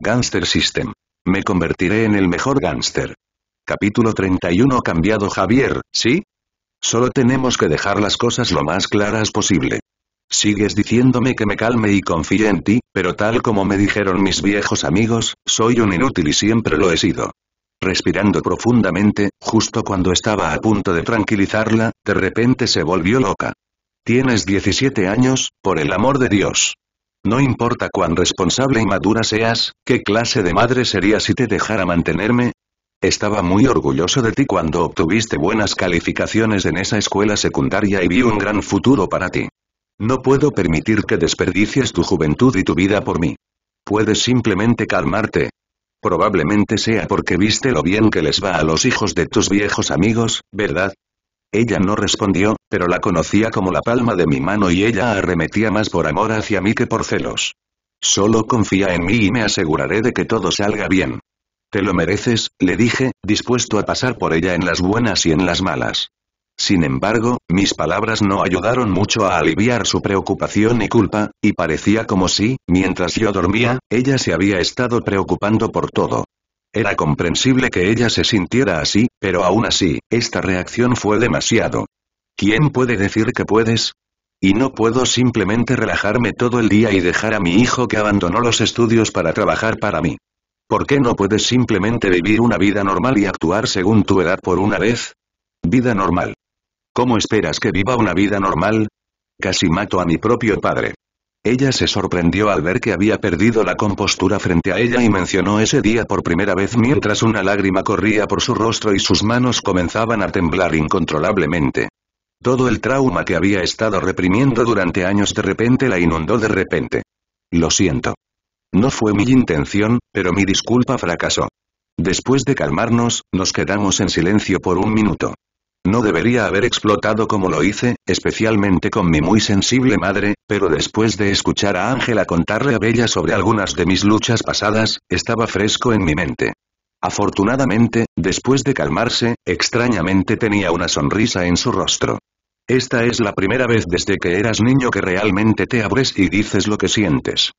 Gangster System. Me convertiré en el mejor gangster. Capítulo 31 Cambiado Javier, ¿sí? Solo tenemos que dejar las cosas lo más claras posible. Sigues diciéndome que me calme y confíe en ti, pero tal como me dijeron mis viejos amigos, soy un inútil y siempre lo he sido. Respirando profundamente, justo cuando estaba a punto de tranquilizarla, de repente se volvió loca. Tienes 17 años, por el amor de Dios. No importa cuán responsable y madura seas, ¿qué clase de madre sería si te dejara mantenerme? Estaba muy orgulloso de ti cuando obtuviste buenas calificaciones en esa escuela secundaria y vi un gran futuro para ti. No puedo permitir que desperdicies tu juventud y tu vida por mí. Puedes simplemente calmarte. Probablemente sea porque viste lo bien que les va a los hijos de tus viejos amigos, ¿verdad? Ella no respondió, pero la conocía como la palma de mi mano y ella arremetía más por amor hacia mí que por celos. Solo confía en mí y me aseguraré de que todo salga bien. Te lo mereces, le dije, dispuesto a pasar por ella en las buenas y en las malas. Sin embargo, mis palabras no ayudaron mucho a aliviar su preocupación y culpa, y parecía como si, mientras yo dormía, ella se había estado preocupando por todo. Era comprensible que ella se sintiera así, pero aún así, esta reacción fue demasiado. ¿Quién puede decir que puedes? Y no puedo simplemente relajarme todo el día y dejar a mi hijo que abandonó los estudios para trabajar para mí. ¿Por qué no puedes simplemente vivir una vida normal y actuar según tu edad por una vez? Vida normal. ¿Cómo esperas que viva una vida normal? Casi mato a mi propio padre. Ella se sorprendió al ver que había perdido la compostura frente a ella y mencionó ese día por primera vez mientras una lágrima corría por su rostro y sus manos comenzaban a temblar incontrolablemente. Todo el trauma que había estado reprimiendo durante años de repente la inundó de repente. Lo siento. No fue mi intención, pero mi disculpa fracasó. Después de calmarnos, nos quedamos en silencio por un minuto. No debería haber explotado como lo hice, especialmente con mi muy sensible madre, pero después de escuchar a Ángela contarle a Bella sobre algunas de mis luchas pasadas, estaba fresco en mi mente. Afortunadamente, después de calmarse, extrañamente tenía una sonrisa en su rostro. Esta es la primera vez desde que eras niño que realmente te abres y dices lo que sientes.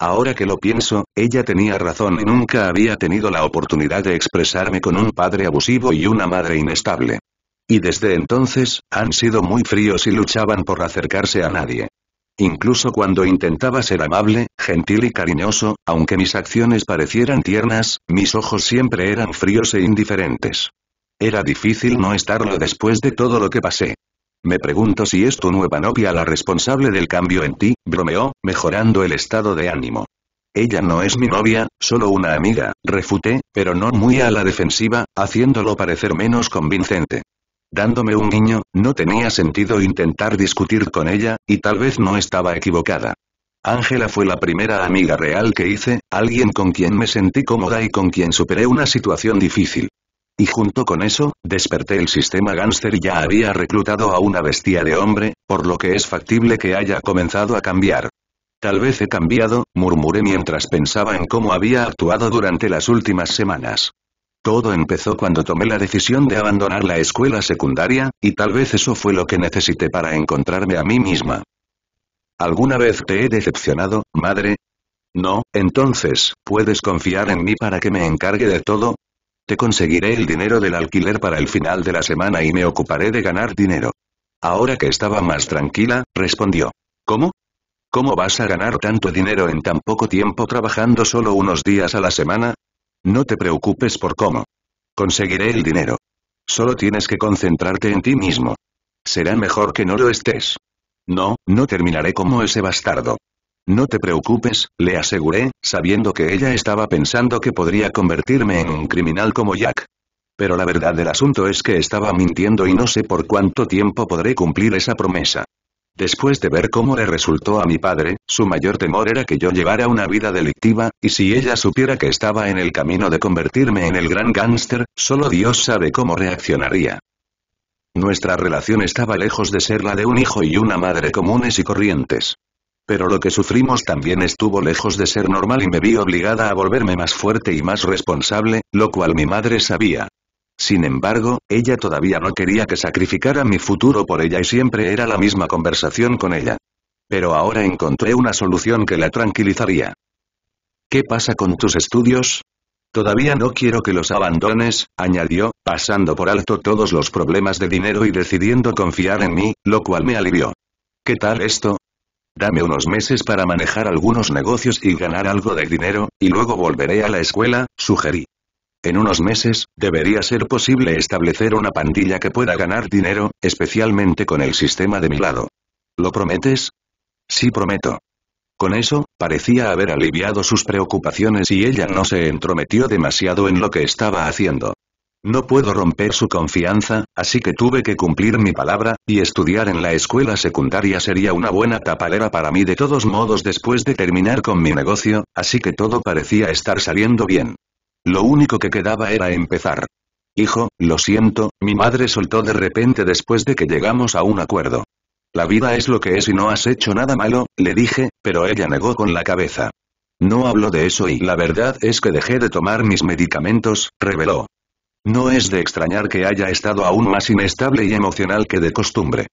Ahora que lo pienso, ella tenía razón y nunca había tenido la oportunidad de expresarme con un padre abusivo y una madre inestable. Y desde entonces, han sido muy fríos y luchaban por acercarse a nadie. Incluso cuando intentaba ser amable, gentil y cariñoso, aunque mis acciones parecieran tiernas, mis ojos siempre eran fríos e indiferentes. Era difícil no estarlo después de todo lo que pasé. Me pregunto si es tu nueva novia la responsable del cambio en ti, bromeó, mejorando el estado de ánimo. Ella no es mi novia, solo una amiga, refuté, pero no muy a la defensiva, haciéndolo parecer menos convincente dándome un niño, no tenía sentido intentar discutir con ella, y tal vez no estaba equivocada. Ángela fue la primera amiga real que hice, alguien con quien me sentí cómoda y con quien superé una situación difícil. Y junto con eso, desperté el sistema gánster y ya había reclutado a una bestia de hombre, por lo que es factible que haya comenzado a cambiar. Tal vez he cambiado, murmuré mientras pensaba en cómo había actuado durante las últimas semanas. Todo empezó cuando tomé la decisión de abandonar la escuela secundaria, y tal vez eso fue lo que necesité para encontrarme a mí misma. ¿Alguna vez te he decepcionado, madre? No, entonces, ¿puedes confiar en mí para que me encargue de todo? Te conseguiré el dinero del alquiler para el final de la semana y me ocuparé de ganar dinero. Ahora que estaba más tranquila, respondió. ¿Cómo? ¿Cómo vas a ganar tanto dinero en tan poco tiempo trabajando solo unos días a la semana? No te preocupes por cómo. Conseguiré el dinero. Solo tienes que concentrarte en ti mismo. Será mejor que no lo estés. No, no terminaré como ese bastardo. No te preocupes, le aseguré, sabiendo que ella estaba pensando que podría convertirme en un criminal como Jack. Pero la verdad del asunto es que estaba mintiendo y no sé por cuánto tiempo podré cumplir esa promesa. Después de ver cómo le resultó a mi padre, su mayor temor era que yo llevara una vida delictiva, y si ella supiera que estaba en el camino de convertirme en el gran gángster, solo Dios sabe cómo reaccionaría. Nuestra relación estaba lejos de ser la de un hijo y una madre comunes y corrientes. Pero lo que sufrimos también estuvo lejos de ser normal y me vi obligada a volverme más fuerte y más responsable, lo cual mi madre sabía. Sin embargo, ella todavía no quería que sacrificara mi futuro por ella y siempre era la misma conversación con ella. Pero ahora encontré una solución que la tranquilizaría. ¿Qué pasa con tus estudios? Todavía no quiero que los abandones, añadió, pasando por alto todos los problemas de dinero y decidiendo confiar en mí, lo cual me alivió. ¿Qué tal esto? Dame unos meses para manejar algunos negocios y ganar algo de dinero, y luego volveré a la escuela, sugerí. En unos meses, debería ser posible establecer una pandilla que pueda ganar dinero, especialmente con el sistema de mi lado. ¿Lo prometes? Sí prometo. Con eso, parecía haber aliviado sus preocupaciones y ella no se entrometió demasiado en lo que estaba haciendo. No puedo romper su confianza, así que tuve que cumplir mi palabra, y estudiar en la escuela secundaria sería una buena tapalera para mí de todos modos después de terminar con mi negocio, así que todo parecía estar saliendo bien. Lo único que quedaba era empezar. Hijo, lo siento, mi madre soltó de repente después de que llegamos a un acuerdo. La vida es lo que es y no has hecho nada malo, le dije, pero ella negó con la cabeza. No hablo de eso y la verdad es que dejé de tomar mis medicamentos, reveló. No es de extrañar que haya estado aún más inestable y emocional que de costumbre.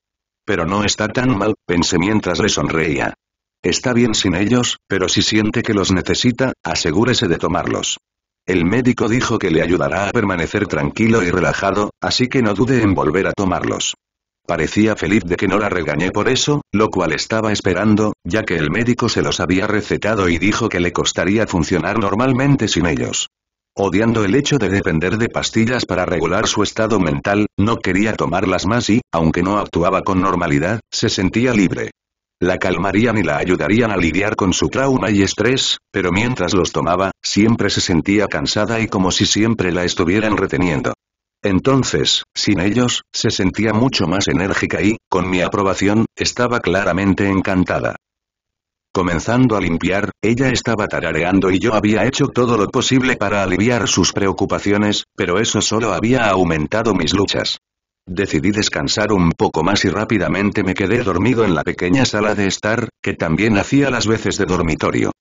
Pero no está tan mal, pensé mientras le sonreía. Está bien sin ellos, pero si siente que los necesita, asegúrese de tomarlos. El médico dijo que le ayudará a permanecer tranquilo y relajado, así que no dude en volver a tomarlos. Parecía feliz de que no la regañé por eso, lo cual estaba esperando, ya que el médico se los había recetado y dijo que le costaría funcionar normalmente sin ellos. Odiando el hecho de depender de pastillas para regular su estado mental, no quería tomarlas más y, aunque no actuaba con normalidad, se sentía libre la calmarían y la ayudarían a lidiar con su trauma y estrés, pero mientras los tomaba, siempre se sentía cansada y como si siempre la estuvieran reteniendo. Entonces, sin ellos, se sentía mucho más enérgica y, con mi aprobación, estaba claramente encantada. Comenzando a limpiar, ella estaba tarareando y yo había hecho todo lo posible para aliviar sus preocupaciones, pero eso solo había aumentado mis luchas. Decidí descansar un poco más y rápidamente me quedé dormido en la pequeña sala de estar, que también hacía las veces de dormitorio.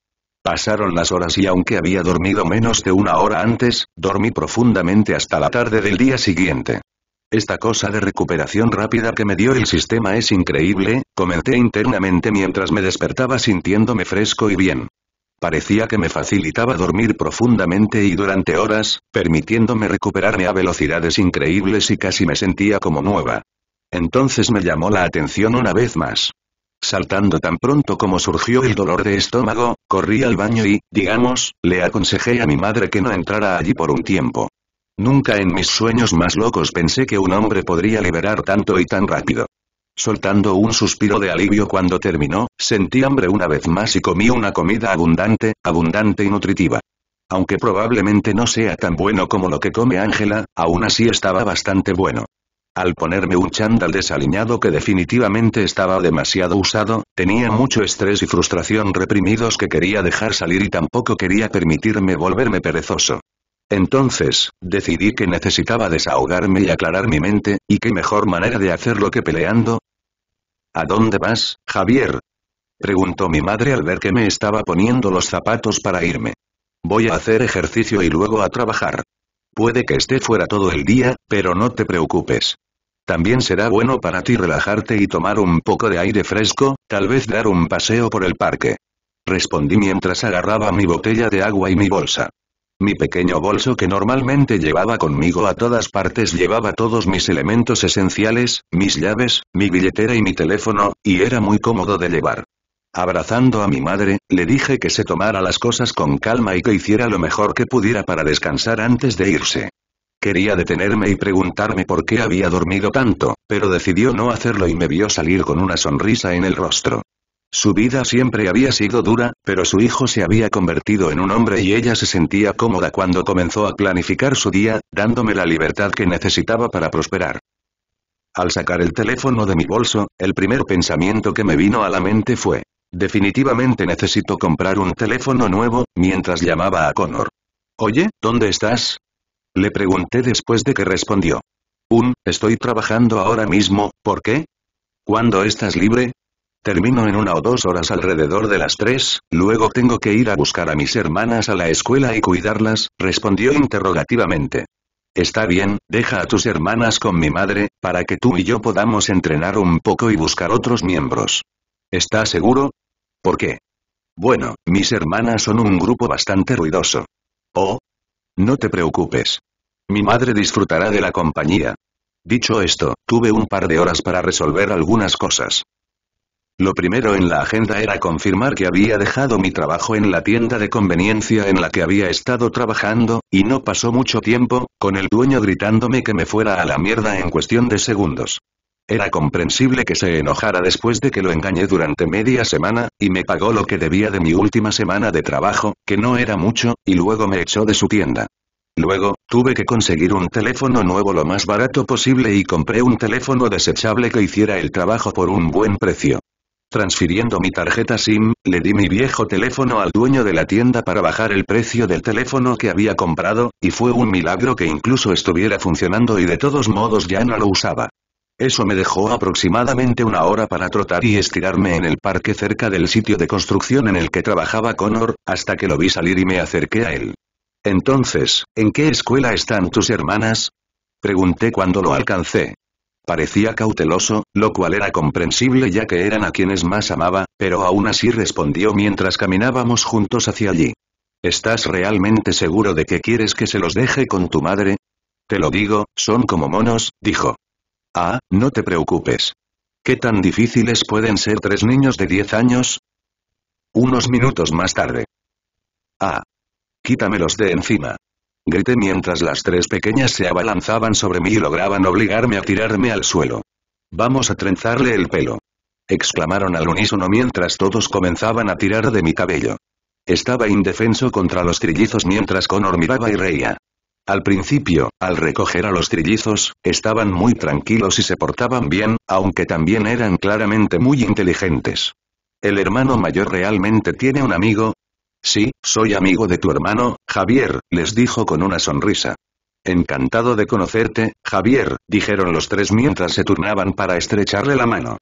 Pasaron las horas y aunque había dormido menos de una hora antes, dormí profundamente hasta la tarde del día siguiente. Esta cosa de recuperación rápida que me dio el sistema es increíble, comenté internamente mientras me despertaba sintiéndome fresco y bien. Parecía que me facilitaba dormir profundamente y durante horas, permitiéndome recuperarme a velocidades increíbles y casi me sentía como nueva. Entonces me llamó la atención una vez más. Saltando tan pronto como surgió el dolor de estómago, corrí al baño y, digamos, le aconsejé a mi madre que no entrara allí por un tiempo. Nunca en mis sueños más locos pensé que un hombre podría liberar tanto y tan rápido. Soltando un suspiro de alivio cuando terminó, sentí hambre una vez más y comí una comida abundante, abundante y nutritiva. Aunque probablemente no sea tan bueno como lo que come Ángela, aún así estaba bastante bueno. Al ponerme un chándal desaliñado que definitivamente estaba demasiado usado, tenía mucho estrés y frustración reprimidos que quería dejar salir y tampoco quería permitirme volverme perezoso. Entonces, decidí que necesitaba desahogarme y aclarar mi mente, y qué mejor manera de hacerlo que peleando. ¿A dónde vas, Javier? Preguntó mi madre al ver que me estaba poniendo los zapatos para irme. Voy a hacer ejercicio y luego a trabajar. Puede que esté fuera todo el día, pero no te preocupes. También será bueno para ti relajarte y tomar un poco de aire fresco, tal vez dar un paseo por el parque. Respondí mientras agarraba mi botella de agua y mi bolsa. Mi pequeño bolso que normalmente llevaba conmigo a todas partes llevaba todos mis elementos esenciales, mis llaves, mi billetera y mi teléfono, y era muy cómodo de llevar. Abrazando a mi madre, le dije que se tomara las cosas con calma y que hiciera lo mejor que pudiera para descansar antes de irse. Quería detenerme y preguntarme por qué había dormido tanto, pero decidió no hacerlo y me vio salir con una sonrisa en el rostro. Su vida siempre había sido dura, pero su hijo se había convertido en un hombre y ella se sentía cómoda cuando comenzó a planificar su día, dándome la libertad que necesitaba para prosperar. Al sacar el teléfono de mi bolso, el primer pensamiento que me vino a la mente fue, definitivamente necesito comprar un teléfono nuevo, mientras llamaba a Connor. Oye, ¿dónde estás? Le pregunté después de que respondió. Un, estoy trabajando ahora mismo, ¿por qué? ¿Cuándo estás libre? Termino en una o dos horas alrededor de las tres, luego tengo que ir a buscar a mis hermanas a la escuela y cuidarlas, respondió interrogativamente. Está bien, deja a tus hermanas con mi madre, para que tú y yo podamos entrenar un poco y buscar otros miembros. ¿Estás seguro? ¿Por qué? Bueno, mis hermanas son un grupo bastante ruidoso. Oh. No te preocupes. Mi madre disfrutará de la compañía. Dicho esto, tuve un par de horas para resolver algunas cosas. Lo primero en la agenda era confirmar que había dejado mi trabajo en la tienda de conveniencia en la que había estado trabajando, y no pasó mucho tiempo, con el dueño gritándome que me fuera a la mierda en cuestión de segundos. Era comprensible que se enojara después de que lo engañé durante media semana, y me pagó lo que debía de mi última semana de trabajo, que no era mucho, y luego me echó de su tienda. Luego, tuve que conseguir un teléfono nuevo lo más barato posible y compré un teléfono desechable que hiciera el trabajo por un buen precio. Transfiriendo mi tarjeta SIM, le di mi viejo teléfono al dueño de la tienda para bajar el precio del teléfono que había comprado, y fue un milagro que incluso estuviera funcionando y de todos modos ya no lo usaba. Eso me dejó aproximadamente una hora para trotar y estirarme en el parque cerca del sitio de construcción en el que trabajaba Connor, hasta que lo vi salir y me acerqué a él. Entonces, ¿en qué escuela están tus hermanas? Pregunté cuando lo alcancé. Parecía cauteloso, lo cual era comprensible ya que eran a quienes más amaba, pero aún así respondió mientras caminábamos juntos hacia allí. ¿Estás realmente seguro de que quieres que se los deje con tu madre? Te lo digo, son como monos, dijo. Ah, no te preocupes. ¿Qué tan difíciles pueden ser tres niños de diez años? Unos minutos más tarde. Ah. Quítamelos de encima. Grité mientras las tres pequeñas se abalanzaban sobre mí y lograban obligarme a tirarme al suelo. Vamos a trenzarle el pelo. Exclamaron al unísono mientras todos comenzaban a tirar de mi cabello. Estaba indefenso contra los trillizos mientras Connor miraba y reía. Al principio, al recoger a los trillizos, estaban muy tranquilos y se portaban bien, aunque también eran claramente muy inteligentes. El hermano mayor realmente tiene un amigo, Sí, soy amigo de tu hermano, Javier, les dijo con una sonrisa. Encantado de conocerte, Javier, dijeron los tres mientras se turnaban para estrecharle la mano.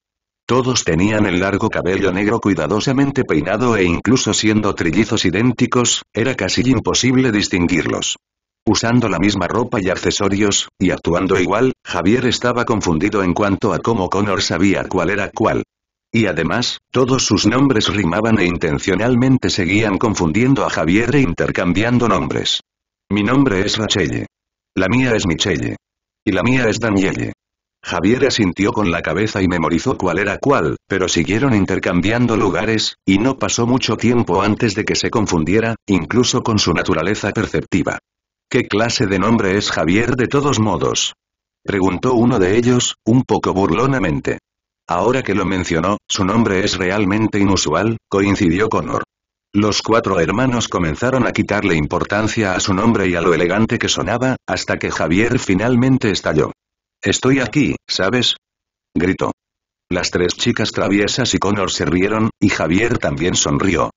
Todos tenían el largo cabello negro cuidadosamente peinado e incluso siendo trillizos idénticos, era casi imposible distinguirlos. Usando la misma ropa y accesorios, y actuando igual, Javier estaba confundido en cuanto a cómo Connor sabía cuál era cuál. Y además, todos sus nombres rimaban e intencionalmente seguían confundiendo a Javier e intercambiando nombres. Mi nombre es Rachelle. La mía es Michelle. Y la mía es Danielle. Javier asintió con la cabeza y memorizó cuál era cuál, pero siguieron intercambiando lugares, y no pasó mucho tiempo antes de que se confundiera, incluso con su naturaleza perceptiva. ¿Qué clase de nombre es Javier de todos modos? Preguntó uno de ellos, un poco burlonamente. Ahora que lo mencionó, su nombre es realmente inusual, coincidió Connor. Los cuatro hermanos comenzaron a quitarle importancia a su nombre y a lo elegante que sonaba, hasta que Javier finalmente estalló. «Estoy aquí, ¿sabes?» Gritó. Las tres chicas traviesas y Connor se rieron, y Javier también sonrió.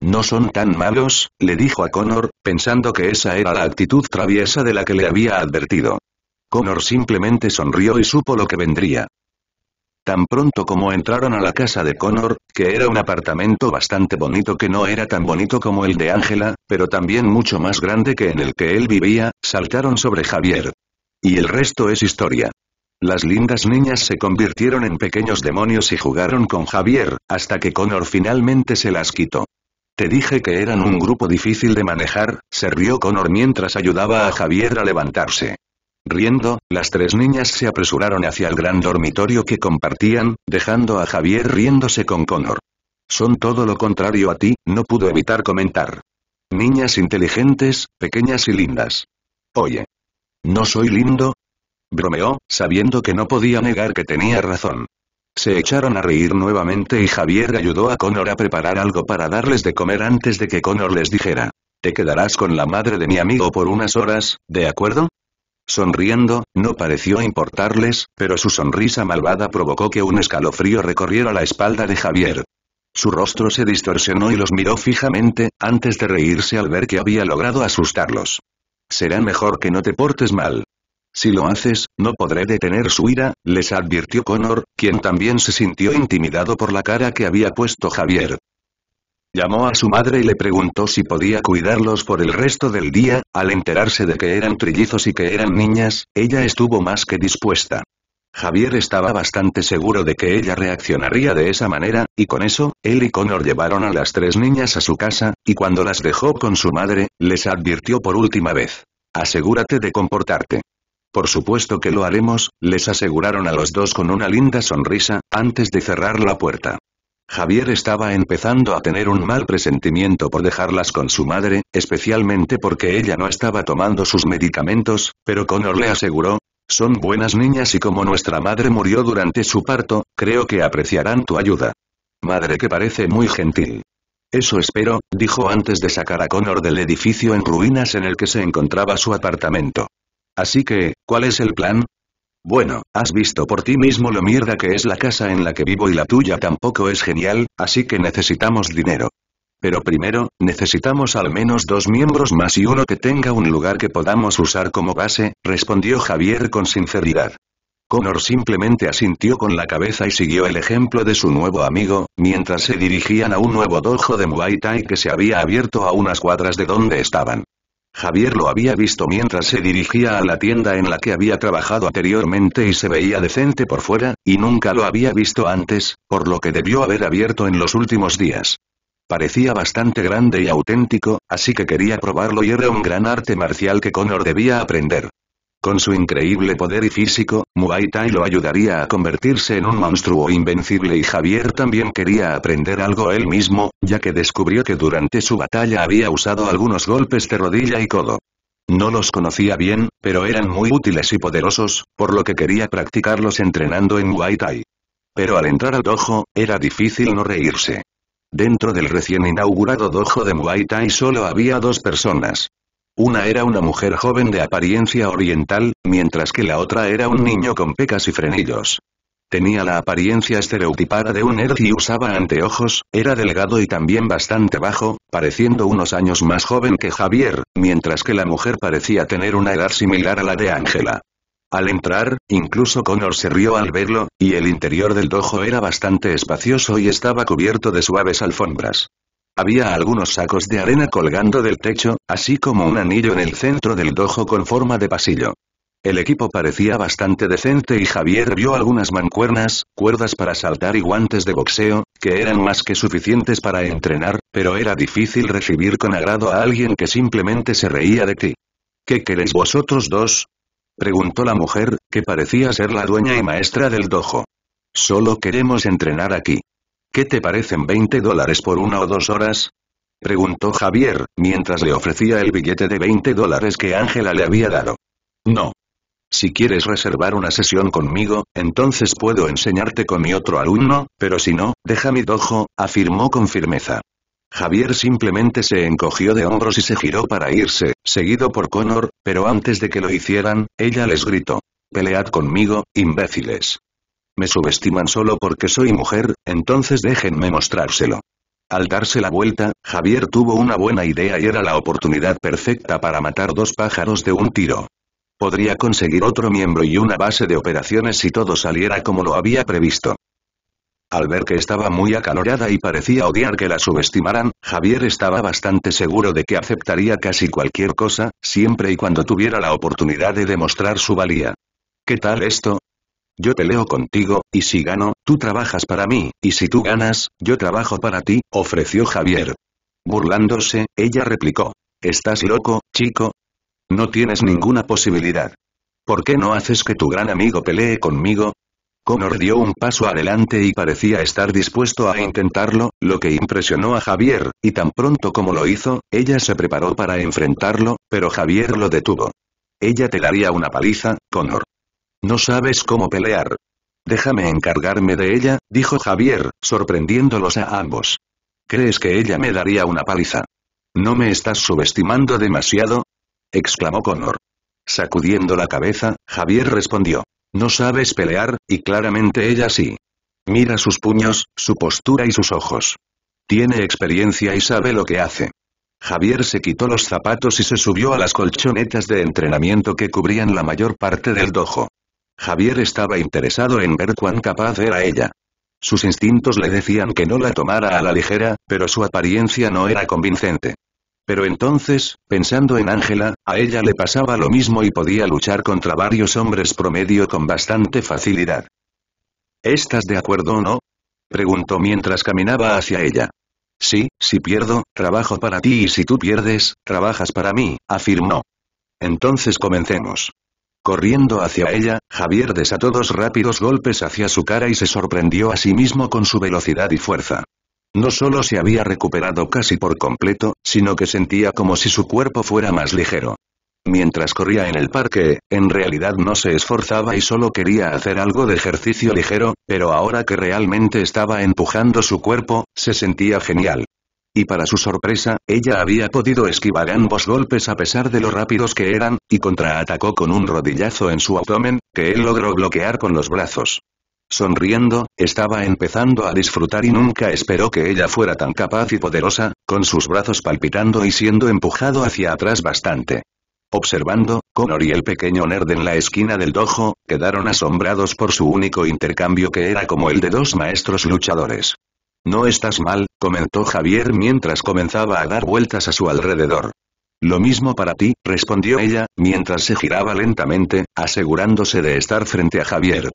«No son tan malos», le dijo a Connor, pensando que esa era la actitud traviesa de la que le había advertido. Connor simplemente sonrió y supo lo que vendría. Tan pronto como entraron a la casa de Connor, que era un apartamento bastante bonito que no era tan bonito como el de Ángela, pero también mucho más grande que en el que él vivía, saltaron sobre Javier. Y el resto es historia. Las lindas niñas se convirtieron en pequeños demonios y jugaron con Javier, hasta que Connor finalmente se las quitó. Te dije que eran un grupo difícil de manejar, se rió Connor mientras ayudaba a Javier a levantarse. Riendo, las tres niñas se apresuraron hacia el gran dormitorio que compartían, dejando a Javier riéndose con Connor. Son todo lo contrario a ti, no pudo evitar comentar. Niñas inteligentes, pequeñas y lindas. Oye. ¿No soy lindo? Bromeó, sabiendo que no podía negar que tenía razón. Se echaron a reír nuevamente y Javier ayudó a Connor a preparar algo para darles de comer antes de que Connor les dijera. Te quedarás con la madre de mi amigo por unas horas, ¿de acuerdo? Sonriendo, no pareció importarles, pero su sonrisa malvada provocó que un escalofrío recorriera la espalda de Javier. Su rostro se distorsionó y los miró fijamente, antes de reírse al ver que había logrado asustarlos. Será mejor que no te portes mal. Si lo haces, no podré detener su ira, les advirtió Connor, quien también se sintió intimidado por la cara que había puesto Javier. Llamó a su madre y le preguntó si podía cuidarlos por el resto del día, al enterarse de que eran trillizos y que eran niñas, ella estuvo más que dispuesta. Javier estaba bastante seguro de que ella reaccionaría de esa manera, y con eso, él y Connor llevaron a las tres niñas a su casa, y cuando las dejó con su madre, les advirtió por última vez. Asegúrate de comportarte. Por supuesto que lo haremos, les aseguraron a los dos con una linda sonrisa, antes de cerrar la puerta. Javier estaba empezando a tener un mal presentimiento por dejarlas con su madre, especialmente porque ella no estaba tomando sus medicamentos, pero Connor le aseguró, son buenas niñas y como nuestra madre murió durante su parto, creo que apreciarán tu ayuda. Madre que parece muy gentil. Eso espero, dijo antes de sacar a Connor del edificio en ruinas en el que se encontraba su apartamento. Así que, ¿cuál es el plan? Bueno, has visto por ti mismo lo mierda que es la casa en la que vivo y la tuya tampoco es genial, así que necesitamos dinero. Pero primero, necesitamos al menos dos miembros más y uno que tenga un lugar que podamos usar como base, respondió Javier con sinceridad. Connor simplemente asintió con la cabeza y siguió el ejemplo de su nuevo amigo, mientras se dirigían a un nuevo dojo de Muay Thai que se había abierto a unas cuadras de donde estaban. Javier lo había visto mientras se dirigía a la tienda en la que había trabajado anteriormente y se veía decente por fuera, y nunca lo había visto antes, por lo que debió haber abierto en los últimos días. Parecía bastante grande y auténtico, así que quería probarlo y era un gran arte marcial que Connor debía aprender. Con su increíble poder y físico, Muay Thai lo ayudaría a convertirse en un monstruo invencible y Javier también quería aprender algo él mismo, ya que descubrió que durante su batalla había usado algunos golpes de rodilla y codo. No los conocía bien, pero eran muy útiles y poderosos, por lo que quería practicarlos entrenando en Muay Thai. Pero al entrar al dojo, era difícil no reírse. Dentro del recién inaugurado dojo de Muay Thai solo había dos personas, una era una mujer joven de apariencia oriental, mientras que la otra era un niño con pecas y frenillos. Tenía la apariencia estereotipada de un nerd y usaba anteojos, era delgado y también bastante bajo, pareciendo unos años más joven que Javier, mientras que la mujer parecía tener una edad similar a la de Ángela. Al entrar, incluso Connor se rió al verlo, y el interior del dojo era bastante espacioso y estaba cubierto de suaves alfombras. Había algunos sacos de arena colgando del techo, así como un anillo en el centro del dojo con forma de pasillo. El equipo parecía bastante decente y Javier vio algunas mancuernas, cuerdas para saltar y guantes de boxeo, que eran más que suficientes para entrenar, pero era difícil recibir con agrado a alguien que simplemente se reía de ti. ¿Qué queréis vosotros dos? preguntó la mujer, que parecía ser la dueña y maestra del dojo. Solo queremos entrenar aquí. ¿Qué te parecen 20 dólares por una o dos horas? Preguntó Javier, mientras le ofrecía el billete de 20 dólares que Ángela le había dado. No. Si quieres reservar una sesión conmigo, entonces puedo enseñarte con mi otro alumno, pero si no, deja mi dojo, afirmó con firmeza. Javier simplemente se encogió de hombros y se giró para irse, seguido por Connor, pero antes de que lo hicieran, ella les gritó. Pelead conmigo, imbéciles. Me subestiman solo porque soy mujer, entonces déjenme mostrárselo. Al darse la vuelta, Javier tuvo una buena idea y era la oportunidad perfecta para matar dos pájaros de un tiro. Podría conseguir otro miembro y una base de operaciones si todo saliera como lo había previsto. Al ver que estaba muy acalorada y parecía odiar que la subestimaran, Javier estaba bastante seguro de que aceptaría casi cualquier cosa, siempre y cuando tuviera la oportunidad de demostrar su valía. ¿Qué tal esto? Yo peleo contigo, y si gano, tú trabajas para mí, y si tú ganas, yo trabajo para ti, ofreció Javier. Burlándose, ella replicó. ¿Estás loco, chico? No tienes ninguna posibilidad. ¿Por qué no haces que tu gran amigo pelee conmigo? Connor dio un paso adelante y parecía estar dispuesto a intentarlo, lo que impresionó a Javier, y tan pronto como lo hizo, ella se preparó para enfrentarlo, pero Javier lo detuvo. Ella te daría una paliza, Connor. No sabes cómo pelear. Déjame encargarme de ella, dijo Javier, sorprendiéndolos a ambos. ¿Crees que ella me daría una paliza? ¿No me estás subestimando demasiado? exclamó Connor. Sacudiendo la cabeza, Javier respondió. No sabes pelear, y claramente ella sí. Mira sus puños, su postura y sus ojos. Tiene experiencia y sabe lo que hace. Javier se quitó los zapatos y se subió a las colchonetas de entrenamiento que cubrían la mayor parte del dojo. Javier estaba interesado en ver cuán capaz era ella. Sus instintos le decían que no la tomara a la ligera, pero su apariencia no era convincente. Pero entonces, pensando en Ángela, a ella le pasaba lo mismo y podía luchar contra varios hombres promedio con bastante facilidad. ¿Estás de acuerdo o no? preguntó mientras caminaba hacia ella. Sí, si pierdo, trabajo para ti y si tú pierdes, trabajas para mí, afirmó. Entonces comencemos. Corriendo hacia ella, Javier desató dos rápidos golpes hacia su cara y se sorprendió a sí mismo con su velocidad y fuerza. No solo se había recuperado casi por completo, sino que sentía como si su cuerpo fuera más ligero. Mientras corría en el parque, en realidad no se esforzaba y solo quería hacer algo de ejercicio ligero, pero ahora que realmente estaba empujando su cuerpo, se sentía genial y para su sorpresa, ella había podido esquivar ambos golpes a pesar de lo rápidos que eran, y contraatacó con un rodillazo en su abdomen, que él logró bloquear con los brazos. Sonriendo, estaba empezando a disfrutar y nunca esperó que ella fuera tan capaz y poderosa, con sus brazos palpitando y siendo empujado hacia atrás bastante. Observando, Connor y el pequeño nerd en la esquina del dojo, quedaron asombrados por su único intercambio que era como el de dos maestros luchadores. No estás mal, comentó Javier mientras comenzaba a dar vueltas a su alrededor. Lo mismo para ti, respondió ella, mientras se giraba lentamente, asegurándose de estar frente a Javier.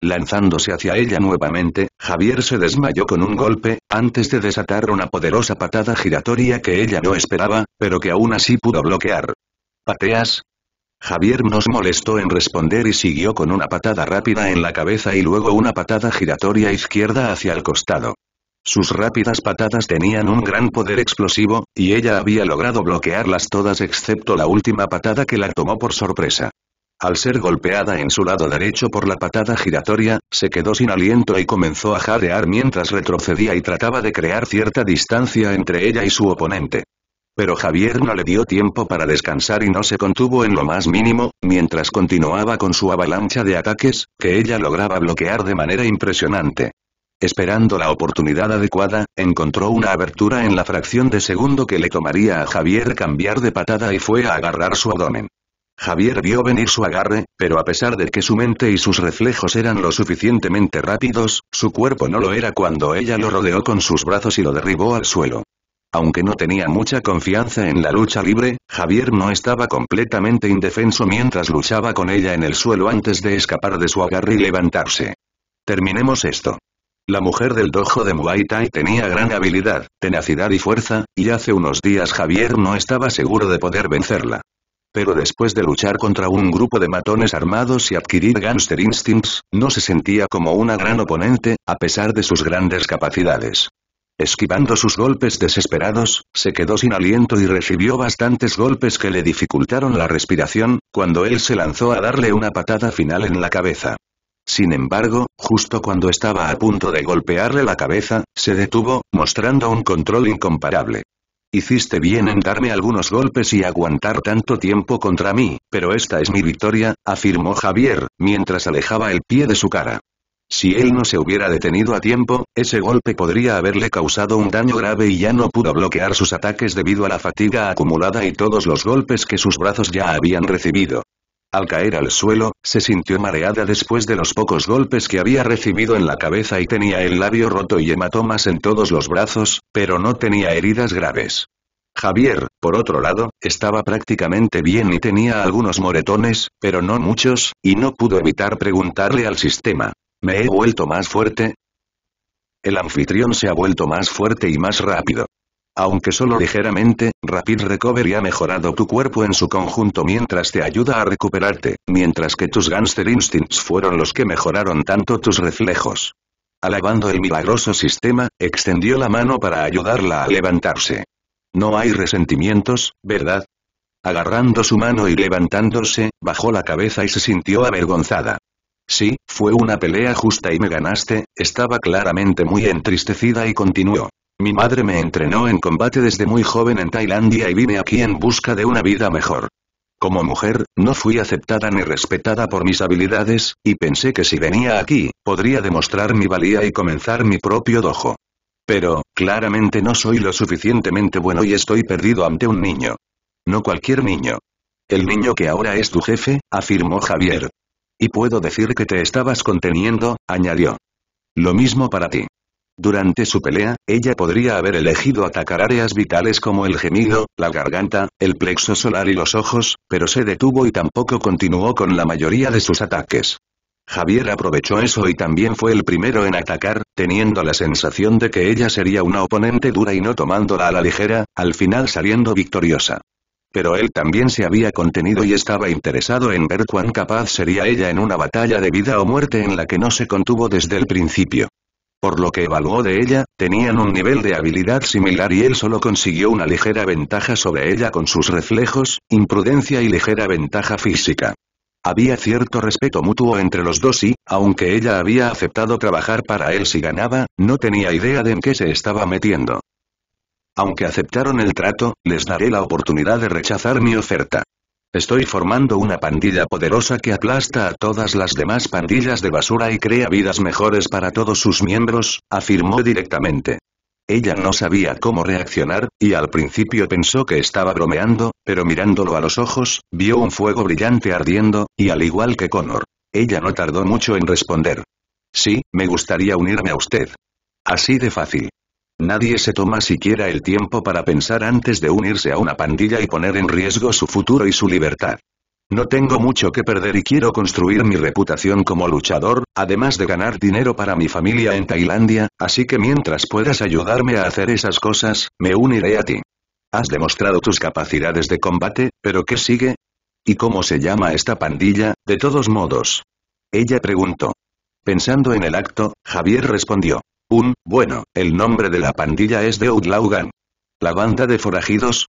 Lanzándose hacia ella nuevamente, Javier se desmayó con un golpe, antes de desatar una poderosa patada giratoria que ella no esperaba, pero que aún así pudo bloquear. ¿Pateas? Javier nos molestó en responder y siguió con una patada rápida en la cabeza y luego una patada giratoria izquierda hacia el costado. Sus rápidas patadas tenían un gran poder explosivo, y ella había logrado bloquearlas todas excepto la última patada que la tomó por sorpresa. Al ser golpeada en su lado derecho por la patada giratoria, se quedó sin aliento y comenzó a jadear mientras retrocedía y trataba de crear cierta distancia entre ella y su oponente. Pero Javier no le dio tiempo para descansar y no se contuvo en lo más mínimo, mientras continuaba con su avalancha de ataques, que ella lograba bloquear de manera impresionante. Esperando la oportunidad adecuada, encontró una abertura en la fracción de segundo que le tomaría a Javier cambiar de patada y fue a agarrar su abdomen. Javier vio venir su agarre, pero a pesar de que su mente y sus reflejos eran lo suficientemente rápidos, su cuerpo no lo era cuando ella lo rodeó con sus brazos y lo derribó al suelo. Aunque no tenía mucha confianza en la lucha libre, Javier no estaba completamente indefenso mientras luchaba con ella en el suelo antes de escapar de su agarre y levantarse. Terminemos esto. La mujer del dojo de Muay Thai tenía gran habilidad, tenacidad y fuerza, y hace unos días Javier no estaba seguro de poder vencerla. Pero después de luchar contra un grupo de matones armados y adquirir Gangster Instincts, no se sentía como una gran oponente, a pesar de sus grandes capacidades. Esquivando sus golpes desesperados, se quedó sin aliento y recibió bastantes golpes que le dificultaron la respiración, cuando él se lanzó a darle una patada final en la cabeza. Sin embargo, justo cuando estaba a punto de golpearle la cabeza, se detuvo, mostrando un control incomparable. Hiciste bien en darme algunos golpes y aguantar tanto tiempo contra mí, pero esta es mi victoria, afirmó Javier, mientras alejaba el pie de su cara. Si él no se hubiera detenido a tiempo, ese golpe podría haberle causado un daño grave y ya no pudo bloquear sus ataques debido a la fatiga acumulada y todos los golpes que sus brazos ya habían recibido. Al caer al suelo, se sintió mareada después de los pocos golpes que había recibido en la cabeza y tenía el labio roto y hematomas en todos los brazos, pero no tenía heridas graves. Javier, por otro lado, estaba prácticamente bien y tenía algunos moretones, pero no muchos, y no pudo evitar preguntarle al sistema. ¿Me he vuelto más fuerte? El anfitrión se ha vuelto más fuerte y más rápido. Aunque solo ligeramente, Rapid Recovery ha mejorado tu cuerpo en su conjunto mientras te ayuda a recuperarte, mientras que tus Gangster Instincts fueron los que mejoraron tanto tus reflejos. Alabando el milagroso sistema, extendió la mano para ayudarla a levantarse. No hay resentimientos, ¿verdad? Agarrando su mano y levantándose, bajó la cabeza y se sintió avergonzada. Sí, fue una pelea justa y me ganaste, estaba claramente muy entristecida y continuó. Mi madre me entrenó en combate desde muy joven en Tailandia y vine aquí en busca de una vida mejor. Como mujer, no fui aceptada ni respetada por mis habilidades, y pensé que si venía aquí, podría demostrar mi valía y comenzar mi propio dojo. Pero, claramente no soy lo suficientemente bueno y estoy perdido ante un niño. No cualquier niño. El niño que ahora es tu jefe, afirmó Javier. Y puedo decir que te estabas conteniendo, añadió. Lo mismo para ti. Durante su pelea, ella podría haber elegido atacar áreas vitales como el gemido, la garganta, el plexo solar y los ojos, pero se detuvo y tampoco continuó con la mayoría de sus ataques. Javier aprovechó eso y también fue el primero en atacar, teniendo la sensación de que ella sería una oponente dura y no tomándola a la ligera, al final saliendo victoriosa. Pero él también se había contenido y estaba interesado en ver cuán capaz sería ella en una batalla de vida o muerte en la que no se contuvo desde el principio. Por lo que evaluó de ella, tenían un nivel de habilidad similar y él solo consiguió una ligera ventaja sobre ella con sus reflejos, imprudencia y ligera ventaja física. Había cierto respeto mutuo entre los dos y, aunque ella había aceptado trabajar para él si ganaba, no tenía idea de en qué se estaba metiendo. Aunque aceptaron el trato, les daré la oportunidad de rechazar mi oferta. Estoy formando una pandilla poderosa que aplasta a todas las demás pandillas de basura y crea vidas mejores para todos sus miembros, afirmó directamente. Ella no sabía cómo reaccionar, y al principio pensó que estaba bromeando, pero mirándolo a los ojos, vio un fuego brillante ardiendo, y al igual que Connor. Ella no tardó mucho en responder. Sí, me gustaría unirme a usted. Así de fácil. Nadie se toma siquiera el tiempo para pensar antes de unirse a una pandilla y poner en riesgo su futuro y su libertad. No tengo mucho que perder y quiero construir mi reputación como luchador, además de ganar dinero para mi familia en Tailandia, así que mientras puedas ayudarme a hacer esas cosas, me uniré a ti. Has demostrado tus capacidades de combate, pero ¿qué sigue? ¿Y cómo se llama esta pandilla, de todos modos? Ella preguntó. Pensando en el acto, Javier respondió. Un, bueno, el nombre de la pandilla es The Outlaw ¿La banda de forajidos?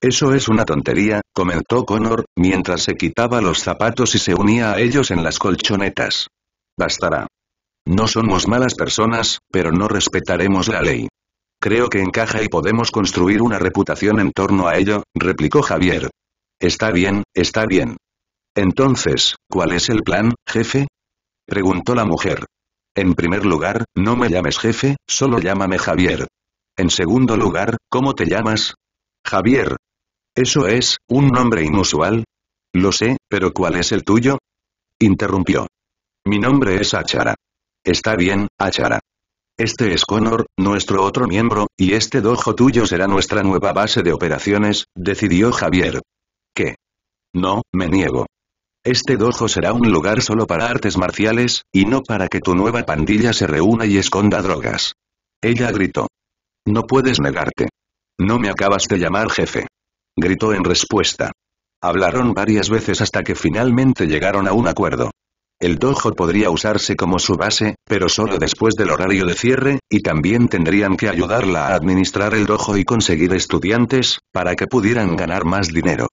Eso es una tontería, comentó Connor, mientras se quitaba los zapatos y se unía a ellos en las colchonetas. Bastará. No somos malas personas, pero no respetaremos la ley. Creo que encaja y podemos construir una reputación en torno a ello, replicó Javier. Está bien, está bien. Entonces, ¿cuál es el plan, jefe? preguntó la mujer. En primer lugar, no me llames jefe, solo llámame Javier. En segundo lugar, ¿cómo te llamas? Javier. Eso es, un nombre inusual. Lo sé, pero ¿cuál es el tuyo? Interrumpió. Mi nombre es Achara. Está bien, Achara. Este es Connor, nuestro otro miembro, y este dojo tuyo será nuestra nueva base de operaciones, decidió Javier. ¿Qué? No, me niego. Este dojo será un lugar solo para artes marciales, y no para que tu nueva pandilla se reúna y esconda drogas. Ella gritó. No puedes negarte. No me acabas de llamar jefe. Gritó en respuesta. Hablaron varias veces hasta que finalmente llegaron a un acuerdo. El dojo podría usarse como su base, pero solo después del horario de cierre, y también tendrían que ayudarla a administrar el dojo y conseguir estudiantes, para que pudieran ganar más dinero.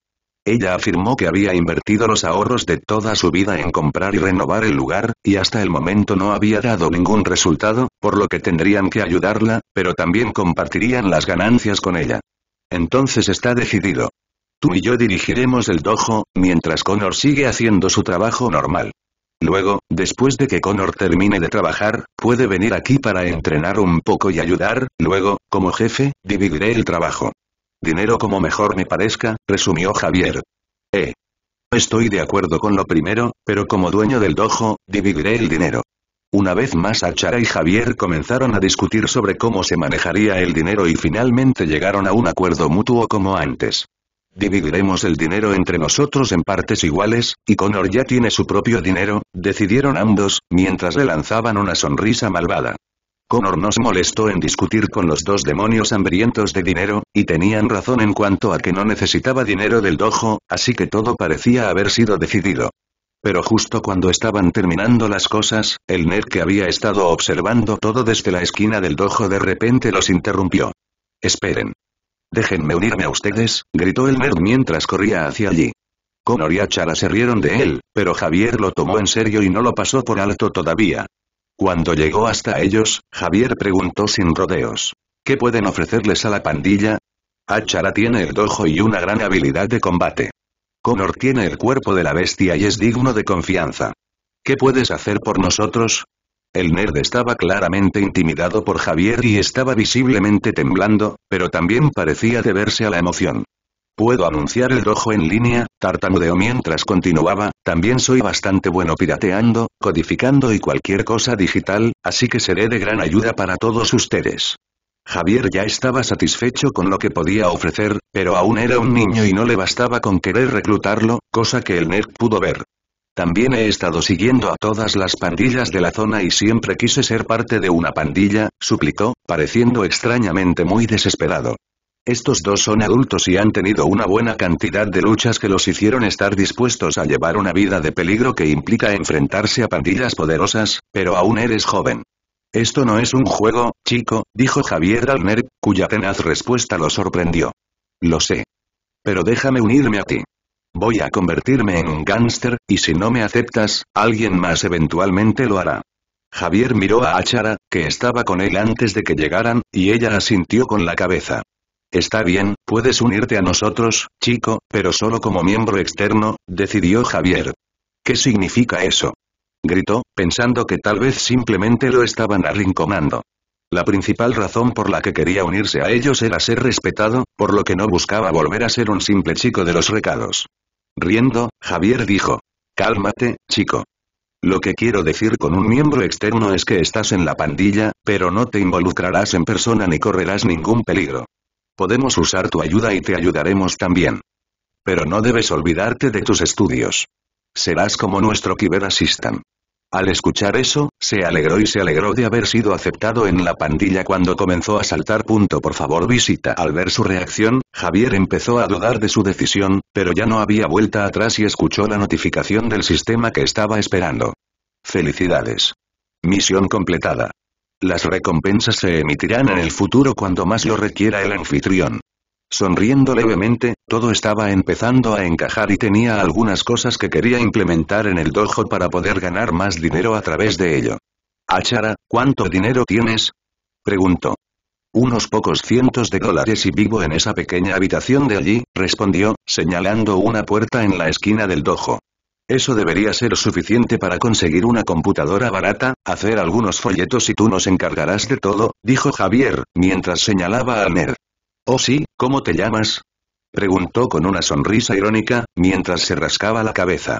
Ella afirmó que había invertido los ahorros de toda su vida en comprar y renovar el lugar, y hasta el momento no había dado ningún resultado, por lo que tendrían que ayudarla, pero también compartirían las ganancias con ella. Entonces está decidido. Tú y yo dirigiremos el dojo, mientras Connor sigue haciendo su trabajo normal. Luego, después de que Connor termine de trabajar, puede venir aquí para entrenar un poco y ayudar, luego, como jefe, dividiré el trabajo. Dinero como mejor me parezca, resumió Javier. Eh. Estoy de acuerdo con lo primero, pero como dueño del dojo, dividiré el dinero. Una vez más Achara y Javier comenzaron a discutir sobre cómo se manejaría el dinero y finalmente llegaron a un acuerdo mutuo como antes. Dividiremos el dinero entre nosotros en partes iguales, y Connor ya tiene su propio dinero, decidieron ambos, mientras le lanzaban una sonrisa malvada. Connor no se molestó en discutir con los dos demonios hambrientos de dinero, y tenían razón en cuanto a que no necesitaba dinero del dojo, así que todo parecía haber sido decidido. Pero justo cuando estaban terminando las cosas, el nerd que había estado observando todo desde la esquina del dojo de repente los interrumpió. Esperen. Déjenme unirme a ustedes, gritó el nerd mientras corría hacia allí. Connor y Achara se rieron de él, pero Javier lo tomó en serio y no lo pasó por alto todavía. Cuando llegó hasta ellos, Javier preguntó sin rodeos. ¿Qué pueden ofrecerles a la pandilla? Achara tiene el dojo y una gran habilidad de combate. Connor tiene el cuerpo de la bestia y es digno de confianza. ¿Qué puedes hacer por nosotros? El nerd estaba claramente intimidado por Javier y estaba visiblemente temblando, pero también parecía deberse a la emoción. Puedo anunciar el rojo en línea, tartamudeo mientras continuaba, también soy bastante bueno pirateando, codificando y cualquier cosa digital, así que seré de gran ayuda para todos ustedes. Javier ya estaba satisfecho con lo que podía ofrecer, pero aún era un niño y no le bastaba con querer reclutarlo, cosa que el nerd pudo ver. También he estado siguiendo a todas las pandillas de la zona y siempre quise ser parte de una pandilla, suplicó, pareciendo extrañamente muy desesperado. Estos dos son adultos y han tenido una buena cantidad de luchas que los hicieron estar dispuestos a llevar una vida de peligro que implica enfrentarse a pandillas poderosas, pero aún eres joven. Esto no es un juego, chico, dijo Javier Alner, cuya tenaz respuesta lo sorprendió. Lo sé. Pero déjame unirme a ti. Voy a convertirme en un gángster, y si no me aceptas, alguien más eventualmente lo hará. Javier miró a Achara, que estaba con él antes de que llegaran, y ella asintió con la cabeza. Está bien, puedes unirte a nosotros, chico, pero solo como miembro externo, decidió Javier. ¿Qué significa eso? Gritó, pensando que tal vez simplemente lo estaban arrinconando. La principal razón por la que quería unirse a ellos era ser respetado, por lo que no buscaba volver a ser un simple chico de los recados. Riendo, Javier dijo. Cálmate, chico. Lo que quiero decir con un miembro externo es que estás en la pandilla, pero no te involucrarás en persona ni correrás ningún peligro. Podemos usar tu ayuda y te ayudaremos también. Pero no debes olvidarte de tus estudios. Serás como nuestro Kiber Assistant. Al escuchar eso, se alegró y se alegró de haber sido aceptado en la pandilla cuando comenzó a saltar. Punto por favor visita. Al ver su reacción, Javier empezó a dudar de su decisión, pero ya no había vuelta atrás y escuchó la notificación del sistema que estaba esperando. Felicidades. Misión completada. Las recompensas se emitirán en el futuro cuando más lo requiera el anfitrión. Sonriendo levemente, todo estaba empezando a encajar y tenía algunas cosas que quería implementar en el dojo para poder ganar más dinero a través de ello. Achara, ¿cuánto dinero tienes? Preguntó. Unos pocos cientos de dólares y vivo en esa pequeña habitación de allí, respondió, señalando una puerta en la esquina del dojo. Eso debería ser suficiente para conseguir una computadora barata, hacer algunos folletos y tú nos encargarás de todo, dijo Javier, mientras señalaba a Alner. Oh sí, ¿cómo te llamas? Preguntó con una sonrisa irónica, mientras se rascaba la cabeza.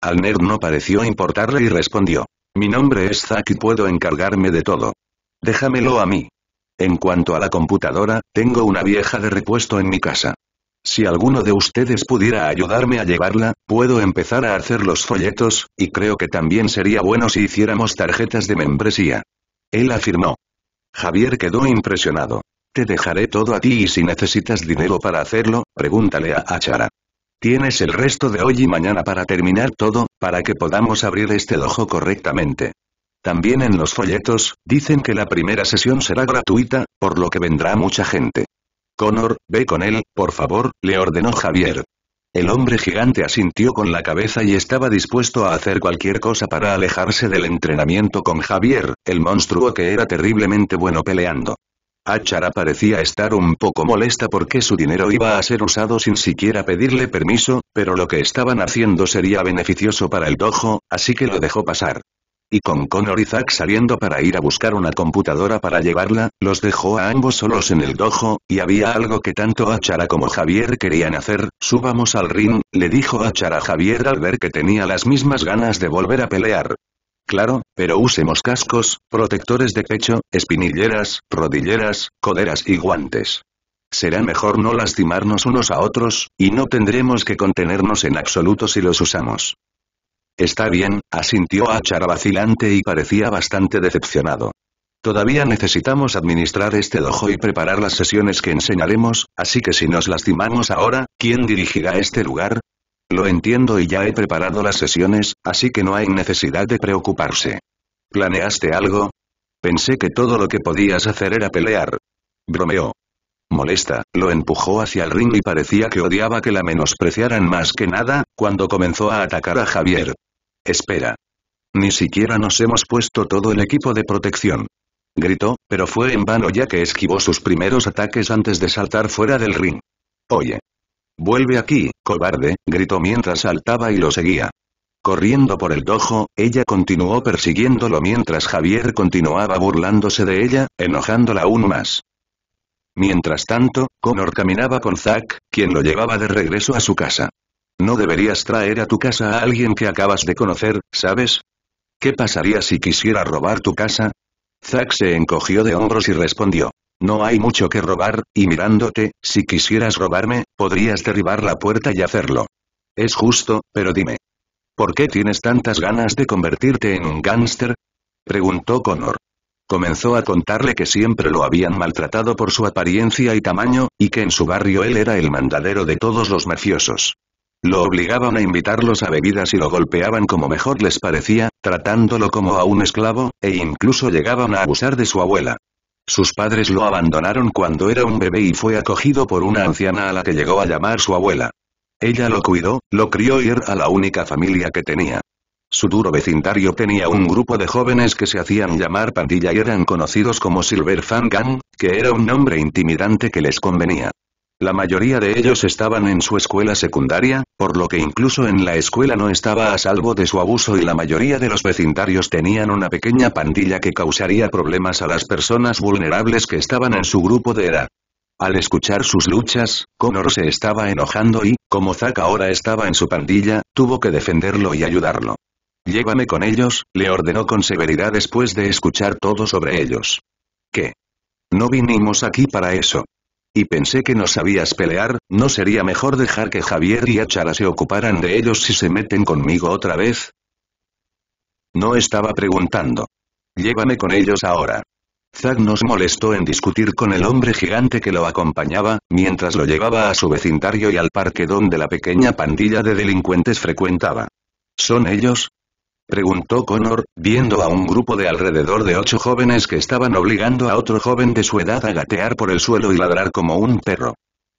Alner no pareció importarle y respondió. Mi nombre es Zack y puedo encargarme de todo. Déjamelo a mí. En cuanto a la computadora, tengo una vieja de repuesto en mi casa. Si alguno de ustedes pudiera ayudarme a llevarla, puedo empezar a hacer los folletos, y creo que también sería bueno si hiciéramos tarjetas de membresía. Él afirmó. Javier quedó impresionado. Te dejaré todo a ti y si necesitas dinero para hacerlo, pregúntale a Achara. Tienes el resto de hoy y mañana para terminar todo, para que podamos abrir este dojo correctamente. También en los folletos, dicen que la primera sesión será gratuita, por lo que vendrá mucha gente. Connor, ve con él, por favor, le ordenó Javier. El hombre gigante asintió con la cabeza y estaba dispuesto a hacer cualquier cosa para alejarse del entrenamiento con Javier, el monstruo que era terriblemente bueno peleando. Achara parecía estar un poco molesta porque su dinero iba a ser usado sin siquiera pedirle permiso, pero lo que estaban haciendo sería beneficioso para el dojo, así que lo dejó pasar y con Connor y Zack saliendo para ir a buscar una computadora para llevarla, los dejó a ambos solos en el dojo, y había algo que tanto Achara como Javier querían hacer, subamos al ring, le dijo Achara a Javier al ver que tenía las mismas ganas de volver a pelear. Claro, pero usemos cascos, protectores de pecho, espinilleras, rodilleras, coderas y guantes. Será mejor no lastimarnos unos a otros, y no tendremos que contenernos en absoluto si los usamos. Está bien, asintió Achara vacilante y parecía bastante decepcionado. Todavía necesitamos administrar este dojo y preparar las sesiones que enseñaremos, así que si nos lastimamos ahora, ¿quién dirigirá este lugar? Lo entiendo y ya he preparado las sesiones, así que no hay necesidad de preocuparse. ¿Planeaste algo? Pensé que todo lo que podías hacer era pelear. Bromeó. Molesta, lo empujó hacia el ring y parecía que odiaba que la menospreciaran más que nada, cuando comenzó a atacar a Javier. Espera. Ni siquiera nos hemos puesto todo el equipo de protección. Gritó, pero fue en vano ya que esquivó sus primeros ataques antes de saltar fuera del ring. Oye. Vuelve aquí, cobarde, gritó mientras saltaba y lo seguía. Corriendo por el dojo, ella continuó persiguiéndolo mientras Javier continuaba burlándose de ella, enojándola aún más. Mientras tanto, Connor caminaba con Zack, quien lo llevaba de regreso a su casa. No deberías traer a tu casa a alguien que acabas de conocer, ¿sabes? ¿Qué pasaría si quisiera robar tu casa? Zack se encogió de hombros y respondió. No hay mucho que robar, y mirándote, si quisieras robarme, podrías derribar la puerta y hacerlo. Es justo, pero dime. ¿Por qué tienes tantas ganas de convertirte en un gánster? Preguntó Connor. Comenzó a contarle que siempre lo habían maltratado por su apariencia y tamaño, y que en su barrio él era el mandadero de todos los mafiosos. Lo obligaban a invitarlos a bebidas y lo golpeaban como mejor les parecía, tratándolo como a un esclavo, e incluso llegaban a abusar de su abuela. Sus padres lo abandonaron cuando era un bebé y fue acogido por una anciana a la que llegó a llamar su abuela. Ella lo cuidó, lo crió y era la única familia que tenía. Su duro vecindario tenía un grupo de jóvenes que se hacían llamar pandilla y eran conocidos como Silver Fang Gang, que era un nombre intimidante que les convenía. La mayoría de ellos estaban en su escuela secundaria, por lo que incluso en la escuela no estaba a salvo de su abuso y la mayoría de los vecindarios tenían una pequeña pandilla que causaría problemas a las personas vulnerables que estaban en su grupo de edad. Al escuchar sus luchas, Connor se estaba enojando y, como Zack ahora estaba en su pandilla, tuvo que defenderlo y ayudarlo. Llévame con ellos, le ordenó con severidad después de escuchar todo sobre ellos. ¿Qué? No vinimos aquí para eso. Y pensé que no sabías pelear, ¿no sería mejor dejar que Javier y Achara se ocuparan de ellos si se meten conmigo otra vez? No estaba preguntando. Llévame con ellos ahora. Zack nos molestó en discutir con el hombre gigante que lo acompañaba, mientras lo llevaba a su vecindario y al parque donde la pequeña pandilla de delincuentes frecuentaba. Son ellos, preguntó Connor, viendo a un grupo de alrededor de ocho jóvenes que estaban obligando a otro joven de su edad a gatear por el suelo y ladrar como un perro.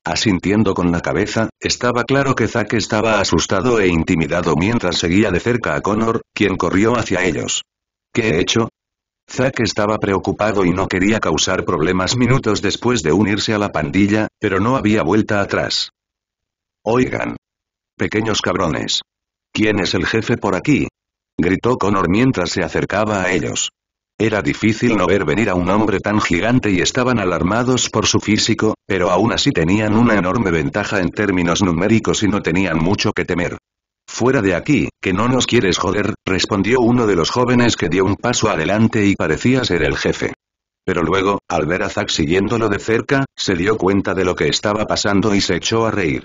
Asintiendo con la cabeza, estaba claro que Zack estaba asustado e intimidado mientras seguía de cerca a Connor, quien corrió hacia ellos. ¿Qué he hecho? Zack estaba preocupado y no quería causar problemas minutos después de unirse a la pandilla, pero no había vuelta atrás. Oigan. Pequeños cabrones. ¿Quién es el jefe por aquí? gritó Connor mientras se acercaba a ellos. Era difícil no ver venir a un hombre tan gigante y estaban alarmados por su físico, pero aún así tenían una enorme ventaja en términos numéricos y no tenían mucho que temer. Fuera de aquí, que no nos quieres joder, respondió uno de los jóvenes que dio un paso adelante y parecía ser el jefe. Pero luego, al ver a Zack siguiéndolo de cerca, se dio cuenta de lo que estaba pasando y se echó a reír.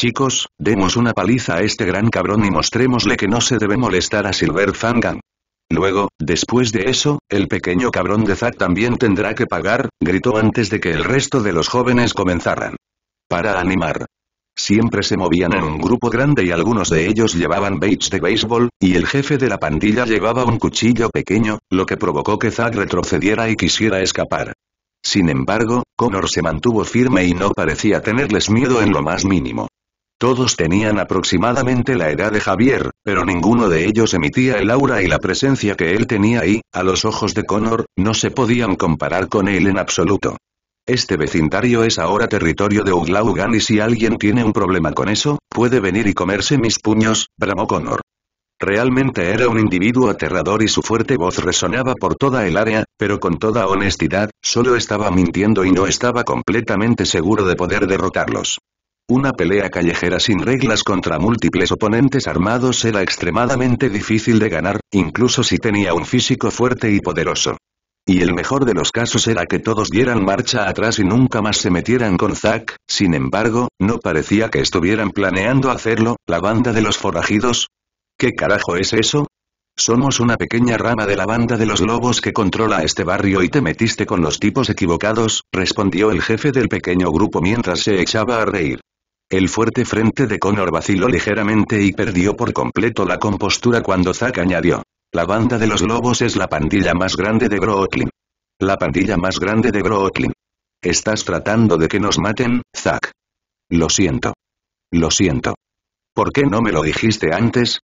Chicos, demos una paliza a este gran cabrón y mostrémosle que no se debe molestar a Silver Fangan. Luego, después de eso, el pequeño cabrón de Zack también tendrá que pagar, gritó antes de que el resto de los jóvenes comenzaran. Para animar. Siempre se movían en un grupo grande y algunos de ellos llevaban baits de béisbol, y el jefe de la pandilla llevaba un cuchillo pequeño, lo que provocó que Zack retrocediera y quisiera escapar. Sin embargo, Connor se mantuvo firme y no parecía tenerles miedo en lo más mínimo. Todos tenían aproximadamente la edad de Javier, pero ninguno de ellos emitía el aura y la presencia que él tenía y, a los ojos de Connor, no se podían comparar con él en absoluto. Este vecindario es ahora territorio de Uglaugan y si alguien tiene un problema con eso, puede venir y comerse mis puños, bramó Connor. Realmente era un individuo aterrador y su fuerte voz resonaba por toda el área, pero con toda honestidad, solo estaba mintiendo y no estaba completamente seguro de poder derrotarlos. Una pelea callejera sin reglas contra múltiples oponentes armados era extremadamente difícil de ganar, incluso si tenía un físico fuerte y poderoso. Y el mejor de los casos era que todos dieran marcha atrás y nunca más se metieran con Zack, sin embargo, no parecía que estuvieran planeando hacerlo, la banda de los forajidos. ¿Qué carajo es eso? Somos una pequeña rama de la banda de los lobos que controla este barrio y te metiste con los tipos equivocados, respondió el jefe del pequeño grupo mientras se echaba a reír. El fuerte frente de Connor vaciló ligeramente y perdió por completo la compostura cuando Zack añadió. La banda de los lobos es la pandilla más grande de Brooklyn. La pandilla más grande de Brooklyn. Estás tratando de que nos maten, Zack. Lo siento. Lo siento. ¿Por qué no me lo dijiste antes?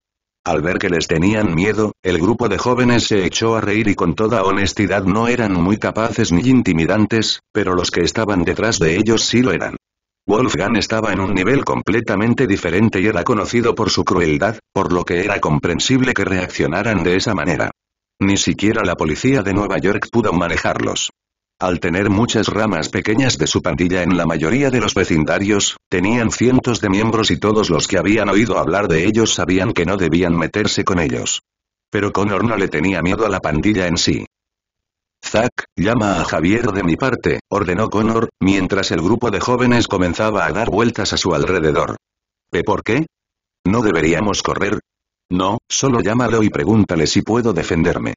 Al ver que les tenían miedo, el grupo de jóvenes se echó a reír y con toda honestidad no eran muy capaces ni intimidantes, pero los que estaban detrás de ellos sí lo eran. Wolfgang estaba en un nivel completamente diferente y era conocido por su crueldad, por lo que era comprensible que reaccionaran de esa manera. Ni siquiera la policía de Nueva York pudo manejarlos. Al tener muchas ramas pequeñas de su pandilla en la mayoría de los vecindarios, tenían cientos de miembros y todos los que habían oído hablar de ellos sabían que no debían meterse con ellos. Pero Connor no le tenía miedo a la pandilla en sí. Zack, llama a Javier de mi parte, ordenó Connor, mientras el grupo de jóvenes comenzaba a dar vueltas a su alrededor. ¿Eh, por qué? ¿No deberíamos correr? No, solo llámalo y pregúntale si puedo defenderme.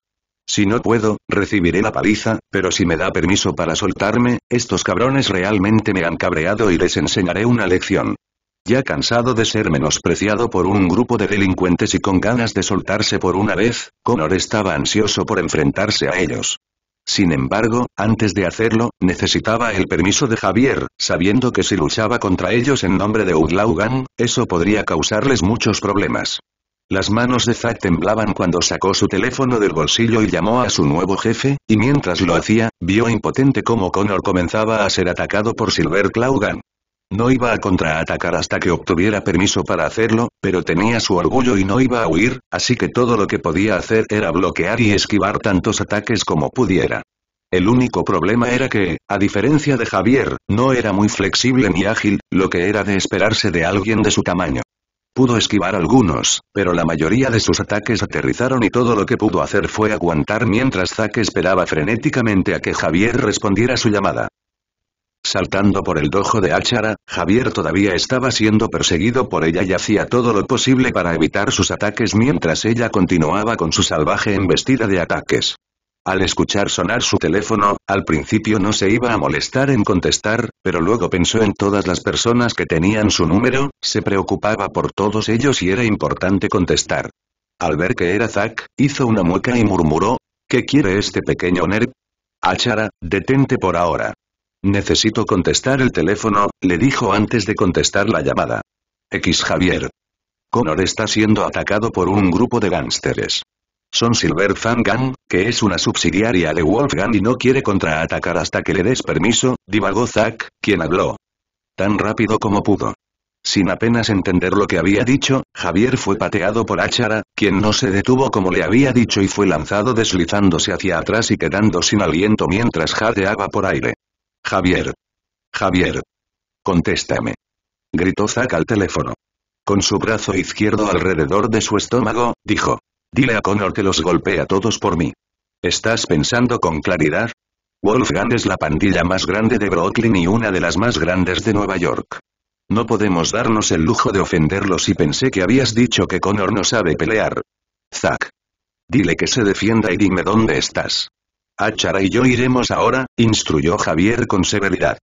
Si no puedo, recibiré la paliza, pero si me da permiso para soltarme, estos cabrones realmente me han cabreado y les enseñaré una lección. Ya cansado de ser menospreciado por un grupo de delincuentes y con ganas de soltarse por una vez, Connor estaba ansioso por enfrentarse a ellos. Sin embargo, antes de hacerlo, necesitaba el permiso de Javier, sabiendo que si luchaba contra ellos en nombre de Udlaugan, eso podría causarles muchos problemas. Las manos de Zack temblaban cuando sacó su teléfono del bolsillo y llamó a su nuevo jefe, y mientras lo hacía, vio impotente cómo Connor comenzaba a ser atacado por Silver Claugan. No iba a contraatacar hasta que obtuviera permiso para hacerlo, pero tenía su orgullo y no iba a huir, así que todo lo que podía hacer era bloquear y esquivar tantos ataques como pudiera. El único problema era que, a diferencia de Javier, no era muy flexible ni ágil, lo que era de esperarse de alguien de su tamaño. Pudo esquivar algunos, pero la mayoría de sus ataques aterrizaron y todo lo que pudo hacer fue aguantar mientras Zack esperaba frenéticamente a que Javier respondiera su llamada. Saltando por el dojo de Áchara, Javier todavía estaba siendo perseguido por ella y hacía todo lo posible para evitar sus ataques mientras ella continuaba con su salvaje embestida de ataques. Al escuchar sonar su teléfono, al principio no se iba a molestar en contestar, pero luego pensó en todas las personas que tenían su número, se preocupaba por todos ellos y era importante contestar. Al ver que era Zack, hizo una mueca y murmuró, ¿Qué quiere este pequeño nerd? Achara, detente por ahora. Necesito contestar el teléfono, le dijo antes de contestar la llamada. X Javier. Connor está siendo atacado por un grupo de gánsteres. Son Silver Fan Gang, que es una subsidiaria de Wolfgang y no quiere contraatacar hasta que le des permiso, divagó Zack, quien habló. Tan rápido como pudo. Sin apenas entender lo que había dicho, Javier fue pateado por Achara, quien no se detuvo como le había dicho y fue lanzado deslizándose hacia atrás y quedando sin aliento mientras jadeaba por aire. Javier. Javier. Contéstame. Gritó Zack al teléfono. Con su brazo izquierdo alrededor de su estómago, dijo. Dile a Connor que los golpea todos por mí. ¿Estás pensando con claridad? Wolfgang es la pandilla más grande de Brooklyn y una de las más grandes de Nueva York. No podemos darnos el lujo de ofenderlos y pensé que habías dicho que Connor no sabe pelear. Zack. Dile que se defienda y dime dónde estás. Achara y yo iremos ahora, instruyó Javier con severidad.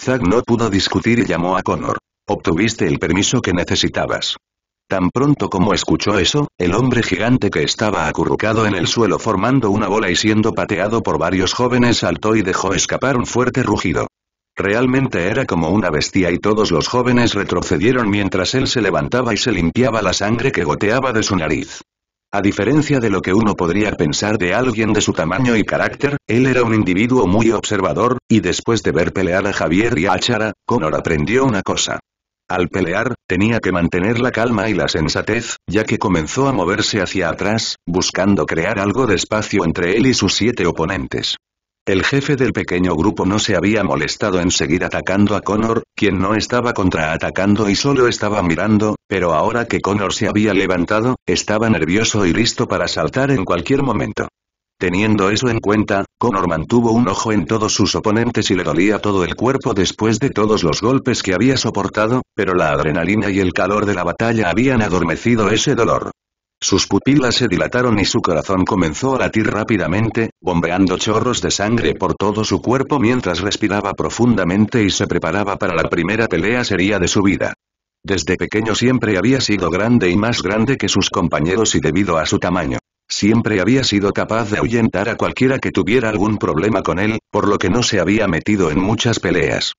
Zack no pudo discutir y llamó a Connor. Obtuviste el permiso que necesitabas. Tan pronto como escuchó eso, el hombre gigante que estaba acurrucado en el suelo formando una bola y siendo pateado por varios jóvenes saltó y dejó escapar un fuerte rugido. Realmente era como una bestia y todos los jóvenes retrocedieron mientras él se levantaba y se limpiaba la sangre que goteaba de su nariz. A diferencia de lo que uno podría pensar de alguien de su tamaño y carácter, él era un individuo muy observador, y después de ver pelear a Javier y a Achara, Connor aprendió una cosa. Al pelear, tenía que mantener la calma y la sensatez, ya que comenzó a moverse hacia atrás, buscando crear algo de espacio entre él y sus siete oponentes. El jefe del pequeño grupo no se había molestado en seguir atacando a Connor, quien no estaba contraatacando y solo estaba mirando, pero ahora que Connor se había levantado, estaba nervioso y listo para saltar en cualquier momento. Teniendo eso en cuenta, Connor mantuvo un ojo en todos sus oponentes y le dolía todo el cuerpo después de todos los golpes que había soportado, pero la adrenalina y el calor de la batalla habían adormecido ese dolor. Sus pupilas se dilataron y su corazón comenzó a latir rápidamente, bombeando chorros de sangre por todo su cuerpo mientras respiraba profundamente y se preparaba para la primera pelea seria de su vida. Desde pequeño siempre había sido grande y más grande que sus compañeros y debido a su tamaño. Siempre había sido capaz de ahuyentar a cualquiera que tuviera algún problema con él, por lo que no se había metido en muchas peleas.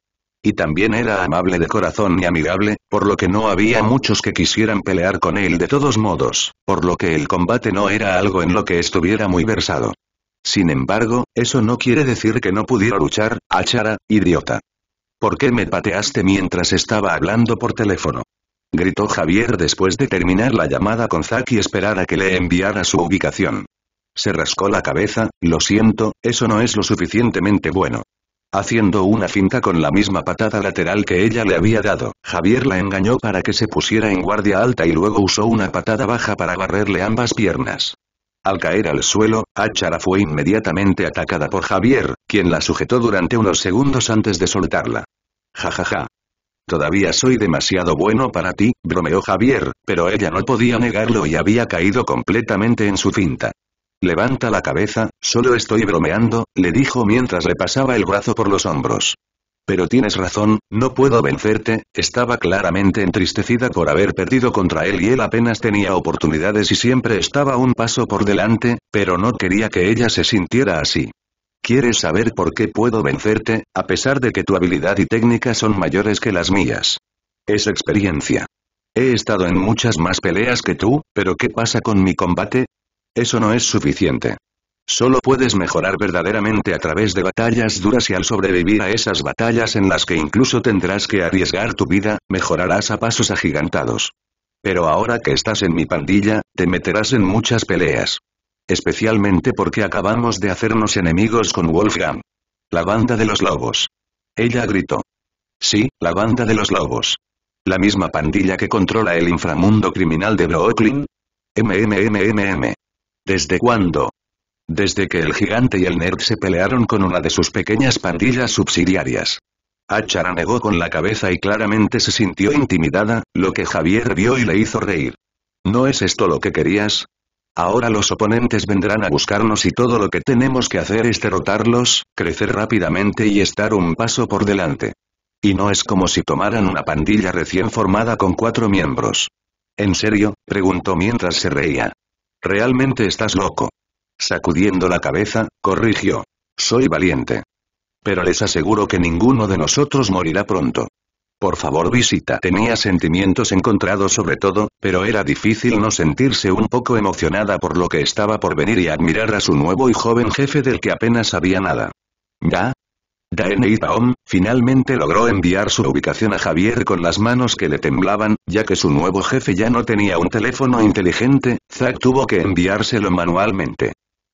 Y también era amable de corazón y amigable, por lo que no había muchos que quisieran pelear con él de todos modos, por lo que el combate no era algo en lo que estuviera muy versado. Sin embargo, eso no quiere decir que no pudiera luchar, Achara, idiota. ¿Por qué me pateaste mientras estaba hablando por teléfono? Gritó Javier después de terminar la llamada con Zack y esperar a que le enviara su ubicación. Se rascó la cabeza, lo siento, eso no es lo suficientemente bueno. Haciendo una finta con la misma patada lateral que ella le había dado, Javier la engañó para que se pusiera en guardia alta y luego usó una patada baja para barrerle ambas piernas. Al caer al suelo, Achara fue inmediatamente atacada por Javier, quien la sujetó durante unos segundos antes de soltarla. Ja ja ja. Todavía soy demasiado bueno para ti, bromeó Javier, pero ella no podía negarlo y había caído completamente en su finta. Levanta la cabeza, solo estoy bromeando, le dijo mientras le pasaba el brazo por los hombros. Pero tienes razón, no puedo vencerte, estaba claramente entristecida por haber perdido contra él y él apenas tenía oportunidades y siempre estaba un paso por delante, pero no quería que ella se sintiera así. ¿Quieres saber por qué puedo vencerte, a pesar de que tu habilidad y técnica son mayores que las mías? Es experiencia. He estado en muchas más peleas que tú, pero ¿qué pasa con mi combate? eso no es suficiente. Solo puedes mejorar verdaderamente a través de batallas duras y al sobrevivir a esas batallas en las que incluso tendrás que arriesgar tu vida, mejorarás a pasos agigantados. Pero ahora que estás en mi pandilla, te meterás en muchas peleas. Especialmente porque acabamos de hacernos enemigos con Wolfgang. La banda de los lobos. Ella gritó. Sí, la banda de los lobos. La misma pandilla que controla el inframundo criminal de Brooklyn. MMMMM. ¿Desde cuándo? Desde que el gigante y el nerd se pelearon con una de sus pequeñas pandillas subsidiarias. Achara negó con la cabeza y claramente se sintió intimidada, lo que Javier vio y le hizo reír. ¿No es esto lo que querías? Ahora los oponentes vendrán a buscarnos y todo lo que tenemos que hacer es derrotarlos, crecer rápidamente y estar un paso por delante. Y no es como si tomaran una pandilla recién formada con cuatro miembros. ¿En serio? preguntó mientras se reía. Realmente estás loco. Sacudiendo la cabeza, corrigió. Soy valiente. Pero les aseguro que ninguno de nosotros morirá pronto. Por favor visita. Tenía sentimientos encontrados sobre todo, pero era difícil no sentirse un poco emocionada por lo que estaba por venir y admirar a su nuevo y joven jefe del que apenas sabía nada. Ya, Daenei Paom, finalmente logró enviar su ubicación a Javier con las manos que le temblaban, ya que su nuevo jefe ya no tenía un teléfono inteligente, Zack tuvo que enviárselo manualmente.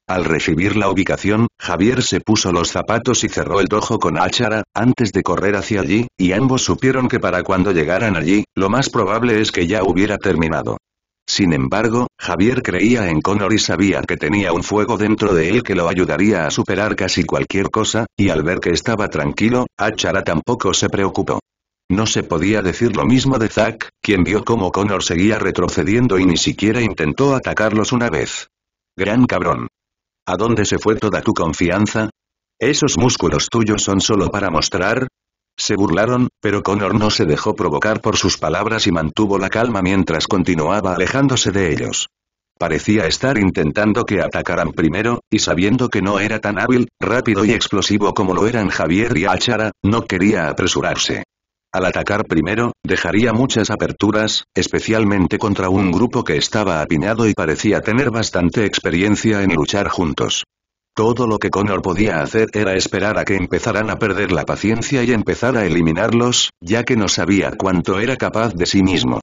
Al recibir la ubicación, Javier se puso los zapatos y cerró el dojo con achara, antes de correr hacia allí, y ambos supieron que para cuando llegaran allí, lo más probable es que ya hubiera terminado. Sin embargo, Javier creía en Connor y sabía que tenía un fuego dentro de él que lo ayudaría a superar casi cualquier cosa, y al ver que estaba tranquilo, Achara tampoco se preocupó. No se podía decir lo mismo de Zack, quien vio cómo Connor seguía retrocediendo y ni siquiera intentó atacarlos una vez. Gran cabrón. ¿A dónde se fue toda tu confianza? ¿Esos músculos tuyos son solo para mostrar? Se burlaron, pero Connor no se dejó provocar por sus palabras y mantuvo la calma mientras continuaba alejándose de ellos. Parecía estar intentando que atacaran primero, y sabiendo que no era tan hábil, rápido y explosivo como lo eran Javier y Achara, no quería apresurarse. Al atacar primero, dejaría muchas aperturas, especialmente contra un grupo que estaba apiñado y parecía tener bastante experiencia en luchar juntos. Todo lo que Connor podía hacer era esperar a que empezaran a perder la paciencia y empezar a eliminarlos, ya que no sabía cuánto era capaz de sí mismo.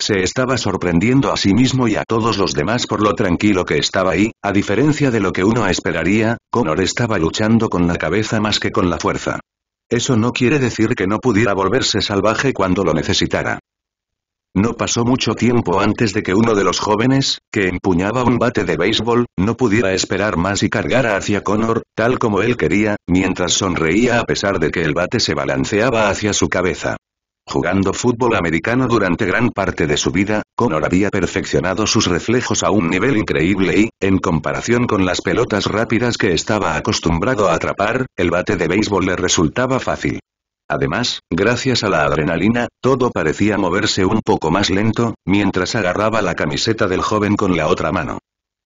Se estaba sorprendiendo a sí mismo y a todos los demás por lo tranquilo que estaba ahí, a diferencia de lo que uno esperaría, Connor estaba luchando con la cabeza más que con la fuerza. Eso no quiere decir que no pudiera volverse salvaje cuando lo necesitara. No pasó mucho tiempo antes de que uno de los jóvenes, que empuñaba un bate de béisbol, no pudiera esperar más y cargara hacia Connor, tal como él quería, mientras sonreía a pesar de que el bate se balanceaba hacia su cabeza. Jugando fútbol americano durante gran parte de su vida, Connor había perfeccionado sus reflejos a un nivel increíble y, en comparación con las pelotas rápidas que estaba acostumbrado a atrapar, el bate de béisbol le resultaba fácil. Además, gracias a la adrenalina, todo parecía moverse un poco más lento, mientras agarraba la camiseta del joven con la otra mano.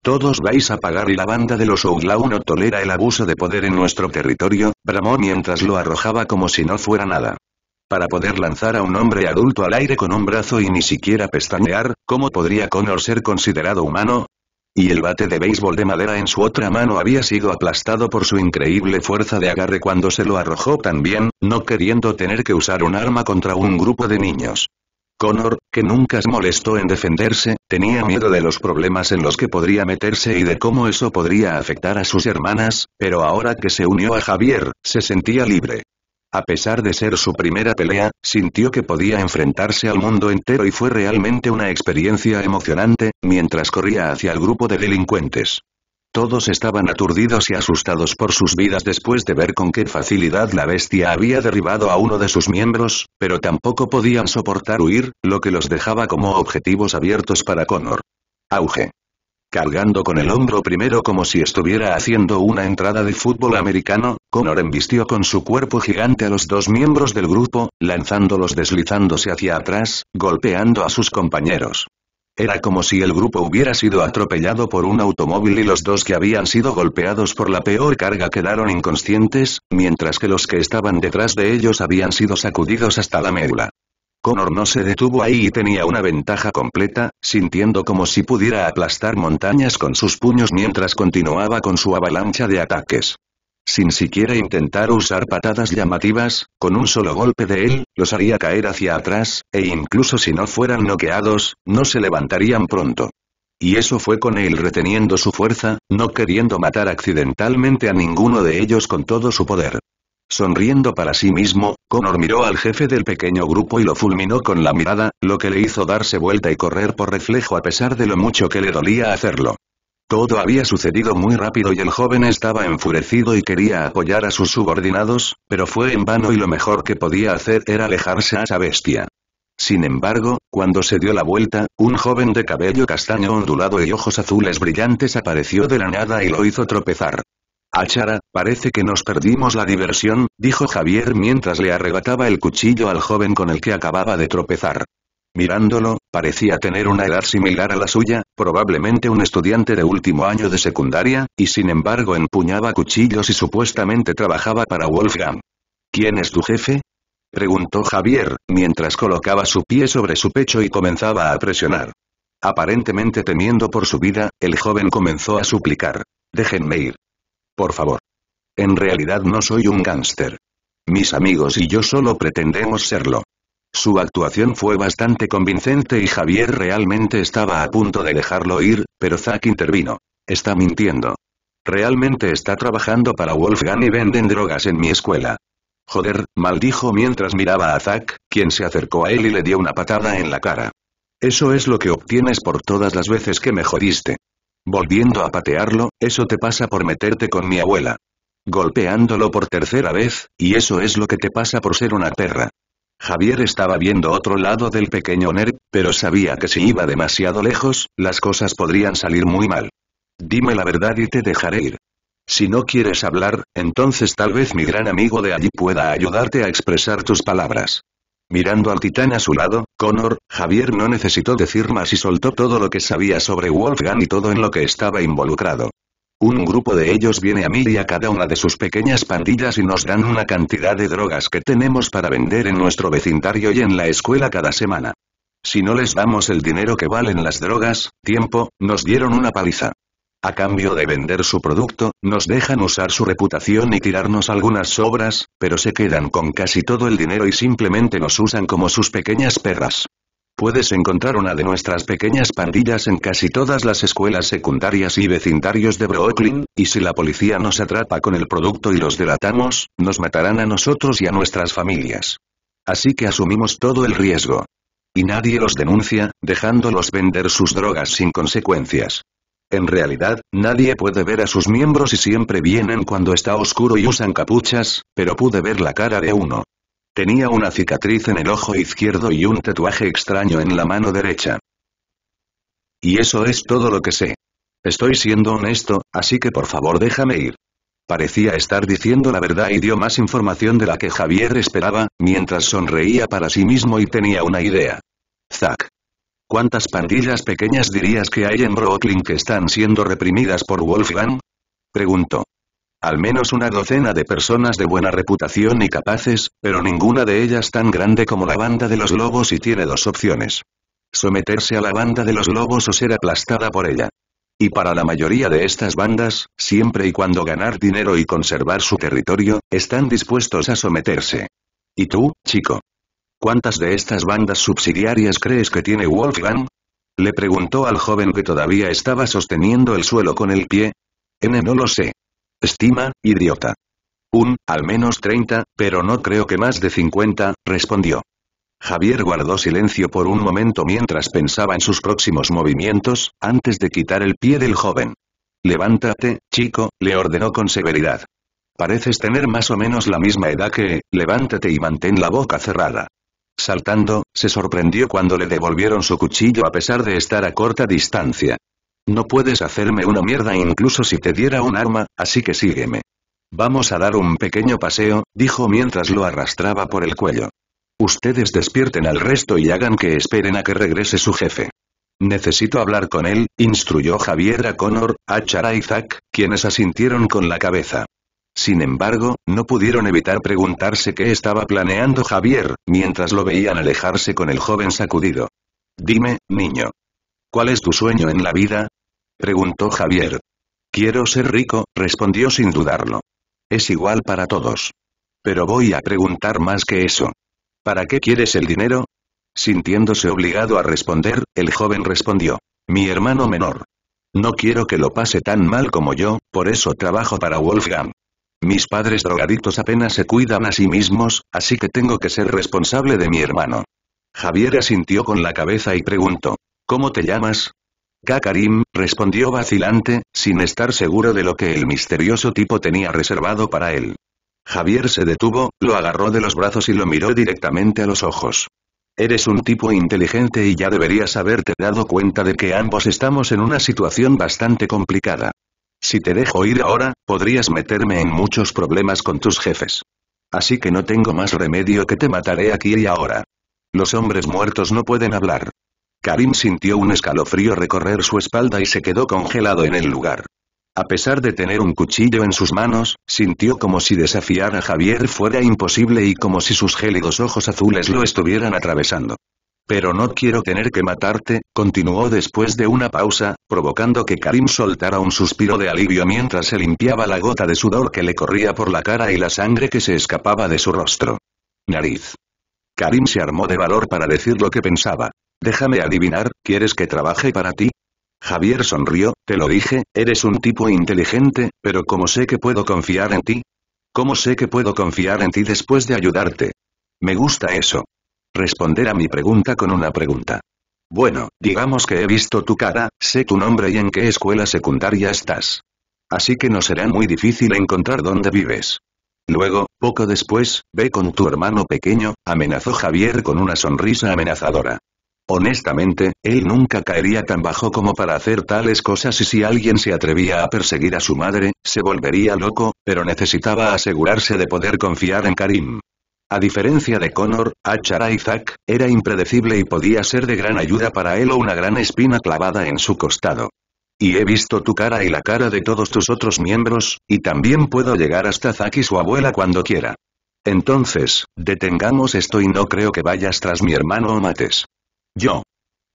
Todos vais a pagar y la banda de los Ouglau no tolera el abuso de poder en nuestro territorio, bramó mientras lo arrojaba como si no fuera nada. Para poder lanzar a un hombre adulto al aire con un brazo y ni siquiera pestañear, ¿cómo podría Connor ser considerado humano? y el bate de béisbol de madera en su otra mano había sido aplastado por su increíble fuerza de agarre cuando se lo arrojó también, no queriendo tener que usar un arma contra un grupo de niños. Connor, que nunca se molestó en defenderse, tenía miedo de los problemas en los que podría meterse y de cómo eso podría afectar a sus hermanas, pero ahora que se unió a Javier, se sentía libre. A pesar de ser su primera pelea, sintió que podía enfrentarse al mundo entero y fue realmente una experiencia emocionante, mientras corría hacia el grupo de delincuentes. Todos estaban aturdidos y asustados por sus vidas después de ver con qué facilidad la bestia había derribado a uno de sus miembros, pero tampoco podían soportar huir, lo que los dejaba como objetivos abiertos para Connor. Auge cargando con el hombro primero como si estuviera haciendo una entrada de fútbol americano, Connor embistió con su cuerpo gigante a los dos miembros del grupo, lanzándolos deslizándose hacia atrás, golpeando a sus compañeros. Era como si el grupo hubiera sido atropellado por un automóvil y los dos que habían sido golpeados por la peor carga quedaron inconscientes, mientras que los que estaban detrás de ellos habían sido sacudidos hasta la médula. Connor no se detuvo ahí y tenía una ventaja completa, sintiendo como si pudiera aplastar montañas con sus puños mientras continuaba con su avalancha de ataques. Sin siquiera intentar usar patadas llamativas, con un solo golpe de él, los haría caer hacia atrás, e incluso si no fueran noqueados, no se levantarían pronto. Y eso fue con él reteniendo su fuerza, no queriendo matar accidentalmente a ninguno de ellos con todo su poder. Sonriendo para sí mismo, Connor miró al jefe del pequeño grupo y lo fulminó con la mirada, lo que le hizo darse vuelta y correr por reflejo a pesar de lo mucho que le dolía hacerlo. Todo había sucedido muy rápido y el joven estaba enfurecido y quería apoyar a sus subordinados, pero fue en vano y lo mejor que podía hacer era alejarse a esa bestia. Sin embargo, cuando se dio la vuelta, un joven de cabello castaño ondulado y ojos azules brillantes apareció de la nada y lo hizo tropezar. Achara, parece que nos perdimos la diversión, dijo Javier mientras le arrebataba el cuchillo al joven con el que acababa de tropezar. Mirándolo, parecía tener una edad similar a la suya, probablemente un estudiante de último año de secundaria, y sin embargo empuñaba cuchillos y supuestamente trabajaba para Wolfgang. ¿Quién es tu jefe? preguntó Javier, mientras colocaba su pie sobre su pecho y comenzaba a presionar. Aparentemente temiendo por su vida, el joven comenzó a suplicar. Déjenme ir. Por favor. En realidad no soy un gángster. Mis amigos y yo solo pretendemos serlo. Su actuación fue bastante convincente y Javier realmente estaba a punto de dejarlo ir, pero Zack intervino. Está mintiendo. Realmente está trabajando para Wolfgang y venden drogas en mi escuela. Joder, maldijo mientras miraba a Zack, quien se acercó a él y le dio una patada en la cara. Eso es lo que obtienes por todas las veces que me jodiste. Volviendo a patearlo, eso te pasa por meterte con mi abuela. Golpeándolo por tercera vez, y eso es lo que te pasa por ser una perra. Javier estaba viendo otro lado del pequeño nerd, pero sabía que si iba demasiado lejos, las cosas podrían salir muy mal. Dime la verdad y te dejaré ir. Si no quieres hablar, entonces tal vez mi gran amigo de allí pueda ayudarte a expresar tus palabras. Mirando al titán a su lado, Connor, Javier no necesitó decir más y soltó todo lo que sabía sobre Wolfgang y todo en lo que estaba involucrado. Un grupo de ellos viene a mí y a cada una de sus pequeñas pandillas y nos dan una cantidad de drogas que tenemos para vender en nuestro vecindario y en la escuela cada semana. Si no les damos el dinero que valen las drogas, tiempo, nos dieron una paliza. A cambio de vender su producto, nos dejan usar su reputación y tirarnos algunas sobras, pero se quedan con casi todo el dinero y simplemente nos usan como sus pequeñas perras. Puedes encontrar una de nuestras pequeñas pandillas en casi todas las escuelas secundarias y vecindarios de Brooklyn, y si la policía nos atrapa con el producto y los delatamos, nos matarán a nosotros y a nuestras familias. Así que asumimos todo el riesgo. Y nadie los denuncia, dejándolos vender sus drogas sin consecuencias. En realidad, nadie puede ver a sus miembros y siempre vienen cuando está oscuro y usan capuchas, pero pude ver la cara de uno. Tenía una cicatriz en el ojo izquierdo y un tatuaje extraño en la mano derecha. Y eso es todo lo que sé. Estoy siendo honesto, así que por favor déjame ir. Parecía estar diciendo la verdad y dio más información de la que Javier esperaba, mientras sonreía para sí mismo y tenía una idea. Zack. ¿Cuántas pandillas pequeñas dirías que hay en Brooklyn que están siendo reprimidas por Wolfgang? Preguntó. Al menos una docena de personas de buena reputación y capaces, pero ninguna de ellas tan grande como la banda de los lobos y tiene dos opciones. Someterse a la banda de los lobos o ser aplastada por ella. Y para la mayoría de estas bandas, siempre y cuando ganar dinero y conservar su territorio, están dispuestos a someterse. ¿Y tú, chico? ¿Cuántas de estas bandas subsidiarias crees que tiene Wolfgang? Le preguntó al joven que todavía estaba sosteniendo el suelo con el pie. N no lo sé. Estima, idiota. Un, al menos 30, pero no creo que más de 50, respondió. Javier guardó silencio por un momento mientras pensaba en sus próximos movimientos, antes de quitar el pie del joven. Levántate, chico, le ordenó con severidad. Pareces tener más o menos la misma edad que, levántate y mantén la boca cerrada. Saltando, se sorprendió cuando le devolvieron su cuchillo a pesar de estar a corta distancia. No puedes hacerme una mierda incluso si te diera un arma, así que sígueme. Vamos a dar un pequeño paseo, dijo mientras lo arrastraba por el cuello. Ustedes despierten al resto y hagan que esperen a que regrese su jefe. Necesito hablar con él, instruyó Javier a Connor, a Chara y Zack, quienes asintieron con la cabeza. Sin embargo, no pudieron evitar preguntarse qué estaba planeando Javier, mientras lo veían alejarse con el joven sacudido. Dime, niño. ¿Cuál es tu sueño en la vida? preguntó Javier. Quiero ser rico, respondió sin dudarlo. Es igual para todos. Pero voy a preguntar más que eso. ¿Para qué quieres el dinero? Sintiéndose obligado a responder, el joven respondió. Mi hermano menor. No quiero que lo pase tan mal como yo, por eso trabajo para Wolfgang. Mis padres drogadictos apenas se cuidan a sí mismos, así que tengo que ser responsable de mi hermano. Javier asintió con la cabeza y preguntó. ¿Cómo te llamas? Kakarim, respondió vacilante, sin estar seguro de lo que el misterioso tipo tenía reservado para él. Javier se detuvo, lo agarró de los brazos y lo miró directamente a los ojos. Eres un tipo inteligente y ya deberías haberte dado cuenta de que ambos estamos en una situación bastante complicada. Si te dejo ir ahora, podrías meterme en muchos problemas con tus jefes. Así que no tengo más remedio que te mataré aquí y ahora. Los hombres muertos no pueden hablar. Karim sintió un escalofrío recorrer su espalda y se quedó congelado en el lugar. A pesar de tener un cuchillo en sus manos, sintió como si desafiar a Javier fuera imposible y como si sus gélidos ojos azules lo estuvieran atravesando. Pero no quiero tener que matarte, continuó después de una pausa, provocando que Karim soltara un suspiro de alivio mientras se limpiaba la gota de sudor que le corría por la cara y la sangre que se escapaba de su rostro. Nariz. Karim se armó de valor para decir lo que pensaba. Déjame adivinar, ¿quieres que trabaje para ti? Javier sonrió, te lo dije, eres un tipo inteligente, pero ¿cómo sé que puedo confiar en ti? ¿Cómo sé que puedo confiar en ti después de ayudarte? Me gusta eso. Responder a mi pregunta con una pregunta. Bueno, digamos que he visto tu cara, sé tu nombre y en qué escuela secundaria estás. Así que no será muy difícil encontrar dónde vives. Luego, poco después, ve con tu hermano pequeño, amenazó Javier con una sonrisa amenazadora. Honestamente, él nunca caería tan bajo como para hacer tales cosas y si alguien se atrevía a perseguir a su madre, se volvería loco, pero necesitaba asegurarse de poder confiar en Karim. A diferencia de Connor, Zack, era impredecible y podía ser de gran ayuda para él o una gran espina clavada en su costado. Y he visto tu cara y la cara de todos tus otros miembros, y también puedo llegar hasta Zack y su abuela cuando quiera. Entonces, detengamos esto y no creo que vayas tras mi hermano o mates. Yo.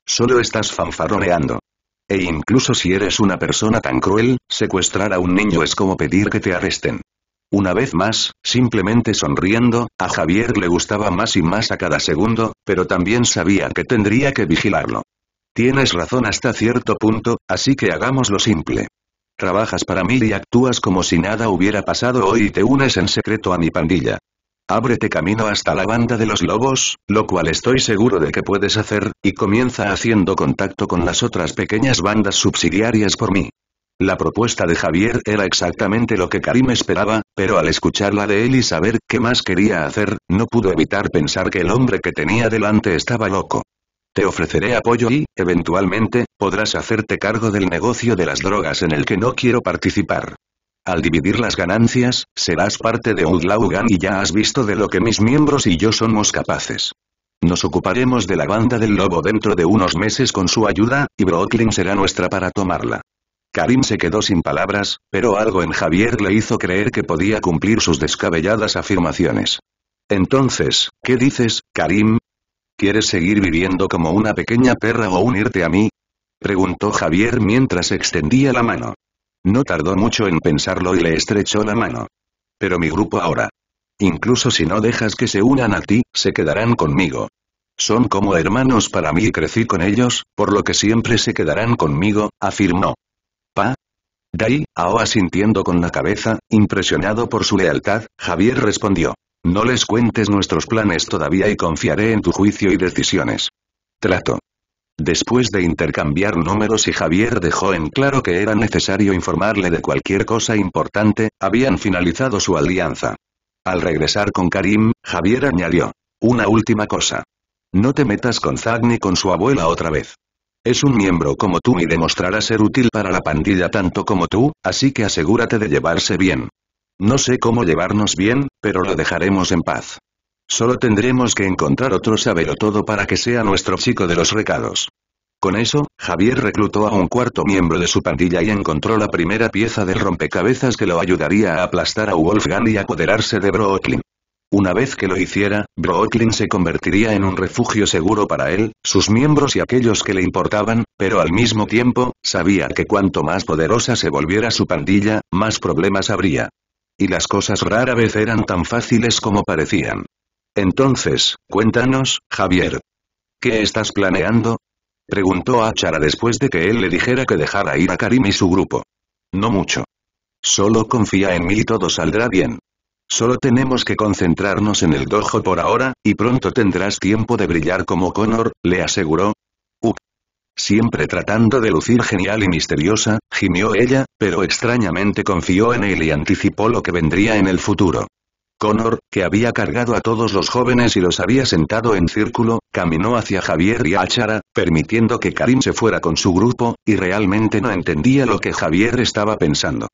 Solo estás fanfarroneando. E incluso si eres una persona tan cruel, secuestrar a un niño es como pedir que te arresten. Una vez más, simplemente sonriendo, a Javier le gustaba más y más a cada segundo, pero también sabía que tendría que vigilarlo. Tienes razón hasta cierto punto, así que hagámoslo simple. Trabajas para mí y actúas como si nada hubiera pasado hoy y te unes en secreto a mi pandilla. Ábrete camino hasta la banda de los lobos, lo cual estoy seguro de que puedes hacer, y comienza haciendo contacto con las otras pequeñas bandas subsidiarias por mí. La propuesta de Javier era exactamente lo que Karim esperaba, pero al escucharla de él y saber qué más quería hacer, no pudo evitar pensar que el hombre que tenía delante estaba loco. Te ofreceré apoyo y, eventualmente, podrás hacerte cargo del negocio de las drogas en el que no quiero participar. Al dividir las ganancias, serás parte de Udlaugan y ya has visto de lo que mis miembros y yo somos capaces. Nos ocuparemos de la banda del lobo dentro de unos meses con su ayuda, y Brooklyn será nuestra para tomarla. Karim se quedó sin palabras, pero algo en Javier le hizo creer que podía cumplir sus descabelladas afirmaciones. Entonces, ¿qué dices, Karim? ¿Quieres seguir viviendo como una pequeña perra o unirte a mí? Preguntó Javier mientras extendía la mano. No tardó mucho en pensarlo y le estrechó la mano. Pero mi grupo ahora. Incluso si no dejas que se unan a ti, se quedarán conmigo. Son como hermanos para mí y crecí con ellos, por lo que siempre se quedarán conmigo, afirmó. Dai, ahora sintiendo con la cabeza, impresionado por su lealtad, Javier respondió. No les cuentes nuestros planes todavía y confiaré en tu juicio y decisiones. Trato. Después de intercambiar números y Javier dejó en claro que era necesario informarle de cualquier cosa importante, habían finalizado su alianza. Al regresar con Karim, Javier añadió. Una última cosa. No te metas con Zag ni con su abuela otra vez. Es un miembro como tú y demostrará ser útil para la pandilla tanto como tú, así que asegúrate de llevarse bien. No sé cómo llevarnos bien, pero lo dejaremos en paz. Solo tendremos que encontrar otro todo para que sea nuestro chico de los recados. Con eso, Javier reclutó a un cuarto miembro de su pandilla y encontró la primera pieza de rompecabezas que lo ayudaría a aplastar a Wolfgang y apoderarse de Brooklyn. Una vez que lo hiciera, Brooklyn se convertiría en un refugio seguro para él, sus miembros y aquellos que le importaban, pero al mismo tiempo, sabía que cuanto más poderosa se volviera su pandilla, más problemas habría. Y las cosas rara vez eran tan fáciles como parecían. Entonces, cuéntanos, Javier. ¿Qué estás planeando? Preguntó a Chara después de que él le dijera que dejara ir a Karim y su grupo. No mucho. Solo confía en mí y todo saldrá bien. Solo tenemos que concentrarnos en el dojo por ahora, y pronto tendrás tiempo de brillar como Connor, le aseguró. Uk. Siempre tratando de lucir genial y misteriosa, gimió ella, pero extrañamente confió en él y anticipó lo que vendría en el futuro. Connor, que había cargado a todos los jóvenes y los había sentado en círculo, caminó hacia Javier y Achara, permitiendo que Karim se fuera con su grupo, y realmente no entendía lo que Javier estaba pensando.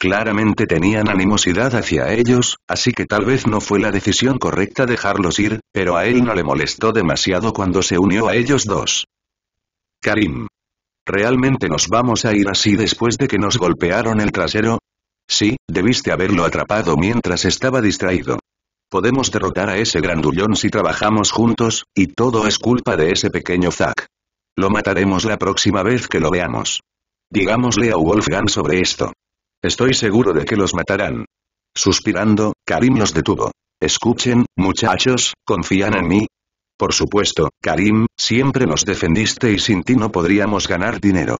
Claramente tenían animosidad hacia ellos, así que tal vez no fue la decisión correcta dejarlos ir, pero a él no le molestó demasiado cuando se unió a ellos dos. Karim. ¿Realmente nos vamos a ir así después de que nos golpearon el trasero? Sí, debiste haberlo atrapado mientras estaba distraído. Podemos derrotar a ese grandullón si trabajamos juntos, y todo es culpa de ese pequeño Zack. Lo mataremos la próxima vez que lo veamos. Digámosle a Wolfgang sobre esto. Estoy seguro de que los matarán. Suspirando, Karim los detuvo. Escuchen, muchachos, ¿confían en mí? Por supuesto, Karim, siempre nos defendiste y sin ti no podríamos ganar dinero.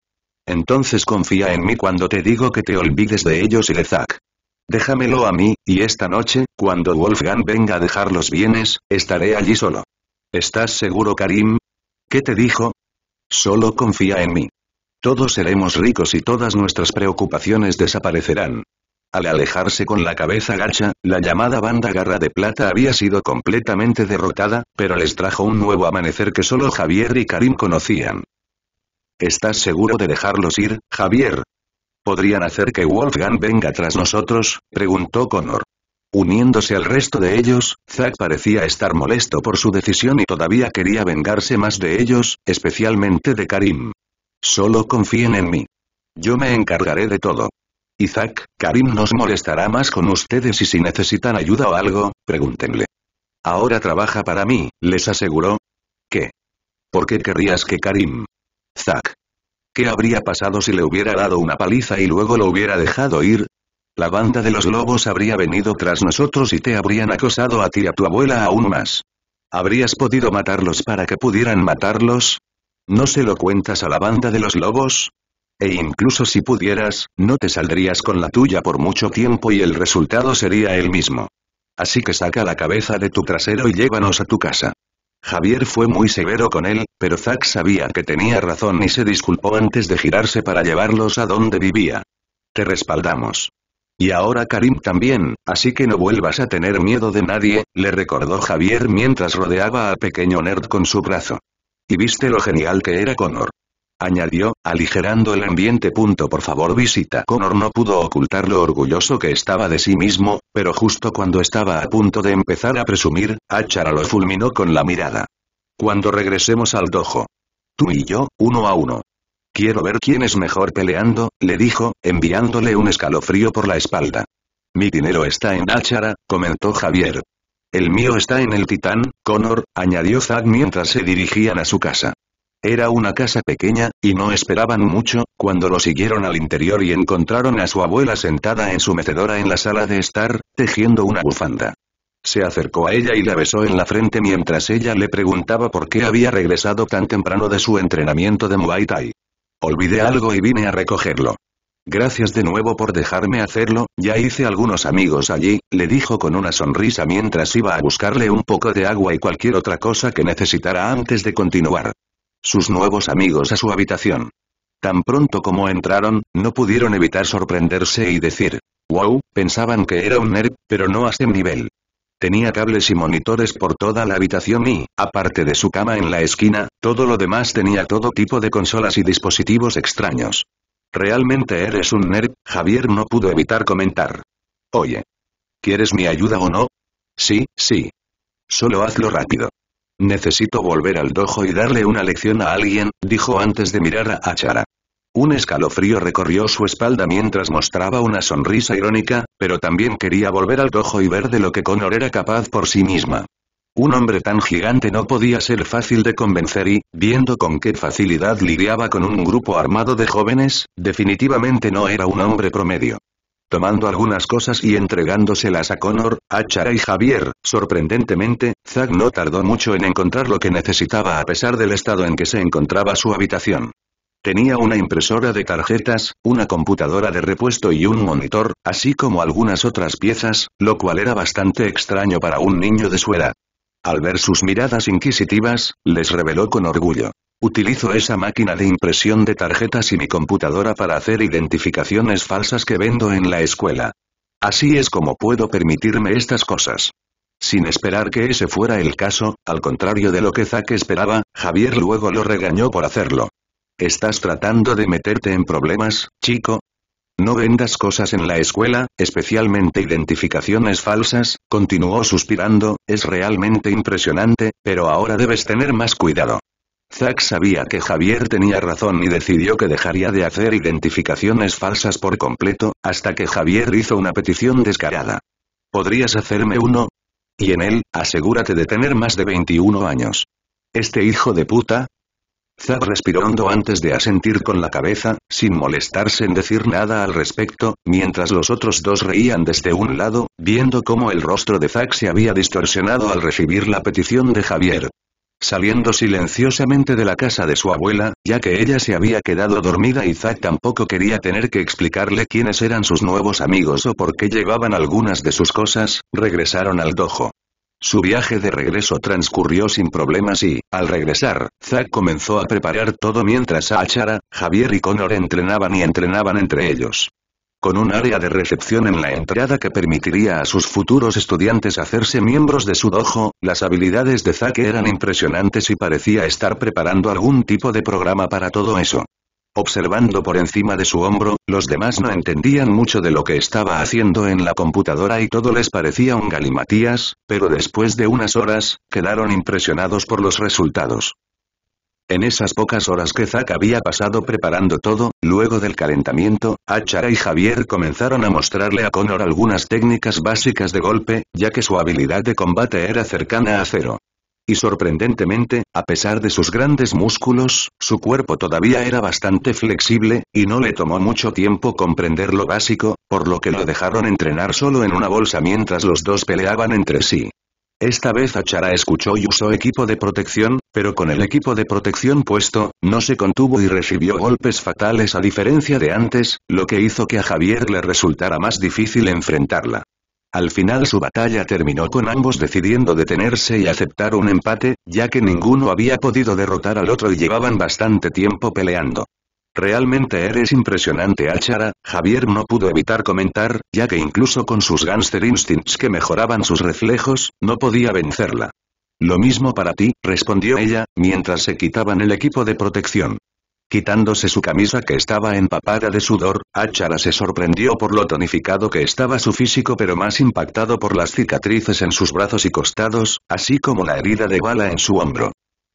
Entonces confía en mí cuando te digo que te olvides de ellos y de Zack. Déjamelo a mí, y esta noche, cuando Wolfgang venga a dejar los bienes, estaré allí solo. ¿Estás seguro Karim? ¿Qué te dijo? Solo confía en mí. Todos seremos ricos y todas nuestras preocupaciones desaparecerán. Al alejarse con la cabeza gacha, la llamada banda Garra de Plata había sido completamente derrotada, pero les trajo un nuevo amanecer que solo Javier y Karim conocían. ¿Estás seguro de dejarlos ir, Javier? ¿Podrían hacer que Wolfgang venga tras nosotros? preguntó Connor. Uniéndose al resto de ellos, Zack parecía estar molesto por su decisión y todavía quería vengarse más de ellos, especialmente de Karim. Solo confíen en mí. Yo me encargaré de todo. Isaac, Karim nos molestará más con ustedes y si necesitan ayuda o algo, pregúntenle. Ahora trabaja para mí, les aseguró. ¿Qué? ¿Por qué querrías que Karim? Zack. ¿Qué habría pasado si le hubiera dado una paliza y luego lo hubiera dejado ir? La banda de los lobos habría venido tras nosotros y te habrían acosado a ti y a tu abuela aún más. ¿Habrías podido matarlos para que pudieran matarlos? ¿No se lo cuentas a la banda de los lobos? E incluso si pudieras, no te saldrías con la tuya por mucho tiempo y el resultado sería el mismo. Así que saca la cabeza de tu trasero y llévanos a tu casa. Javier fue muy severo con él, pero Zack sabía que tenía razón y se disculpó antes de girarse para llevarlos a donde vivía. Te respaldamos. Y ahora Karim también, así que no vuelvas a tener miedo de nadie, le recordó Javier mientras rodeaba a Pequeño Nerd con su brazo. Y viste lo genial que era Connor. Añadió, aligerando el ambiente. Punto por favor visita. Connor no pudo ocultar lo orgulloso que estaba de sí mismo, pero justo cuando estaba a punto de empezar a presumir, Achara lo fulminó con la mirada. Cuando regresemos al dojo. Tú y yo, uno a uno. Quiero ver quién es mejor peleando, le dijo, enviándole un escalofrío por la espalda. Mi dinero está en Achara, comentó Javier. El mío está en el Titán, Connor, añadió Zack mientras se dirigían a su casa. Era una casa pequeña, y no esperaban mucho, cuando lo siguieron al interior y encontraron a su abuela sentada en su mecedora en la sala de estar, tejiendo una bufanda. Se acercó a ella y la besó en la frente mientras ella le preguntaba por qué había regresado tan temprano de su entrenamiento de Muay Thai. Olvidé algo y vine a recogerlo. Gracias de nuevo por dejarme hacerlo, ya hice algunos amigos allí, le dijo con una sonrisa mientras iba a buscarle un poco de agua y cualquier otra cosa que necesitara antes de continuar. Sus nuevos amigos a su habitación. Tan pronto como entraron, no pudieron evitar sorprenderse y decir, wow, pensaban que era un nerd, pero no a este nivel. Tenía cables y monitores por toda la habitación y, aparte de su cama en la esquina, todo lo demás tenía todo tipo de consolas y dispositivos extraños. Realmente eres un nerd, Javier no pudo evitar comentar. Oye. ¿Quieres mi ayuda o no? Sí, sí. Solo hazlo rápido. Necesito volver al dojo y darle una lección a alguien, dijo antes de mirar a Achara. Un escalofrío recorrió su espalda mientras mostraba una sonrisa irónica, pero también quería volver al dojo y ver de lo que Connor era capaz por sí misma. Un hombre tan gigante no podía ser fácil de convencer y, viendo con qué facilidad lidiaba con un grupo armado de jóvenes, definitivamente no era un hombre promedio. Tomando algunas cosas y entregándoselas a Connor, Achara y Javier, sorprendentemente, Zack no tardó mucho en encontrar lo que necesitaba a pesar del estado en que se encontraba su habitación. Tenía una impresora de tarjetas, una computadora de repuesto y un monitor, así como algunas otras piezas, lo cual era bastante extraño para un niño de su edad. Al ver sus miradas inquisitivas, les reveló con orgullo. Utilizo esa máquina de impresión de tarjetas y mi computadora para hacer identificaciones falsas que vendo en la escuela. Así es como puedo permitirme estas cosas. Sin esperar que ese fuera el caso, al contrario de lo que Zack esperaba, Javier luego lo regañó por hacerlo. Estás tratando de meterte en problemas, chico, no vendas cosas en la escuela, especialmente identificaciones falsas, continuó suspirando, es realmente impresionante, pero ahora debes tener más cuidado. Zack sabía que Javier tenía razón y decidió que dejaría de hacer identificaciones falsas por completo, hasta que Javier hizo una petición descarada. ¿Podrías hacerme uno? Y en él, asegúrate de tener más de 21 años. Este hijo de puta, Zack respiró antes de asentir con la cabeza, sin molestarse en decir nada al respecto, mientras los otros dos reían desde un lado, viendo cómo el rostro de Zack se había distorsionado al recibir la petición de Javier. Saliendo silenciosamente de la casa de su abuela, ya que ella se había quedado dormida y Zack tampoco quería tener que explicarle quiénes eran sus nuevos amigos o por qué llevaban algunas de sus cosas, regresaron al dojo. Su viaje de regreso transcurrió sin problemas y, al regresar, Zack comenzó a preparar todo mientras Achara, Javier y Connor entrenaban y entrenaban entre ellos. Con un área de recepción en la entrada que permitiría a sus futuros estudiantes hacerse miembros de su dojo, las habilidades de Zack eran impresionantes y parecía estar preparando algún tipo de programa para todo eso. Observando por encima de su hombro, los demás no entendían mucho de lo que estaba haciendo en la computadora y todo les parecía un galimatías, pero después de unas horas, quedaron impresionados por los resultados. En esas pocas horas que Zack había pasado preparando todo, luego del calentamiento, Achara y Javier comenzaron a mostrarle a Connor algunas técnicas básicas de golpe, ya que su habilidad de combate era cercana a cero y sorprendentemente, a pesar de sus grandes músculos, su cuerpo todavía era bastante flexible, y no le tomó mucho tiempo comprender lo básico, por lo que lo dejaron entrenar solo en una bolsa mientras los dos peleaban entre sí. Esta vez Achara escuchó y usó equipo de protección, pero con el equipo de protección puesto, no se contuvo y recibió golpes fatales a diferencia de antes, lo que hizo que a Javier le resultara más difícil enfrentarla. Al final su batalla terminó con ambos decidiendo detenerse y aceptar un empate, ya que ninguno había podido derrotar al otro y llevaban bastante tiempo peleando. Realmente eres impresionante Achara, Javier no pudo evitar comentar, ya que incluso con sus gangster instincts que mejoraban sus reflejos, no podía vencerla. Lo mismo para ti, respondió ella, mientras se quitaban el equipo de protección. Quitándose su camisa que estaba empapada de sudor, Achala se sorprendió por lo tonificado que estaba su físico pero más impactado por las cicatrices en sus brazos y costados, así como la herida de bala en su hombro.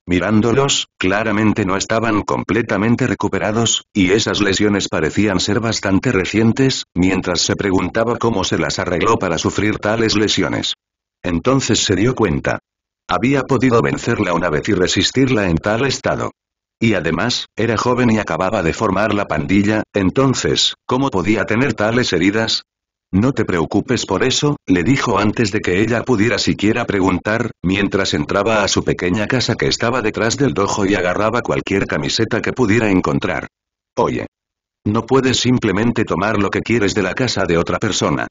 Mirándolos, claramente no estaban completamente recuperados, y esas lesiones parecían ser bastante recientes, mientras se preguntaba cómo se las arregló para sufrir tales lesiones. Entonces se dio cuenta. Había podido vencerla una vez y resistirla en tal estado. Y además, era joven y acababa de formar la pandilla, entonces, ¿cómo podía tener tales heridas? No te preocupes por eso, le dijo antes de que ella pudiera siquiera preguntar, mientras entraba a su pequeña casa que estaba detrás del dojo y agarraba cualquier camiseta que pudiera encontrar. Oye. No puedes simplemente tomar lo que quieres de la casa de otra persona.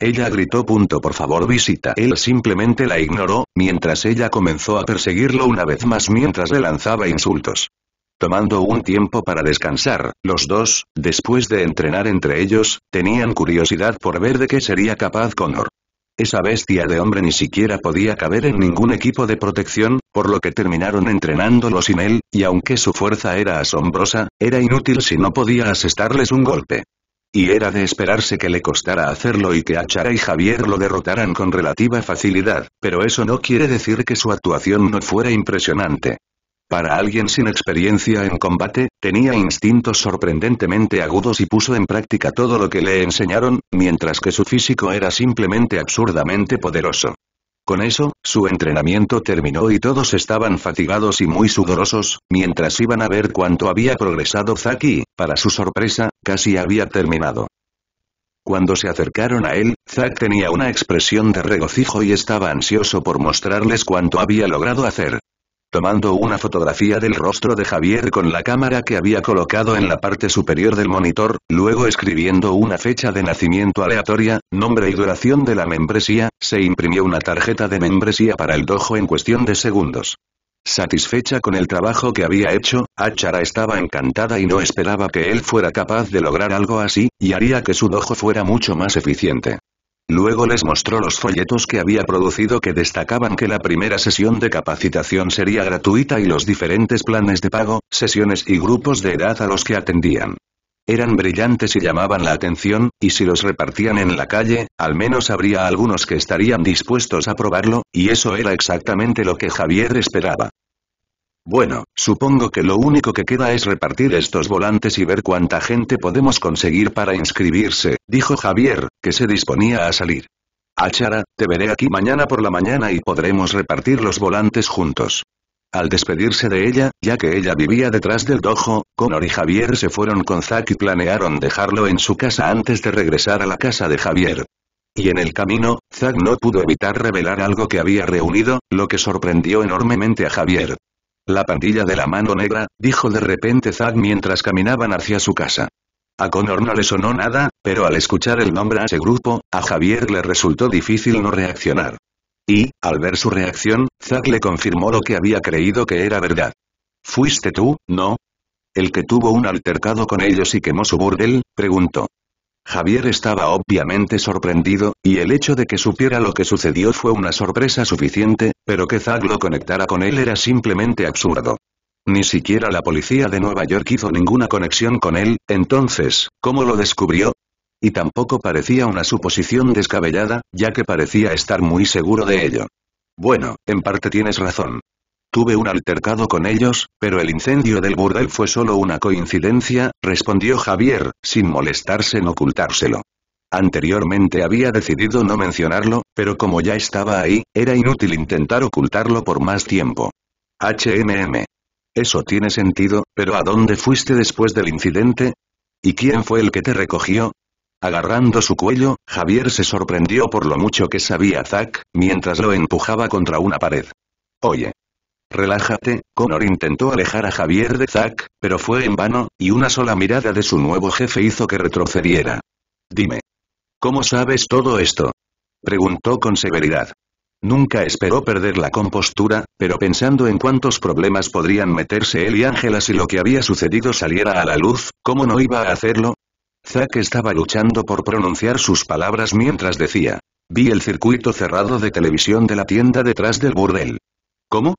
Ella gritó punto por favor visita. Él simplemente la ignoró, mientras ella comenzó a perseguirlo una vez más mientras le lanzaba insultos. Tomando un tiempo para descansar, los dos, después de entrenar entre ellos, tenían curiosidad por ver de qué sería capaz Connor. Esa bestia de hombre ni siquiera podía caber en ningún equipo de protección, por lo que terminaron entrenándolo sin él, y aunque su fuerza era asombrosa, era inútil si no podía asestarles un golpe. Y era de esperarse que le costara hacerlo y que Achara y Javier lo derrotaran con relativa facilidad, pero eso no quiere decir que su actuación no fuera impresionante. Para alguien sin experiencia en combate, tenía instintos sorprendentemente agudos y puso en práctica todo lo que le enseñaron, mientras que su físico era simplemente absurdamente poderoso. Con eso, su entrenamiento terminó y todos estaban fatigados y muy sudorosos, mientras iban a ver cuánto había progresado y, para su sorpresa, casi había terminado. Cuando se acercaron a él, Zack tenía una expresión de regocijo y estaba ansioso por mostrarles cuánto había logrado hacer tomando una fotografía del rostro de Javier con la cámara que había colocado en la parte superior del monitor, luego escribiendo una fecha de nacimiento aleatoria, nombre y duración de la membresía, se imprimió una tarjeta de membresía para el dojo en cuestión de segundos. Satisfecha con el trabajo que había hecho, Achara estaba encantada y no esperaba que él fuera capaz de lograr algo así, y haría que su dojo fuera mucho más eficiente. Luego les mostró los folletos que había producido que destacaban que la primera sesión de capacitación sería gratuita y los diferentes planes de pago, sesiones y grupos de edad a los que atendían. Eran brillantes y llamaban la atención, y si los repartían en la calle, al menos habría algunos que estarían dispuestos a probarlo, y eso era exactamente lo que Javier esperaba. Bueno, supongo que lo único que queda es repartir estos volantes y ver cuánta gente podemos conseguir para inscribirse, dijo Javier, que se disponía a salir. Achara, te veré aquí mañana por la mañana y podremos repartir los volantes juntos. Al despedirse de ella, ya que ella vivía detrás del dojo, Connor y Javier se fueron con Zack y planearon dejarlo en su casa antes de regresar a la casa de Javier. Y en el camino, Zack no pudo evitar revelar algo que había reunido, lo que sorprendió enormemente a Javier. La pandilla de la mano negra, dijo de repente Zack mientras caminaban hacia su casa. A Connor no le sonó nada, pero al escuchar el nombre a ese grupo, a Javier le resultó difícil no reaccionar. Y, al ver su reacción, Zack le confirmó lo que había creído que era verdad. ¿Fuiste tú, no? ¿El que tuvo un altercado con ellos y quemó su burdel? preguntó. Javier estaba obviamente sorprendido, y el hecho de que supiera lo que sucedió fue una sorpresa suficiente, pero que Zag lo conectara con él era simplemente absurdo. Ni siquiera la policía de Nueva York hizo ninguna conexión con él, entonces, ¿cómo lo descubrió? Y tampoco parecía una suposición descabellada, ya que parecía estar muy seguro de ello. Bueno, en parte tienes razón. Tuve un altercado con ellos, pero el incendio del burdel fue solo una coincidencia, respondió Javier, sin molestarse en ocultárselo. Anteriormente había decidido no mencionarlo, pero como ya estaba ahí, era inútil intentar ocultarlo por más tiempo. HMM. Eso tiene sentido, pero ¿a dónde fuiste después del incidente? ¿Y quién fue el que te recogió? Agarrando su cuello, Javier se sorprendió por lo mucho que sabía Zack, mientras lo empujaba contra una pared. Oye, Relájate, Connor intentó alejar a Javier de Zack, pero fue en vano, y una sola mirada de su nuevo jefe hizo que retrocediera. Dime. ¿Cómo sabes todo esto? Preguntó con severidad. Nunca esperó perder la compostura, pero pensando en cuántos problemas podrían meterse él y Ángela si lo que había sucedido saliera a la luz, ¿cómo no iba a hacerlo? Zack estaba luchando por pronunciar sus palabras mientras decía. Vi el circuito cerrado de televisión de la tienda detrás del burdel. ¿Cómo?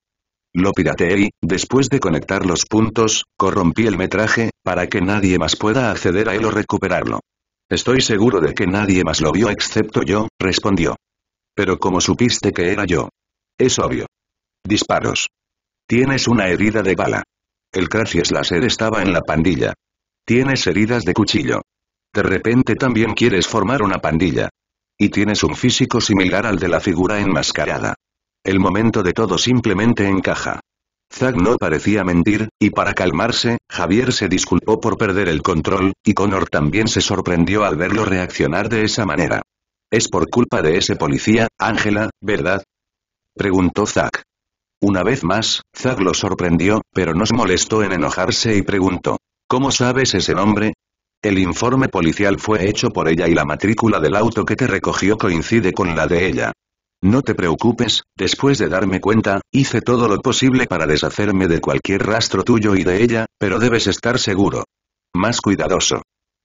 Lo pirateé y, después de conectar los puntos, corrompí el metraje, para que nadie más pueda acceder a él o recuperarlo. Estoy seguro de que nadie más lo vio excepto yo, respondió. Pero como supiste que era yo? Es obvio. Disparos. Tienes una herida de bala. El la láser estaba en la pandilla. Tienes heridas de cuchillo. De repente también quieres formar una pandilla. Y tienes un físico similar al de la figura enmascarada. El momento de todo simplemente encaja. Zack no parecía mentir, y para calmarse, Javier se disculpó por perder el control, y Connor también se sorprendió al verlo reaccionar de esa manera. Es por culpa de ese policía, Ángela, ¿verdad? Preguntó Zack. Una vez más, Zack lo sorprendió, pero no se molestó en enojarse y preguntó. ¿Cómo sabes ese nombre? El informe policial fue hecho por ella y la matrícula del auto que te recogió coincide con la de ella. No te preocupes, después de darme cuenta, hice todo lo posible para deshacerme de cualquier rastro tuyo y de ella, pero debes estar seguro. Más cuidadoso.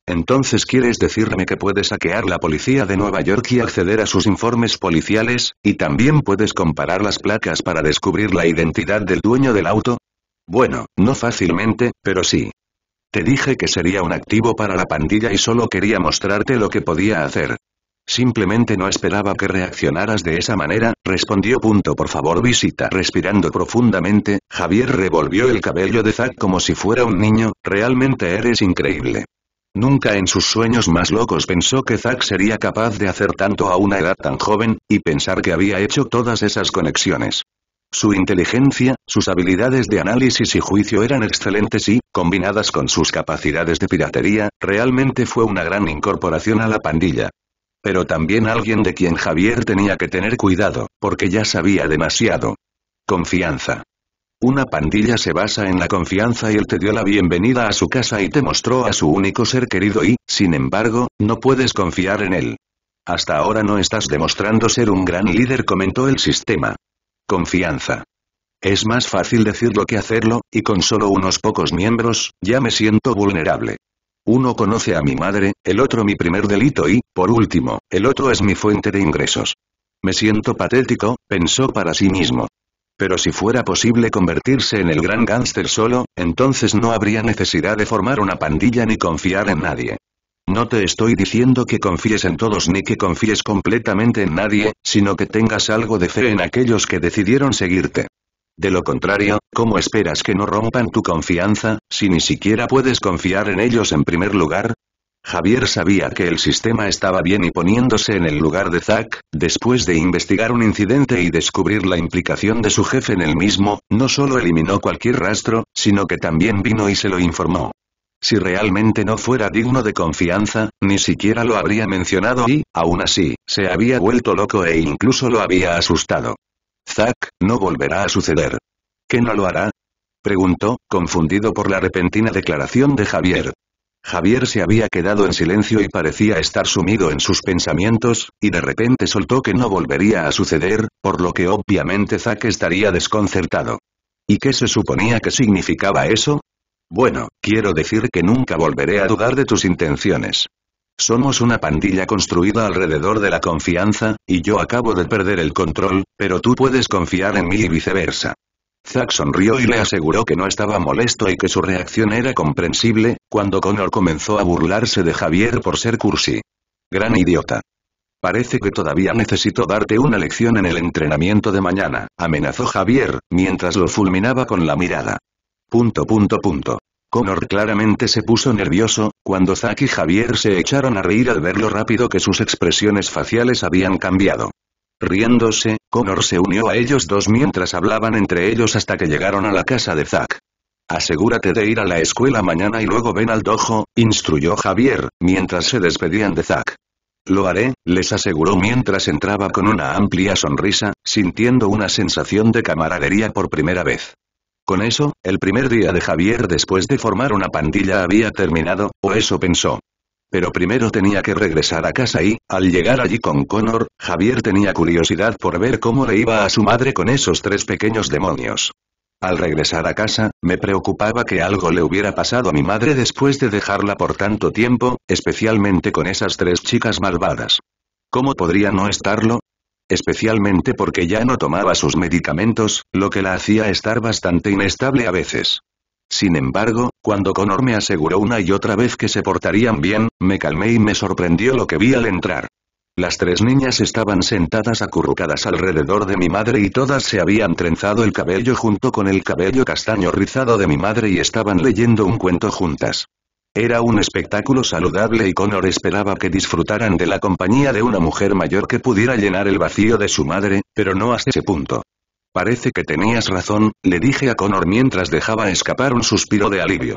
Entonces quieres decirme que puedes saquear la policía de Nueva York y acceder a sus informes policiales, y también puedes comparar las placas para descubrir la identidad del dueño del auto? Bueno, no fácilmente, pero sí. Te dije que sería un activo para la pandilla y solo quería mostrarte lo que podía hacer. Simplemente no esperaba que reaccionaras de esa manera, respondió. Punto por favor visita. Respirando profundamente, Javier revolvió el cabello de Zack como si fuera un niño, realmente eres increíble. Nunca en sus sueños más locos pensó que Zack sería capaz de hacer tanto a una edad tan joven, y pensar que había hecho todas esas conexiones. Su inteligencia, sus habilidades de análisis y juicio eran excelentes y, combinadas con sus capacidades de piratería, realmente fue una gran incorporación a la pandilla. Pero también alguien de quien Javier tenía que tener cuidado, porque ya sabía demasiado. Confianza. Una pandilla se basa en la confianza y él te dio la bienvenida a su casa y te mostró a su único ser querido y, sin embargo, no puedes confiar en él. Hasta ahora no estás demostrando ser un gran líder, comentó el sistema. Confianza. Es más fácil decirlo que hacerlo, y con solo unos pocos miembros, ya me siento vulnerable. Uno conoce a mi madre, el otro mi primer delito y, por último, el otro es mi fuente de ingresos. Me siento patético, pensó para sí mismo. Pero si fuera posible convertirse en el gran gánster solo, entonces no habría necesidad de formar una pandilla ni confiar en nadie. No te estoy diciendo que confíes en todos ni que confíes completamente en nadie, sino que tengas algo de fe en aquellos que decidieron seguirte. De lo contrario, ¿cómo esperas que no rompan tu confianza, si ni siquiera puedes confiar en ellos en primer lugar? Javier sabía que el sistema estaba bien y poniéndose en el lugar de Zack, después de investigar un incidente y descubrir la implicación de su jefe en el mismo, no solo eliminó cualquier rastro, sino que también vino y se lo informó. Si realmente no fuera digno de confianza, ni siquiera lo habría mencionado y, aún así, se había vuelto loco e incluso lo había asustado. Zack, no volverá a suceder. ¿Qué no lo hará? Preguntó, confundido por la repentina declaración de Javier. Javier se había quedado en silencio y parecía estar sumido en sus pensamientos, y de repente soltó que no volvería a suceder, por lo que obviamente Zack estaría desconcertado. ¿Y qué se suponía que significaba eso? Bueno, quiero decir que nunca volveré a dudar de tus intenciones. Somos una pandilla construida alrededor de la confianza, y yo acabo de perder el control, pero tú puedes confiar en mí y viceversa. Zack sonrió y le aseguró que no estaba molesto y que su reacción era comprensible, cuando Connor comenzó a burlarse de Javier por ser cursi. Gran idiota. Parece que todavía necesito darte una lección en el entrenamiento de mañana, amenazó Javier, mientras lo fulminaba con la mirada. Punto punto punto. Connor claramente se puso nervioso, cuando Zack y Javier se echaron a reír al ver lo rápido que sus expresiones faciales habían cambiado. Riéndose, Connor se unió a ellos dos mientras hablaban entre ellos hasta que llegaron a la casa de Zack. Asegúrate de ir a la escuela mañana y luego ven al dojo, instruyó Javier, mientras se despedían de Zack. Lo haré, les aseguró mientras entraba con una amplia sonrisa, sintiendo una sensación de camaradería por primera vez. Con eso, el primer día de Javier después de formar una pandilla había terminado, o eso pensó. Pero primero tenía que regresar a casa y, al llegar allí con Connor, Javier tenía curiosidad por ver cómo le iba a su madre con esos tres pequeños demonios. Al regresar a casa, me preocupaba que algo le hubiera pasado a mi madre después de dejarla por tanto tiempo, especialmente con esas tres chicas malvadas. ¿Cómo podría no estarlo? Especialmente porque ya no tomaba sus medicamentos, lo que la hacía estar bastante inestable a veces. Sin embargo, cuando Connor me aseguró una y otra vez que se portarían bien, me calmé y me sorprendió lo que vi al entrar. Las tres niñas estaban sentadas acurrucadas alrededor de mi madre y todas se habían trenzado el cabello junto con el cabello castaño rizado de mi madre y estaban leyendo un cuento juntas. Era un espectáculo saludable y Connor esperaba que disfrutaran de la compañía de una mujer mayor que pudiera llenar el vacío de su madre, pero no hasta ese punto. Parece que tenías razón, le dije a Connor mientras dejaba escapar un suspiro de alivio.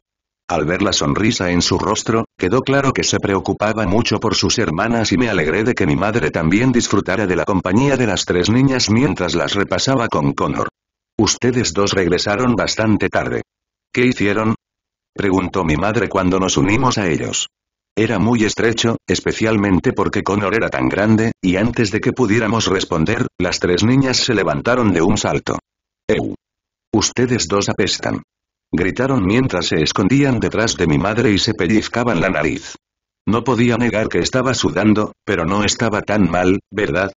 Al ver la sonrisa en su rostro, quedó claro que se preocupaba mucho por sus hermanas y me alegré de que mi madre también disfrutara de la compañía de las tres niñas mientras las repasaba con Connor. Ustedes dos regresaron bastante tarde. ¿Qué hicieron? Preguntó mi madre cuando nos unimos a ellos. Era muy estrecho, especialmente porque Connor era tan grande, y antes de que pudiéramos responder, las tres niñas se levantaron de un salto. —¡Ew! Ustedes dos apestan. Gritaron mientras se escondían detrás de mi madre y se pellizcaban la nariz. No podía negar que estaba sudando, pero no estaba tan mal, ¿verdad?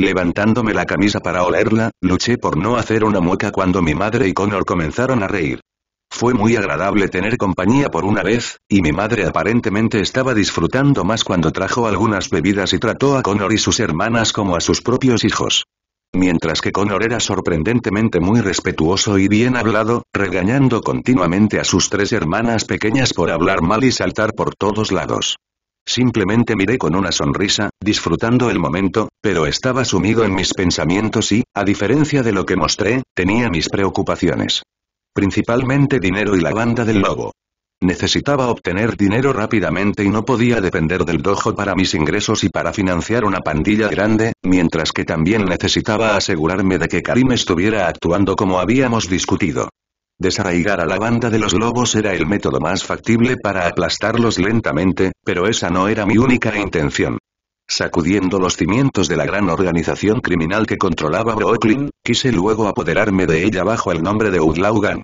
Levantándome la camisa para olerla, luché por no hacer una mueca cuando mi madre y Connor comenzaron a reír. Fue muy agradable tener compañía por una vez, y mi madre aparentemente estaba disfrutando más cuando trajo algunas bebidas y trató a Connor y sus hermanas como a sus propios hijos. Mientras que Connor era sorprendentemente muy respetuoso y bien hablado, regañando continuamente a sus tres hermanas pequeñas por hablar mal y saltar por todos lados. Simplemente miré con una sonrisa, disfrutando el momento, pero estaba sumido en mis pensamientos y, a diferencia de lo que mostré, tenía mis preocupaciones principalmente dinero y la banda del lobo. Necesitaba obtener dinero rápidamente y no podía depender del dojo para mis ingresos y para financiar una pandilla grande, mientras que también necesitaba asegurarme de que Karim estuviera actuando como habíamos discutido. Desarraigar a la banda de los lobos era el método más factible para aplastarlos lentamente, pero esa no era mi única intención sacudiendo los cimientos de la gran organización criminal que controlaba Brooklyn, quise luego apoderarme de ella bajo el nombre de Udlaugan.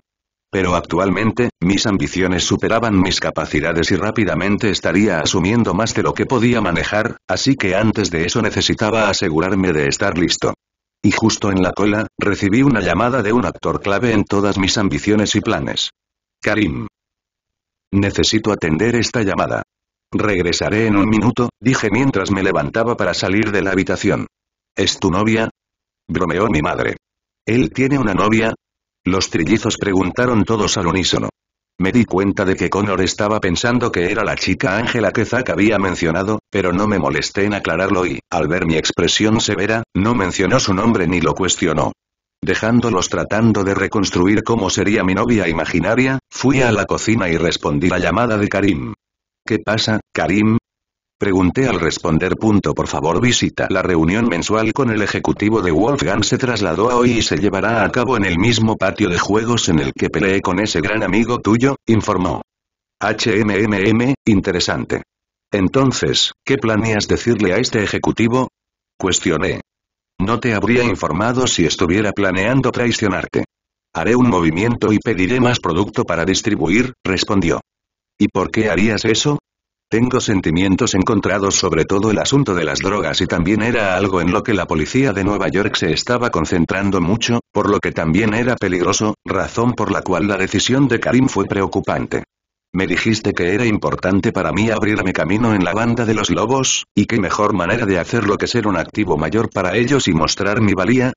Pero actualmente, mis ambiciones superaban mis capacidades y rápidamente estaría asumiendo más de lo que podía manejar, así que antes de eso necesitaba asegurarme de estar listo. Y justo en la cola, recibí una llamada de un actor clave en todas mis ambiciones y planes. Karim. Necesito atender esta llamada. Regresaré en un minuto, dije mientras me levantaba para salir de la habitación. ¿Es tu novia? Bromeó mi madre. ¿Él tiene una novia? Los trillizos preguntaron todos al unísono. Me di cuenta de que Connor estaba pensando que era la chica Ángela que Zack había mencionado, pero no me molesté en aclararlo y, al ver mi expresión severa, no mencionó su nombre ni lo cuestionó. Dejándolos tratando de reconstruir cómo sería mi novia imaginaria, fui a la cocina y respondí la llamada de Karim. ¿Qué pasa, Karim? Pregunté al responder. Punto por favor visita la reunión mensual con el ejecutivo de Wolfgang se trasladó a hoy y se llevará a cabo en el mismo patio de juegos en el que peleé con ese gran amigo tuyo, informó. HMMM, interesante. Entonces, ¿qué planeas decirle a este ejecutivo? Cuestioné. No te habría informado si estuviera planeando traicionarte. Haré un movimiento y pediré más producto para distribuir, respondió. ¿Y por qué harías eso? Tengo sentimientos encontrados sobre todo el asunto de las drogas y también era algo en lo que la policía de Nueva York se estaba concentrando mucho, por lo que también era peligroso, razón por la cual la decisión de Karim fue preocupante. Me dijiste que era importante para mí abrirme camino en la banda de los lobos, y qué mejor manera de hacerlo que ser un activo mayor para ellos y mostrar mi valía.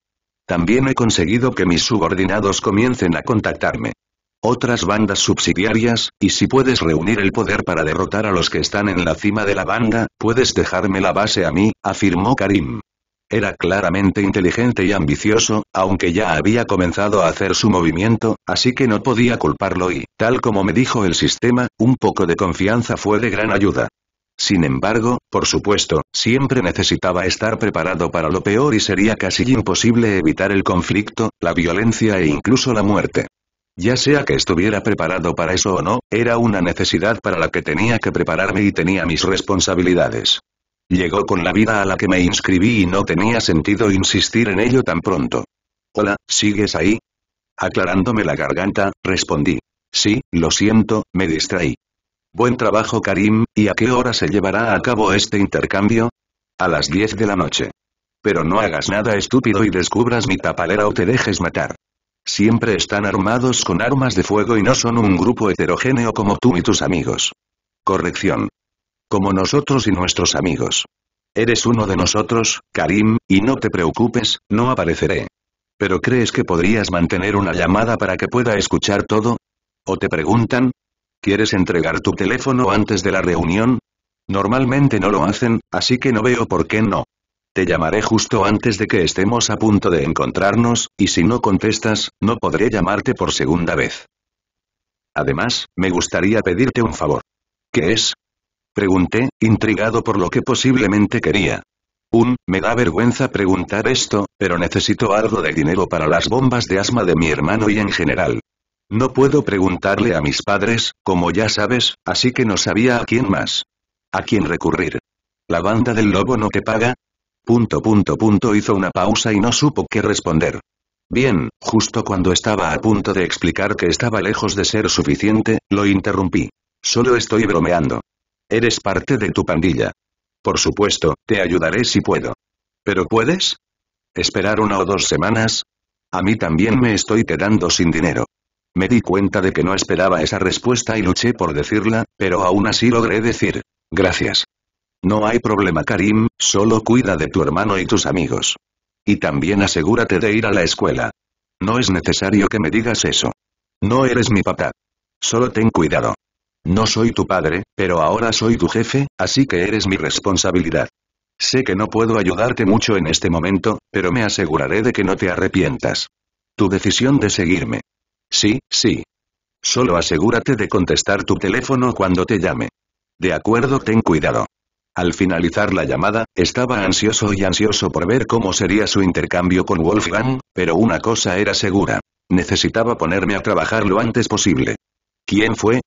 También he conseguido que mis subordinados comiencen a contactarme otras bandas subsidiarias, y si puedes reunir el poder para derrotar a los que están en la cima de la banda, puedes dejarme la base a mí, afirmó Karim. Era claramente inteligente y ambicioso, aunque ya había comenzado a hacer su movimiento, así que no podía culparlo y, tal como me dijo el sistema, un poco de confianza fue de gran ayuda. Sin embargo, por supuesto, siempre necesitaba estar preparado para lo peor y sería casi imposible evitar el conflicto, la violencia e incluso la muerte. Ya sea que estuviera preparado para eso o no, era una necesidad para la que tenía que prepararme y tenía mis responsabilidades. Llegó con la vida a la que me inscribí y no tenía sentido insistir en ello tan pronto. Hola, ¿sigues ahí? Aclarándome la garganta, respondí. Sí, lo siento, me distraí. Buen trabajo Karim, ¿y a qué hora se llevará a cabo este intercambio? A las 10 de la noche. Pero no hagas nada estúpido y descubras mi tapalera o te dejes matar. Siempre están armados con armas de fuego y no son un grupo heterogéneo como tú y tus amigos. Corrección. Como nosotros y nuestros amigos. Eres uno de nosotros, Karim, y no te preocupes, no apareceré. ¿Pero crees que podrías mantener una llamada para que pueda escuchar todo? ¿O te preguntan? ¿Quieres entregar tu teléfono antes de la reunión? Normalmente no lo hacen, así que no veo por qué no. Te llamaré justo antes de que estemos a punto de encontrarnos, y si no contestas, no podré llamarte por segunda vez. Además, me gustaría pedirte un favor. ¿Qué es? Pregunté, intrigado por lo que posiblemente quería. Un, me da vergüenza preguntar esto, pero necesito algo de dinero para las bombas de asma de mi hermano y en general. No puedo preguntarle a mis padres, como ya sabes, así que no sabía a quién más. ¿A quién recurrir? ¿La banda del lobo no te paga? Punto punto punto hizo una pausa y no supo qué responder. Bien, justo cuando estaba a punto de explicar que estaba lejos de ser suficiente, lo interrumpí. Solo estoy bromeando. Eres parte de tu pandilla. Por supuesto, te ayudaré si puedo. ¿Pero puedes? ¿Esperar una o dos semanas? A mí también me estoy quedando sin dinero. Me di cuenta de que no esperaba esa respuesta y luché por decirla, pero aún así logré decir, gracias. No hay problema Karim, solo cuida de tu hermano y tus amigos. Y también asegúrate de ir a la escuela. No es necesario que me digas eso. No eres mi papá. Solo ten cuidado. No soy tu padre, pero ahora soy tu jefe, así que eres mi responsabilidad. Sé que no puedo ayudarte mucho en este momento, pero me aseguraré de que no te arrepientas. Tu decisión de seguirme. Sí, sí. Solo asegúrate de contestar tu teléfono cuando te llame. De acuerdo, ten cuidado. Al finalizar la llamada, estaba ansioso y ansioso por ver cómo sería su intercambio con Wolfgang, pero una cosa era segura. Necesitaba ponerme a trabajar lo antes posible. ¿Quién fue?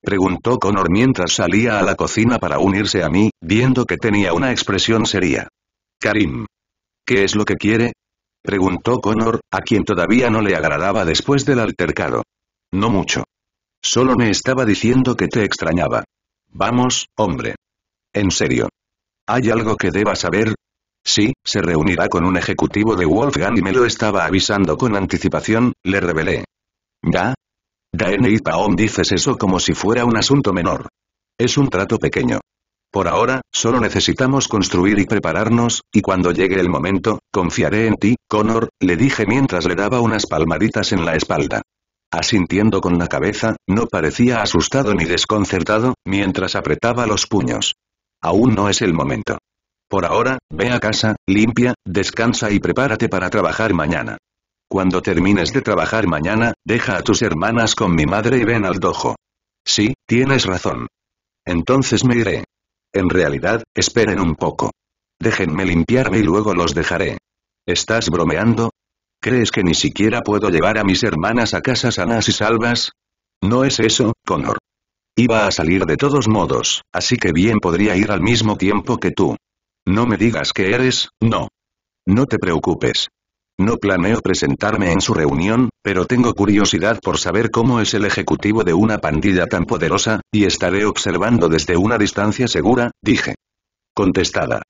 Preguntó Connor mientras salía a la cocina para unirse a mí, viendo que tenía una expresión seria. Karim. ¿Qué es lo que quiere? Preguntó Connor, a quien todavía no le agradaba después del altercado. No mucho. Solo me estaba diciendo que te extrañaba. Vamos, hombre. ¿En serio? ¿Hay algo que deba saber? Sí, se reunirá con un ejecutivo de Wolfgang y me lo estaba avisando con anticipación, le revelé. ¿Ya? Daene y Paom dices eso como si fuera un asunto menor. Es un trato pequeño. Por ahora, solo necesitamos construir y prepararnos, y cuando llegue el momento, confiaré en ti, Connor, le dije mientras le daba unas palmaditas en la espalda. Asintiendo con la cabeza, no parecía asustado ni desconcertado, mientras apretaba los puños aún no es el momento. Por ahora, ve a casa, limpia, descansa y prepárate para trabajar mañana. Cuando termines de trabajar mañana, deja a tus hermanas con mi madre y ven al dojo. Sí, tienes razón. Entonces me iré. En realidad, esperen un poco. Déjenme limpiarme y luego los dejaré. ¿Estás bromeando? ¿Crees que ni siquiera puedo llevar a mis hermanas a casa sanas y salvas? No es eso, Connor. Iba a salir de todos modos, así que bien podría ir al mismo tiempo que tú. No me digas que eres, no. No te preocupes. No planeo presentarme en su reunión, pero tengo curiosidad por saber cómo es el ejecutivo de una pandilla tan poderosa, y estaré observando desde una distancia segura, dije. Contestada.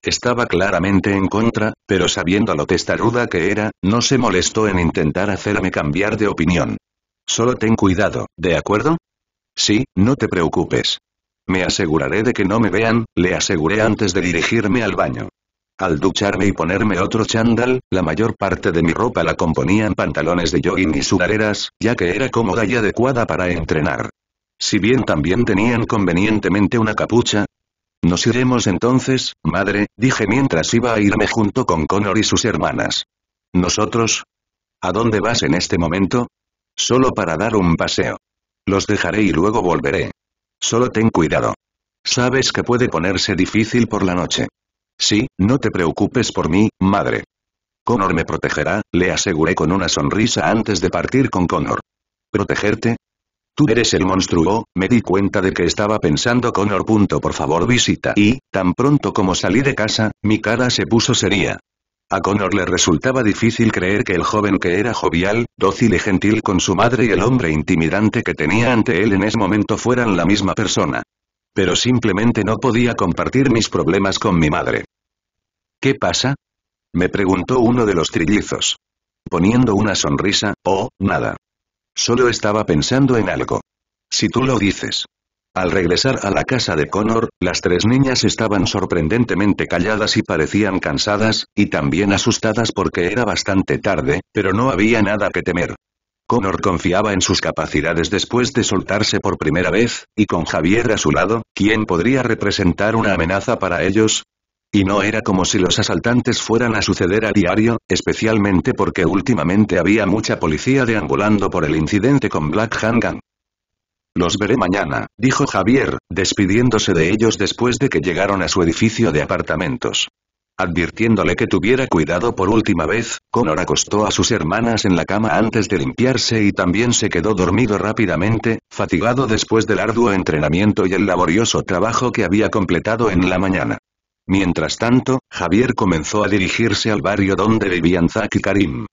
Estaba claramente en contra, pero sabiendo lo testaruda que era, no se molestó en intentar hacerme cambiar de opinión. Solo ten cuidado, ¿de acuerdo? Sí, no te preocupes. Me aseguraré de que no me vean, le aseguré antes de dirigirme al baño. Al ducharme y ponerme otro chándal, la mayor parte de mi ropa la componían pantalones de jogging y sudaderas, ya que era cómoda y adecuada para entrenar. Si bien también tenían convenientemente una capucha. Nos iremos entonces, madre, dije mientras iba a irme junto con Connor y sus hermanas. ¿Nosotros? ¿A dónde vas en este momento? Solo para dar un paseo. Los dejaré y luego volveré. Solo ten cuidado. Sabes que puede ponerse difícil por la noche. Sí, no te preocupes por mí, madre. Connor me protegerá, le aseguré con una sonrisa antes de partir con Connor. ¿Protegerte? Tú eres el monstruo, oh, me di cuenta de que estaba pensando Connor. Por favor visita. Y, tan pronto como salí de casa, mi cara se puso seria. A Connor le resultaba difícil creer que el joven que era jovial, dócil y gentil con su madre y el hombre intimidante que tenía ante él en ese momento fueran la misma persona. Pero simplemente no podía compartir mis problemas con mi madre. ¿Qué pasa? Me preguntó uno de los trillizos. Poniendo una sonrisa, oh, nada. Solo estaba pensando en algo. Si tú lo dices. Al regresar a la casa de Connor, las tres niñas estaban sorprendentemente calladas y parecían cansadas, y también asustadas porque era bastante tarde, pero no había nada que temer. Connor confiaba en sus capacidades después de soltarse por primera vez, y con Javier a su lado, ¿quién podría representar una amenaza para ellos? Y no era como si los asaltantes fueran a suceder a diario, especialmente porque últimamente había mucha policía deambulando por el incidente con Black Hangang. Los veré mañana, dijo Javier, despidiéndose de ellos después de que llegaron a su edificio de apartamentos. Advirtiéndole que tuviera cuidado por última vez, Connor acostó a sus hermanas en la cama antes de limpiarse y también se quedó dormido rápidamente, fatigado después del arduo entrenamiento y el laborioso trabajo que había completado en la mañana. Mientras tanto, Javier comenzó a dirigirse al barrio donde vivían Zack y Karim.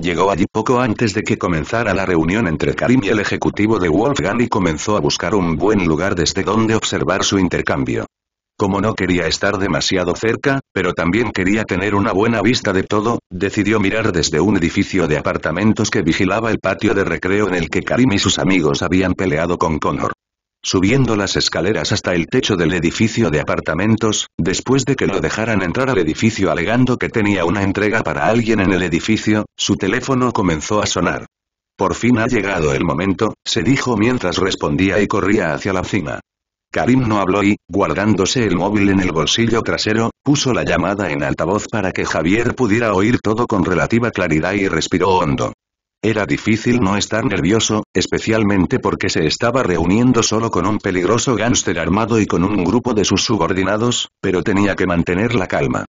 Llegó allí poco antes de que comenzara la reunión entre Karim y el ejecutivo de Wolfgang y comenzó a buscar un buen lugar desde donde observar su intercambio. Como no quería estar demasiado cerca, pero también quería tener una buena vista de todo, decidió mirar desde un edificio de apartamentos que vigilaba el patio de recreo en el que Karim y sus amigos habían peleado con Connor subiendo las escaleras hasta el techo del edificio de apartamentos, después de que lo dejaran entrar al edificio alegando que tenía una entrega para alguien en el edificio, su teléfono comenzó a sonar. Por fin ha llegado el momento, se dijo mientras respondía y corría hacia la cima. Karim no habló y, guardándose el móvil en el bolsillo trasero, puso la llamada en altavoz para que Javier pudiera oír todo con relativa claridad y respiró hondo. Era difícil no estar nervioso, especialmente porque se estaba reuniendo solo con un peligroso gánster armado y con un grupo de sus subordinados, pero tenía que mantener la calma.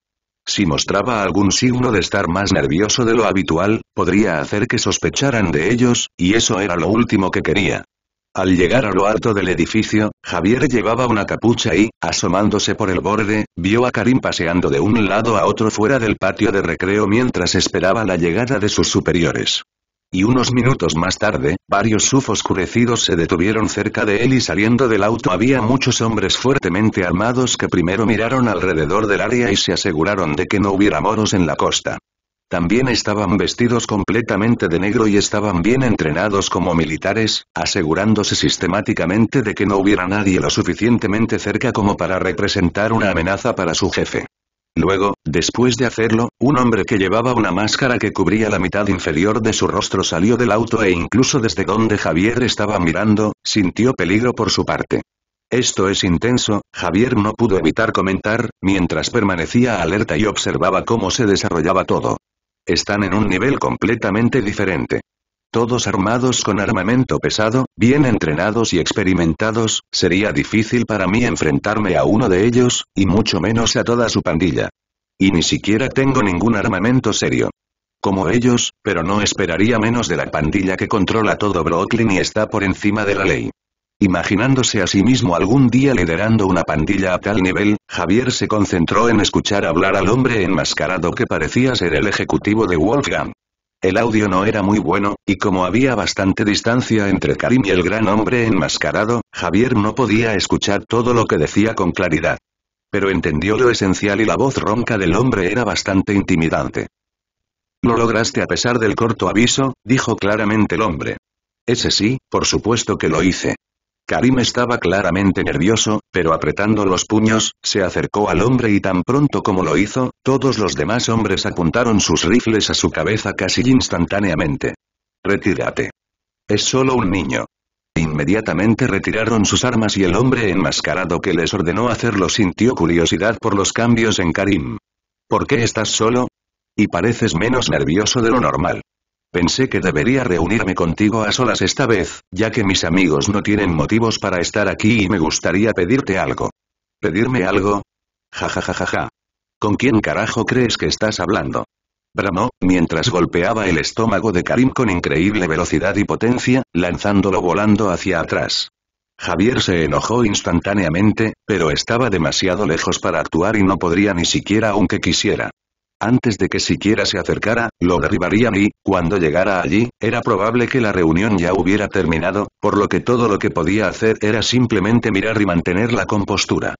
Si mostraba algún signo de estar más nervioso de lo habitual, podría hacer que sospecharan de ellos, y eso era lo último que quería. Al llegar a lo alto del edificio, Javier llevaba una capucha y, asomándose por el borde, vio a Karim paseando de un lado a otro fuera del patio de recreo mientras esperaba la llegada de sus superiores y unos minutos más tarde, varios sufos oscurecidos se detuvieron cerca de él y saliendo del auto había muchos hombres fuertemente armados que primero miraron alrededor del área y se aseguraron de que no hubiera moros en la costa. También estaban vestidos completamente de negro y estaban bien entrenados como militares, asegurándose sistemáticamente de que no hubiera nadie lo suficientemente cerca como para representar una amenaza para su jefe. Luego, después de hacerlo, un hombre que llevaba una máscara que cubría la mitad inferior de su rostro salió del auto e incluso desde donde Javier estaba mirando, sintió peligro por su parte. Esto es intenso, Javier no pudo evitar comentar, mientras permanecía alerta y observaba cómo se desarrollaba todo. Están en un nivel completamente diferente todos armados con armamento pesado, bien entrenados y experimentados, sería difícil para mí enfrentarme a uno de ellos, y mucho menos a toda su pandilla. Y ni siquiera tengo ningún armamento serio. Como ellos, pero no esperaría menos de la pandilla que controla todo Brooklyn y está por encima de la ley. Imaginándose a sí mismo algún día liderando una pandilla a tal nivel, Javier se concentró en escuchar hablar al hombre enmascarado que parecía ser el ejecutivo de Wolfgang. El audio no era muy bueno, y como había bastante distancia entre Karim y el gran hombre enmascarado, Javier no podía escuchar todo lo que decía con claridad. Pero entendió lo esencial y la voz ronca del hombre era bastante intimidante. Lo lograste a pesar del corto aviso, dijo claramente el hombre. Ese sí, por supuesto que lo hice. Karim estaba claramente nervioso, pero apretando los puños, se acercó al hombre y tan pronto como lo hizo, todos los demás hombres apuntaron sus rifles a su cabeza casi instantáneamente. Retírate. Es solo un niño. Inmediatamente retiraron sus armas y el hombre enmascarado que les ordenó hacerlo sintió curiosidad por los cambios en Karim. ¿Por qué estás solo? Y pareces menos nervioso de lo normal. Pensé que debería reunirme contigo a solas esta vez, ya que mis amigos no tienen motivos para estar aquí y me gustaría pedirte algo. ¿Pedirme algo? Ja ja ja ja ¿Con quién carajo crees que estás hablando? Bramó, mientras golpeaba el estómago de Karim con increíble velocidad y potencia, lanzándolo volando hacia atrás. Javier se enojó instantáneamente, pero estaba demasiado lejos para actuar y no podría ni siquiera aunque quisiera. Antes de que siquiera se acercara, lo derribarían y, cuando llegara allí, era probable que la reunión ya hubiera terminado, por lo que todo lo que podía hacer era simplemente mirar y mantener la compostura.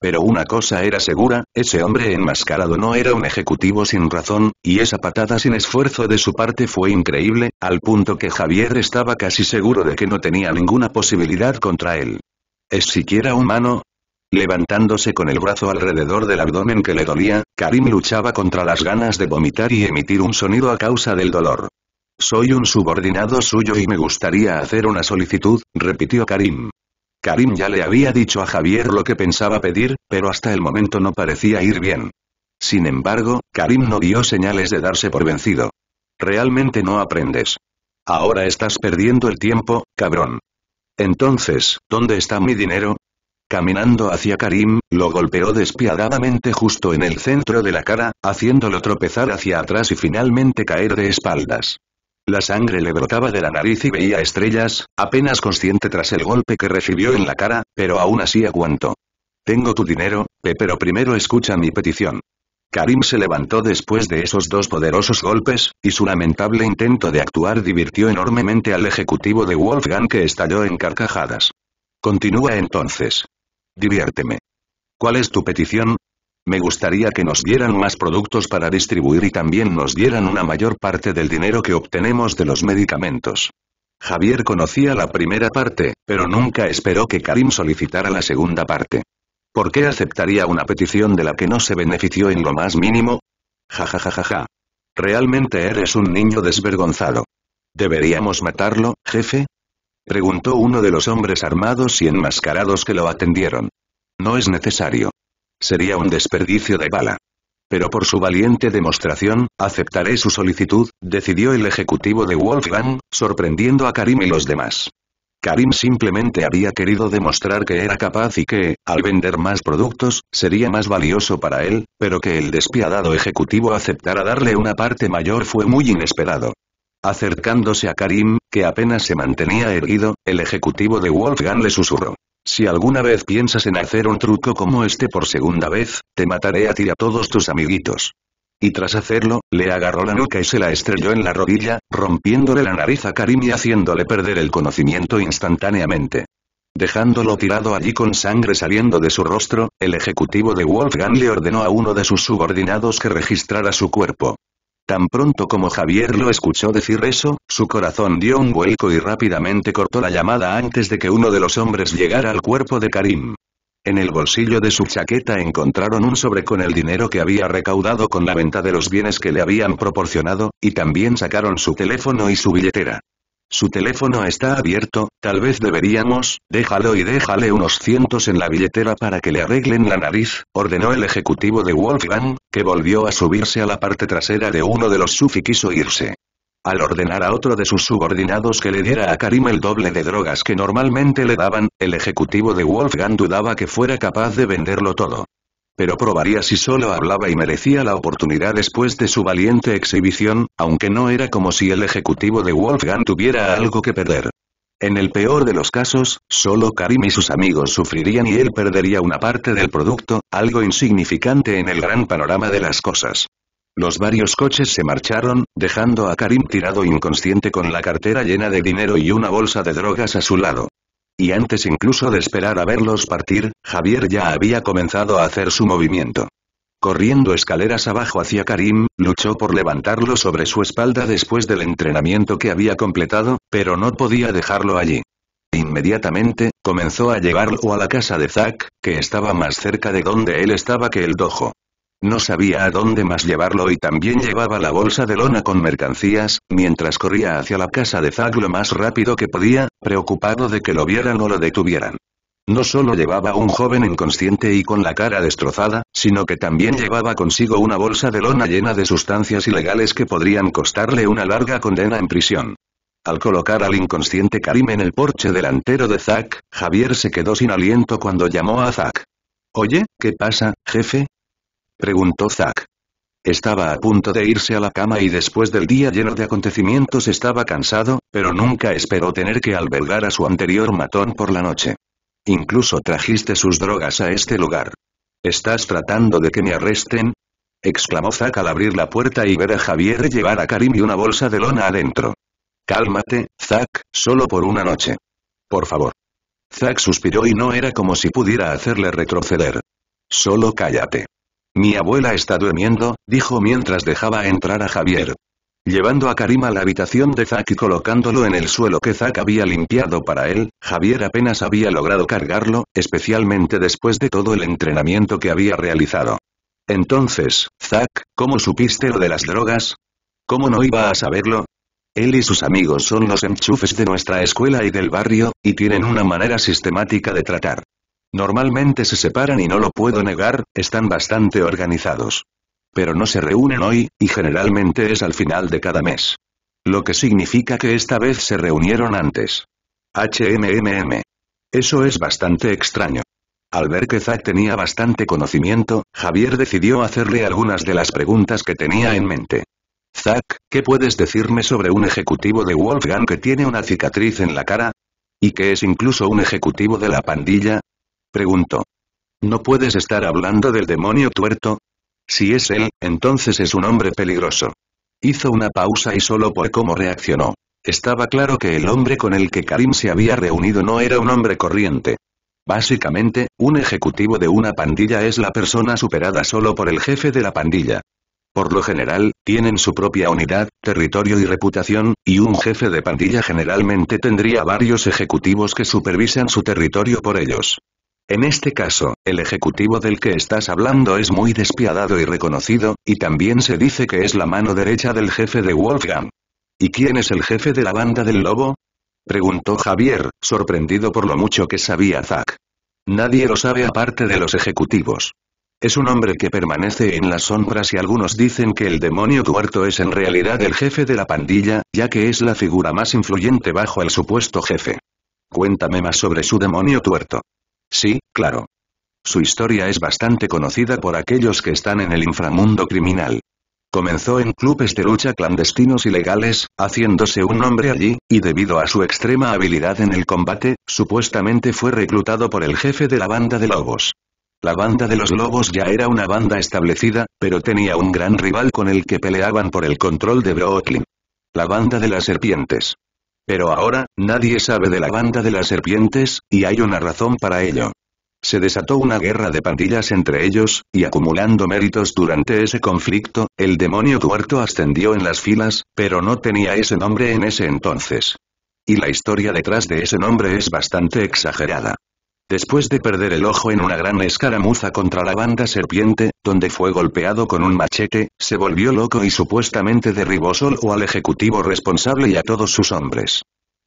Pero una cosa era segura, ese hombre enmascarado no era un ejecutivo sin razón, y esa patada sin esfuerzo de su parte fue increíble, al punto que Javier estaba casi seguro de que no tenía ninguna posibilidad contra él. ¿Es siquiera humano? Levantándose con el brazo alrededor del abdomen que le dolía, Karim luchaba contra las ganas de vomitar y emitir un sonido a causa del dolor. Soy un subordinado suyo y me gustaría hacer una solicitud, repitió Karim. Karim ya le había dicho a Javier lo que pensaba pedir, pero hasta el momento no parecía ir bien. Sin embargo, Karim no dio señales de darse por vencido. Realmente no aprendes. Ahora estás perdiendo el tiempo, cabrón. Entonces, ¿dónde está mi dinero? caminando hacia Karim, lo golpeó despiadadamente justo en el centro de la cara, haciéndolo tropezar hacia atrás y finalmente caer de espaldas. La sangre le brotaba de la nariz y veía estrellas, apenas consciente tras el golpe que recibió en la cara, pero aún así aguantó. Tengo tu dinero, pero primero escucha mi petición. Karim se levantó después de esos dos poderosos golpes, y su lamentable intento de actuar divirtió enormemente al ejecutivo de Wolfgang que estalló en carcajadas. Continúa entonces. Diviérteme. ¿Cuál es tu petición? Me gustaría que nos dieran más productos para distribuir y también nos dieran una mayor parte del dinero que obtenemos de los medicamentos. Javier conocía la primera parte, pero nunca esperó que Karim solicitara la segunda parte. ¿Por qué aceptaría una petición de la que no se benefició en lo más mínimo? Ja ja ja ja ja. Realmente eres un niño desvergonzado. ¿Deberíamos matarlo, jefe? Preguntó uno de los hombres armados y enmascarados que lo atendieron. No es necesario. Sería un desperdicio de bala. Pero por su valiente demostración, aceptaré su solicitud, decidió el ejecutivo de Wolfgang, sorprendiendo a Karim y los demás. Karim simplemente había querido demostrar que era capaz y que, al vender más productos, sería más valioso para él, pero que el despiadado ejecutivo aceptara darle una parte mayor fue muy inesperado. Acercándose a Karim, que apenas se mantenía erguido, el ejecutivo de Wolfgang le susurró. Si alguna vez piensas en hacer un truco como este por segunda vez, te mataré a ti y a todos tus amiguitos. Y tras hacerlo, le agarró la nuca y se la estrelló en la rodilla, rompiéndole la nariz a Karim y haciéndole perder el conocimiento instantáneamente. Dejándolo tirado allí con sangre saliendo de su rostro, el ejecutivo de Wolfgang le ordenó a uno de sus subordinados que registrara su cuerpo. Tan pronto como Javier lo escuchó decir eso, su corazón dio un vuelco y rápidamente cortó la llamada antes de que uno de los hombres llegara al cuerpo de Karim. En el bolsillo de su chaqueta encontraron un sobre con el dinero que había recaudado con la venta de los bienes que le habían proporcionado, y también sacaron su teléfono y su billetera. Su teléfono está abierto, tal vez deberíamos, déjalo y déjale unos cientos en la billetera para que le arreglen la nariz, ordenó el ejecutivo de Wolfgang, que volvió a subirse a la parte trasera de uno de los sufi y quiso irse. Al ordenar a otro de sus subordinados que le diera a Karim el doble de drogas que normalmente le daban, el ejecutivo de Wolfgang dudaba que fuera capaz de venderlo todo. Pero probaría si solo hablaba y merecía la oportunidad después de su valiente exhibición, aunque no era como si el ejecutivo de Wolfgang tuviera algo que perder. En el peor de los casos, solo Karim y sus amigos sufrirían y él perdería una parte del producto, algo insignificante en el gran panorama de las cosas. Los varios coches se marcharon, dejando a Karim tirado inconsciente con la cartera llena de dinero y una bolsa de drogas a su lado. Y antes incluso de esperar a verlos partir, Javier ya había comenzado a hacer su movimiento. Corriendo escaleras abajo hacia Karim, luchó por levantarlo sobre su espalda después del entrenamiento que había completado, pero no podía dejarlo allí. Inmediatamente, comenzó a llevarlo a la casa de Zack, que estaba más cerca de donde él estaba que el dojo. No sabía a dónde más llevarlo y también llevaba la bolsa de lona con mercancías, mientras corría hacia la casa de Zack lo más rápido que podía, preocupado de que lo vieran o lo detuvieran. No solo llevaba un joven inconsciente y con la cara destrozada, sino que también llevaba consigo una bolsa de lona llena de sustancias ilegales que podrían costarle una larga condena en prisión. Al colocar al inconsciente Karim en el porche delantero de Zack, Javier se quedó sin aliento cuando llamó a Zack. Oye, ¿qué pasa, jefe? preguntó Zack. Estaba a punto de irse a la cama y después del día lleno de acontecimientos estaba cansado, pero nunca esperó tener que albergar a su anterior matón por la noche. Incluso trajiste sus drogas a este lugar. ¿Estás tratando de que me arresten? exclamó Zack al abrir la puerta y ver a Javier llevar a Karim y una bolsa de lona adentro. Cálmate, Zack, solo por una noche. Por favor. Zack suspiró y no era como si pudiera hacerle retroceder. Solo cállate. Mi abuela está durmiendo, dijo mientras dejaba entrar a Javier. Llevando a Karim a la habitación de Zack y colocándolo en el suelo que Zack había limpiado para él, Javier apenas había logrado cargarlo, especialmente después de todo el entrenamiento que había realizado. Entonces, Zack, ¿cómo supiste lo de las drogas? ¿Cómo no iba a saberlo? Él y sus amigos son los enchufes de nuestra escuela y del barrio, y tienen una manera sistemática de tratar. Normalmente se separan y no lo puedo negar, están bastante organizados. Pero no se reúnen hoy, y generalmente es al final de cada mes. Lo que significa que esta vez se reunieron antes. HMMM. Eso es bastante extraño. Al ver que Zack tenía bastante conocimiento, Javier decidió hacerle algunas de las preguntas que tenía en mente. Zack, ¿qué puedes decirme sobre un ejecutivo de Wolfgang que tiene una cicatriz en la cara? Y que es incluso un ejecutivo de la pandilla, Preguntó. No puedes estar hablando del demonio tuerto. Si es él, entonces es un hombre peligroso. Hizo una pausa y solo por cómo reaccionó. Estaba claro que el hombre con el que Karim se había reunido no era un hombre corriente. Básicamente, un ejecutivo de una pandilla es la persona superada solo por el jefe de la pandilla. Por lo general, tienen su propia unidad, territorio y reputación, y un jefe de pandilla generalmente tendría varios ejecutivos que supervisan su territorio por ellos. En este caso, el ejecutivo del que estás hablando es muy despiadado y reconocido, y también se dice que es la mano derecha del jefe de Wolfgang. ¿Y quién es el jefe de la banda del lobo? Preguntó Javier, sorprendido por lo mucho que sabía Zack. Nadie lo sabe aparte de los ejecutivos. Es un hombre que permanece en las sombras y algunos dicen que el demonio tuerto es en realidad el jefe de la pandilla, ya que es la figura más influyente bajo el supuesto jefe. Cuéntame más sobre su demonio tuerto. Sí, claro. Su historia es bastante conocida por aquellos que están en el inframundo criminal. Comenzó en clubes de lucha clandestinos ilegales, haciéndose un nombre allí, y debido a su extrema habilidad en el combate, supuestamente fue reclutado por el jefe de la banda de lobos. La banda de los lobos ya era una banda establecida, pero tenía un gran rival con el que peleaban por el control de Brooklyn. La banda de las serpientes. Pero ahora, nadie sabe de la banda de las serpientes, y hay una razón para ello. Se desató una guerra de pandillas entre ellos, y acumulando méritos durante ese conflicto, el demonio tuerto ascendió en las filas, pero no tenía ese nombre en ese entonces. Y la historia detrás de ese nombre es bastante exagerada después de perder el ojo en una gran escaramuza contra la banda serpiente, donde fue golpeado con un machete, se volvió loco y supuestamente derribó solo al ejecutivo responsable y a todos sus hombres.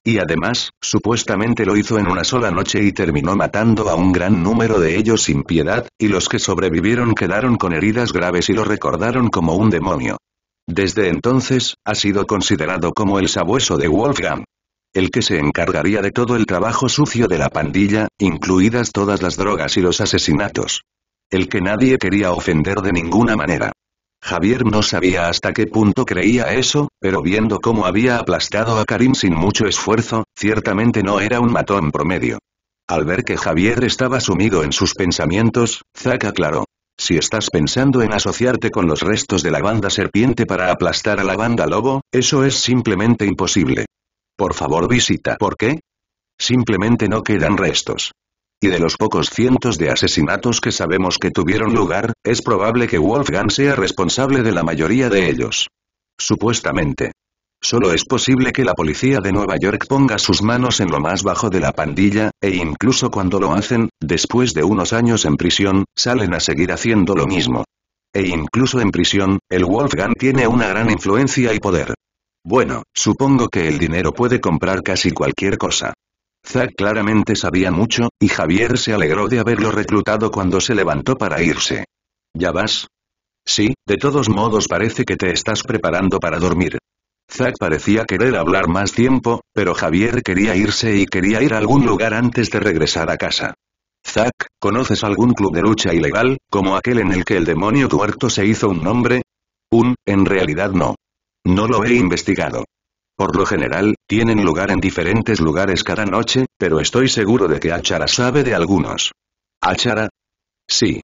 Y además, supuestamente lo hizo en una sola noche y terminó matando a un gran número de ellos sin piedad, y los que sobrevivieron quedaron con heridas graves y lo recordaron como un demonio. Desde entonces, ha sido considerado como el sabueso de Wolfgang el que se encargaría de todo el trabajo sucio de la pandilla, incluidas todas las drogas y los asesinatos. El que nadie quería ofender de ninguna manera. Javier no sabía hasta qué punto creía eso, pero viendo cómo había aplastado a Karim sin mucho esfuerzo, ciertamente no era un matón promedio. Al ver que Javier estaba sumido en sus pensamientos, Zack aclaró. Si estás pensando en asociarte con los restos de la banda serpiente para aplastar a la banda lobo, eso es simplemente imposible. Por favor visita. ¿Por qué? Simplemente no quedan restos. Y de los pocos cientos de asesinatos que sabemos que tuvieron lugar, es probable que Wolfgang sea responsable de la mayoría de ellos. Supuestamente. Solo es posible que la policía de Nueva York ponga sus manos en lo más bajo de la pandilla, e incluso cuando lo hacen, después de unos años en prisión, salen a seguir haciendo lo mismo. E incluso en prisión, el Wolfgang tiene una gran influencia y poder. Bueno, supongo que el dinero puede comprar casi cualquier cosa. Zack claramente sabía mucho, y Javier se alegró de haberlo reclutado cuando se levantó para irse. ¿Ya vas? Sí, de todos modos parece que te estás preparando para dormir. Zack parecía querer hablar más tiempo, pero Javier quería irse y quería ir a algún lugar antes de regresar a casa. Zack, ¿conoces algún club de lucha ilegal, como aquel en el que el demonio tuerto se hizo un nombre? Un, en realidad no. No lo he investigado. Por lo general, tienen lugar en diferentes lugares cada noche, pero estoy seguro de que Achara sabe de algunos. ¿Achara? Sí.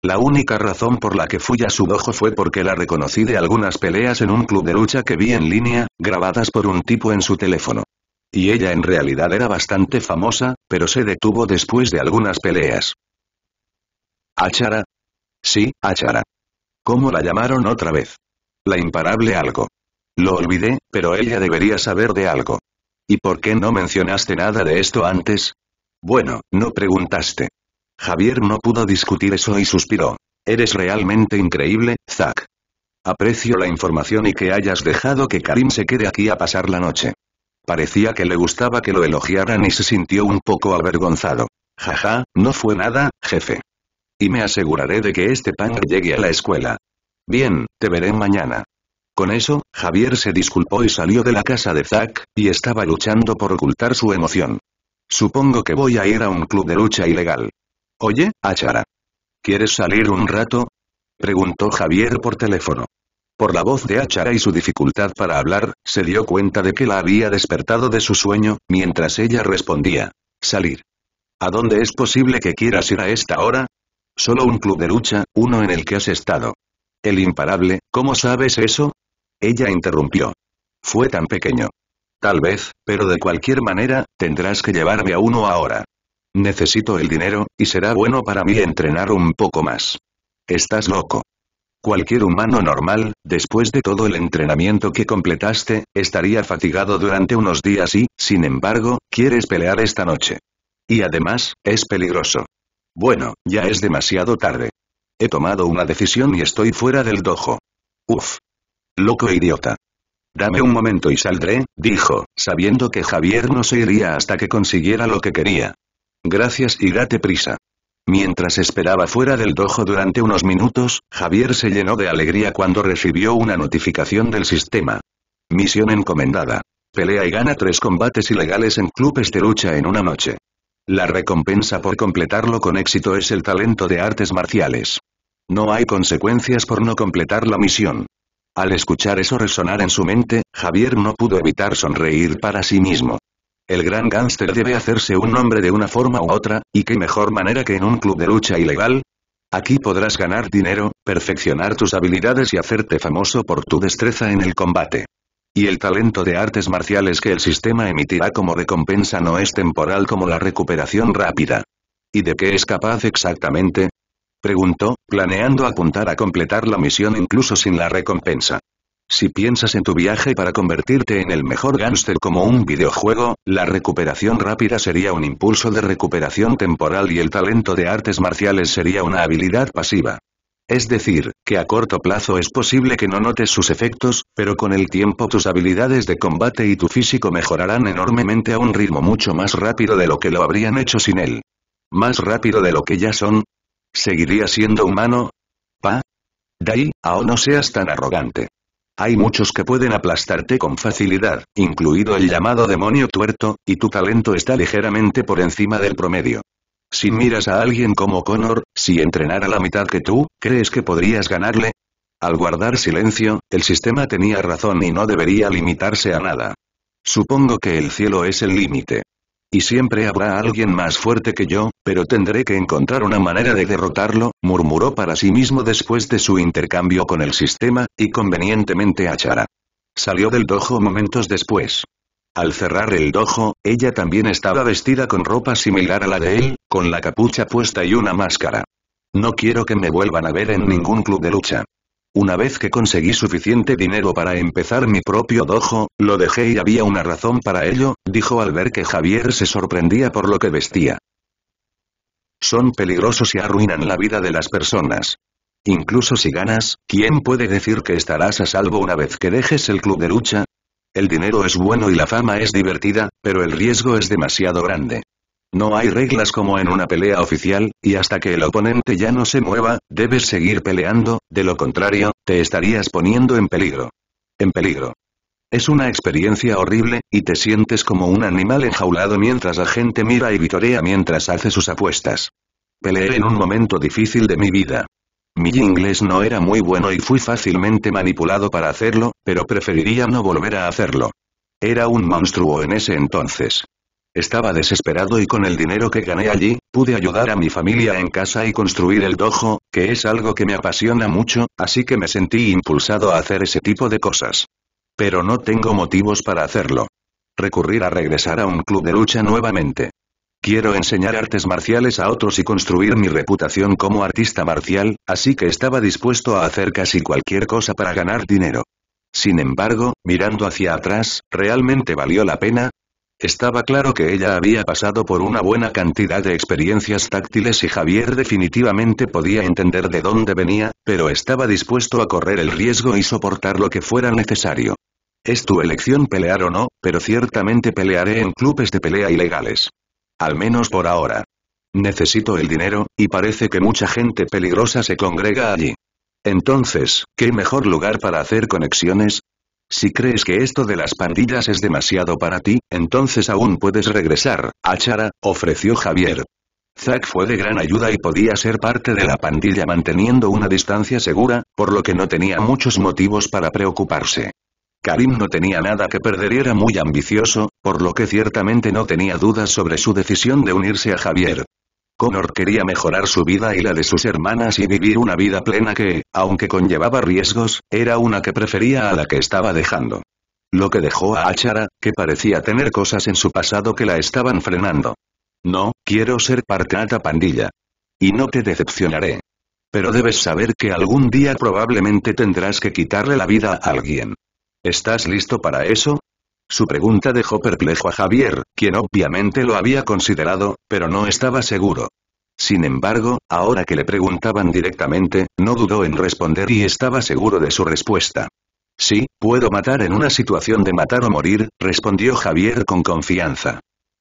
La única razón por la que fui a su ojo fue porque la reconocí de algunas peleas en un club de lucha que vi en línea, grabadas por un tipo en su teléfono. Y ella en realidad era bastante famosa, pero se detuvo después de algunas peleas. ¿Achara? Sí, Achara. ¿Cómo la llamaron otra vez? La imparable algo. Lo olvidé, pero ella debería saber de algo. ¿Y por qué no mencionaste nada de esto antes? Bueno, no preguntaste. Javier no pudo discutir eso y suspiró. Eres realmente increíble, Zack. Aprecio la información y que hayas dejado que Karim se quede aquí a pasar la noche. Parecía que le gustaba que lo elogiaran y se sintió un poco avergonzado. Jaja, no fue nada, jefe. Y me aseguraré de que este pan llegue a la escuela. Bien, te veré mañana. Con eso, Javier se disculpó y salió de la casa de Zack, y estaba luchando por ocultar su emoción. Supongo que voy a ir a un club de lucha ilegal. Oye, Achara. ¿Quieres salir un rato? Preguntó Javier por teléfono. Por la voz de Achara y su dificultad para hablar, se dio cuenta de que la había despertado de su sueño, mientras ella respondía. Salir. ¿A dónde es posible que quieras ir a esta hora? Solo un club de lucha, uno en el que has estado. El imparable, ¿cómo sabes eso? Ella interrumpió. Fue tan pequeño. Tal vez, pero de cualquier manera, tendrás que llevarme a uno ahora. Necesito el dinero, y será bueno para mí entrenar un poco más. Estás loco. Cualquier humano normal, después de todo el entrenamiento que completaste, estaría fatigado durante unos días y, sin embargo, quieres pelear esta noche. Y además, es peligroso. Bueno, ya es demasiado tarde. He tomado una decisión y estoy fuera del dojo. Uf, Loco e idiota. Dame un momento y saldré, dijo, sabiendo que Javier no se iría hasta que consiguiera lo que quería. Gracias y date prisa. Mientras esperaba fuera del dojo durante unos minutos, Javier se llenó de alegría cuando recibió una notificación del sistema. Misión encomendada. Pelea y gana tres combates ilegales en clubes de lucha en una noche. La recompensa por completarlo con éxito es el talento de artes marciales. No hay consecuencias por no completar la misión. Al escuchar eso resonar en su mente, Javier no pudo evitar sonreír para sí mismo. El gran gángster debe hacerse un nombre de una forma u otra, y qué mejor manera que en un club de lucha ilegal. Aquí podrás ganar dinero, perfeccionar tus habilidades y hacerte famoso por tu destreza en el combate. Y el talento de artes marciales que el sistema emitirá como recompensa no es temporal como la recuperación rápida. ¿Y de qué es capaz exactamente? Preguntó, planeando apuntar a completar la misión incluso sin la recompensa. Si piensas en tu viaje para convertirte en el mejor gánster como un videojuego, la recuperación rápida sería un impulso de recuperación temporal y el talento de artes marciales sería una habilidad pasiva. Es decir, que a corto plazo es posible que no notes sus efectos, pero con el tiempo tus habilidades de combate y tu físico mejorarán enormemente a un ritmo mucho más rápido de lo que lo habrían hecho sin él. Más rápido de lo que ya son, ¿Seguiría siendo humano? Pa. Dai, aún oh, no seas tan arrogante. Hay muchos que pueden aplastarte con facilidad, incluido el llamado demonio tuerto, y tu talento está ligeramente por encima del promedio. Si miras a alguien como Connor, si entrenara la mitad que tú, ¿crees que podrías ganarle? Al guardar silencio, el sistema tenía razón y no debería limitarse a nada. Supongo que el cielo es el límite. Y siempre habrá alguien más fuerte que yo, pero tendré que encontrar una manera de derrotarlo, murmuró para sí mismo después de su intercambio con el sistema, y convenientemente a Chara. Salió del dojo momentos después. Al cerrar el dojo, ella también estaba vestida con ropa similar a la de él, con la capucha puesta y una máscara. No quiero que me vuelvan a ver en ningún club de lucha. Una vez que conseguí suficiente dinero para empezar mi propio dojo, lo dejé y había una razón para ello, dijo al ver que Javier se sorprendía por lo que vestía. Son peligrosos y arruinan la vida de las personas. Incluso si ganas, ¿quién puede decir que estarás a salvo una vez que dejes el club de lucha? El dinero es bueno y la fama es divertida, pero el riesgo es demasiado grande. No hay reglas como en una pelea oficial, y hasta que el oponente ya no se mueva, debes seguir peleando, de lo contrario, te estarías poniendo en peligro. En peligro. Es una experiencia horrible, y te sientes como un animal enjaulado mientras la gente mira y vitorea mientras hace sus apuestas. Peleé en un momento difícil de mi vida. Mi inglés no era muy bueno y fui fácilmente manipulado para hacerlo, pero preferiría no volver a hacerlo. Era un monstruo en ese entonces. Estaba desesperado y con el dinero que gané allí, pude ayudar a mi familia en casa y construir el dojo, que es algo que me apasiona mucho, así que me sentí impulsado a hacer ese tipo de cosas. Pero no tengo motivos para hacerlo. Recurrir a regresar a un club de lucha nuevamente. Quiero enseñar artes marciales a otros y construir mi reputación como artista marcial, así que estaba dispuesto a hacer casi cualquier cosa para ganar dinero. Sin embargo, mirando hacia atrás, realmente valió la pena, estaba claro que ella había pasado por una buena cantidad de experiencias táctiles y Javier definitivamente podía entender de dónde venía, pero estaba dispuesto a correr el riesgo y soportar lo que fuera necesario. Es tu elección pelear o no, pero ciertamente pelearé en clubes de pelea ilegales. Al menos por ahora. Necesito el dinero, y parece que mucha gente peligrosa se congrega allí. Entonces, ¿qué mejor lugar para hacer conexiones? Si crees que esto de las pandillas es demasiado para ti, entonces aún puedes regresar, Achara, ofreció Javier. Zack fue de gran ayuda y podía ser parte de la pandilla manteniendo una distancia segura, por lo que no tenía muchos motivos para preocuparse. Karim no tenía nada que perder y era muy ambicioso, por lo que ciertamente no tenía dudas sobre su decisión de unirse a Javier. Connor quería mejorar su vida y la de sus hermanas y vivir una vida plena que, aunque conllevaba riesgos, era una que prefería a la que estaba dejando. Lo que dejó a Achara, que parecía tener cosas en su pasado que la estaban frenando. No, quiero ser parte de la pandilla. Y no te decepcionaré. Pero debes saber que algún día probablemente tendrás que quitarle la vida a alguien. ¿Estás listo para eso? Su pregunta dejó perplejo a Javier, quien obviamente lo había considerado, pero no estaba seguro. Sin embargo, ahora que le preguntaban directamente, no dudó en responder y estaba seguro de su respuesta. Sí, puedo matar en una situación de matar o morir, respondió Javier con confianza.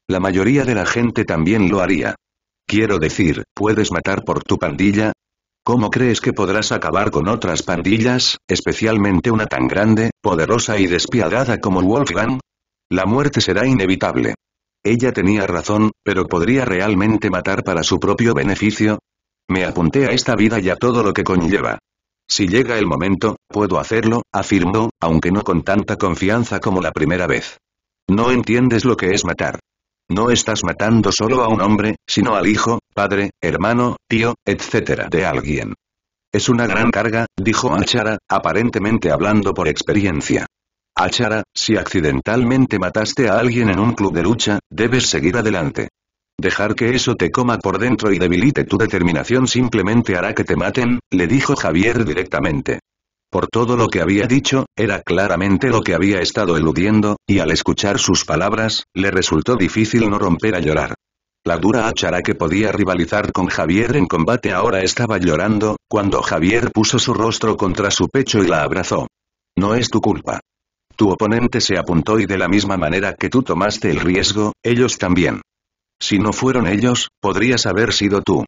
La mayoría de la gente también lo haría. Quiero decir, ¿puedes matar por tu pandilla? ¿Cómo crees que podrás acabar con otras pandillas, especialmente una tan grande, poderosa y despiadada como Wolfgang? La muerte será inevitable. Ella tenía razón, pero ¿podría realmente matar para su propio beneficio? Me apunté a esta vida y a todo lo que conlleva. Si llega el momento, puedo hacerlo, afirmó, aunque no con tanta confianza como la primera vez. No entiendes lo que es matar. No estás matando solo a un hombre, sino al hijo, padre, hermano, tío, etcétera de alguien. Es una gran carga, dijo Achara, aparentemente hablando por experiencia. Achara, si accidentalmente mataste a alguien en un club de lucha, debes seguir adelante. Dejar que eso te coma por dentro y debilite tu determinación simplemente hará que te maten, le dijo Javier directamente. Por todo lo que había dicho, era claramente lo que había estado eludiendo, y al escuchar sus palabras, le resultó difícil no romper a llorar. La dura Achara que podía rivalizar con Javier en combate ahora estaba llorando, cuando Javier puso su rostro contra su pecho y la abrazó. No es tu culpa. Tu oponente se apuntó y de la misma manera que tú tomaste el riesgo, ellos también. Si no fueron ellos, podrías haber sido tú.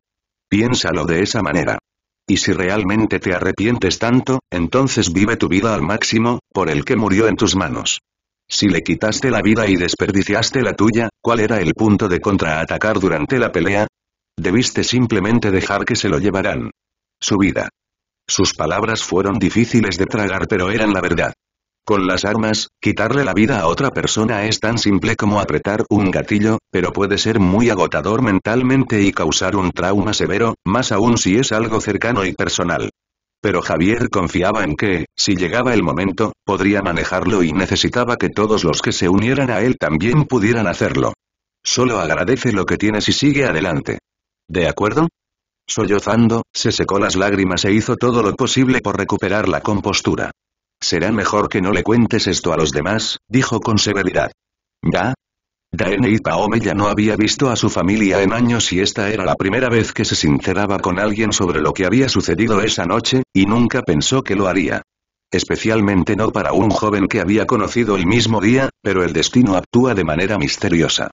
Piénsalo de esa manera. Y si realmente te arrepientes tanto, entonces vive tu vida al máximo, por el que murió en tus manos. Si le quitaste la vida y desperdiciaste la tuya, ¿cuál era el punto de contraatacar durante la pelea? Debiste simplemente dejar que se lo llevaran. Su vida. Sus palabras fueron difíciles de tragar pero eran la verdad. Con las armas, quitarle la vida a otra persona es tan simple como apretar un gatillo, pero puede ser muy agotador mentalmente y causar un trauma severo, más aún si es algo cercano y personal. Pero Javier confiaba en que, si llegaba el momento, podría manejarlo y necesitaba que todos los que se unieran a él también pudieran hacerlo. Solo agradece lo que tienes y sigue adelante. ¿De acuerdo? Sollozando, se secó las lágrimas e hizo todo lo posible por recuperar la compostura. Será mejor que no le cuentes esto a los demás, dijo con severidad. Ya, Daene Paome ya no había visto a su familia en años y esta era la primera vez que se sinceraba con alguien sobre lo que había sucedido esa noche, y nunca pensó que lo haría. Especialmente no para un joven que había conocido el mismo día, pero el destino actúa de manera misteriosa.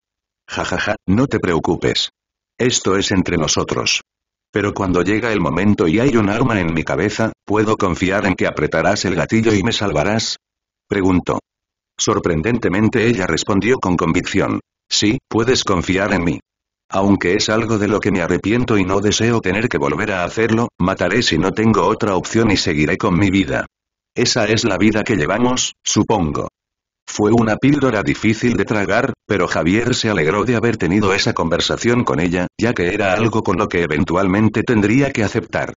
Jajaja, ja, ja, no te preocupes. Esto es entre nosotros. Pero cuando llega el momento y hay un arma en mi cabeza, ¿puedo confiar en que apretarás el gatillo y me salvarás? Preguntó. Sorprendentemente ella respondió con convicción. Sí, puedes confiar en mí. Aunque es algo de lo que me arrepiento y no deseo tener que volver a hacerlo, mataré si no tengo otra opción y seguiré con mi vida. Esa es la vida que llevamos, supongo. Fue una píldora difícil de tragar, pero Javier se alegró de haber tenido esa conversación con ella, ya que era algo con lo que eventualmente tendría que aceptar.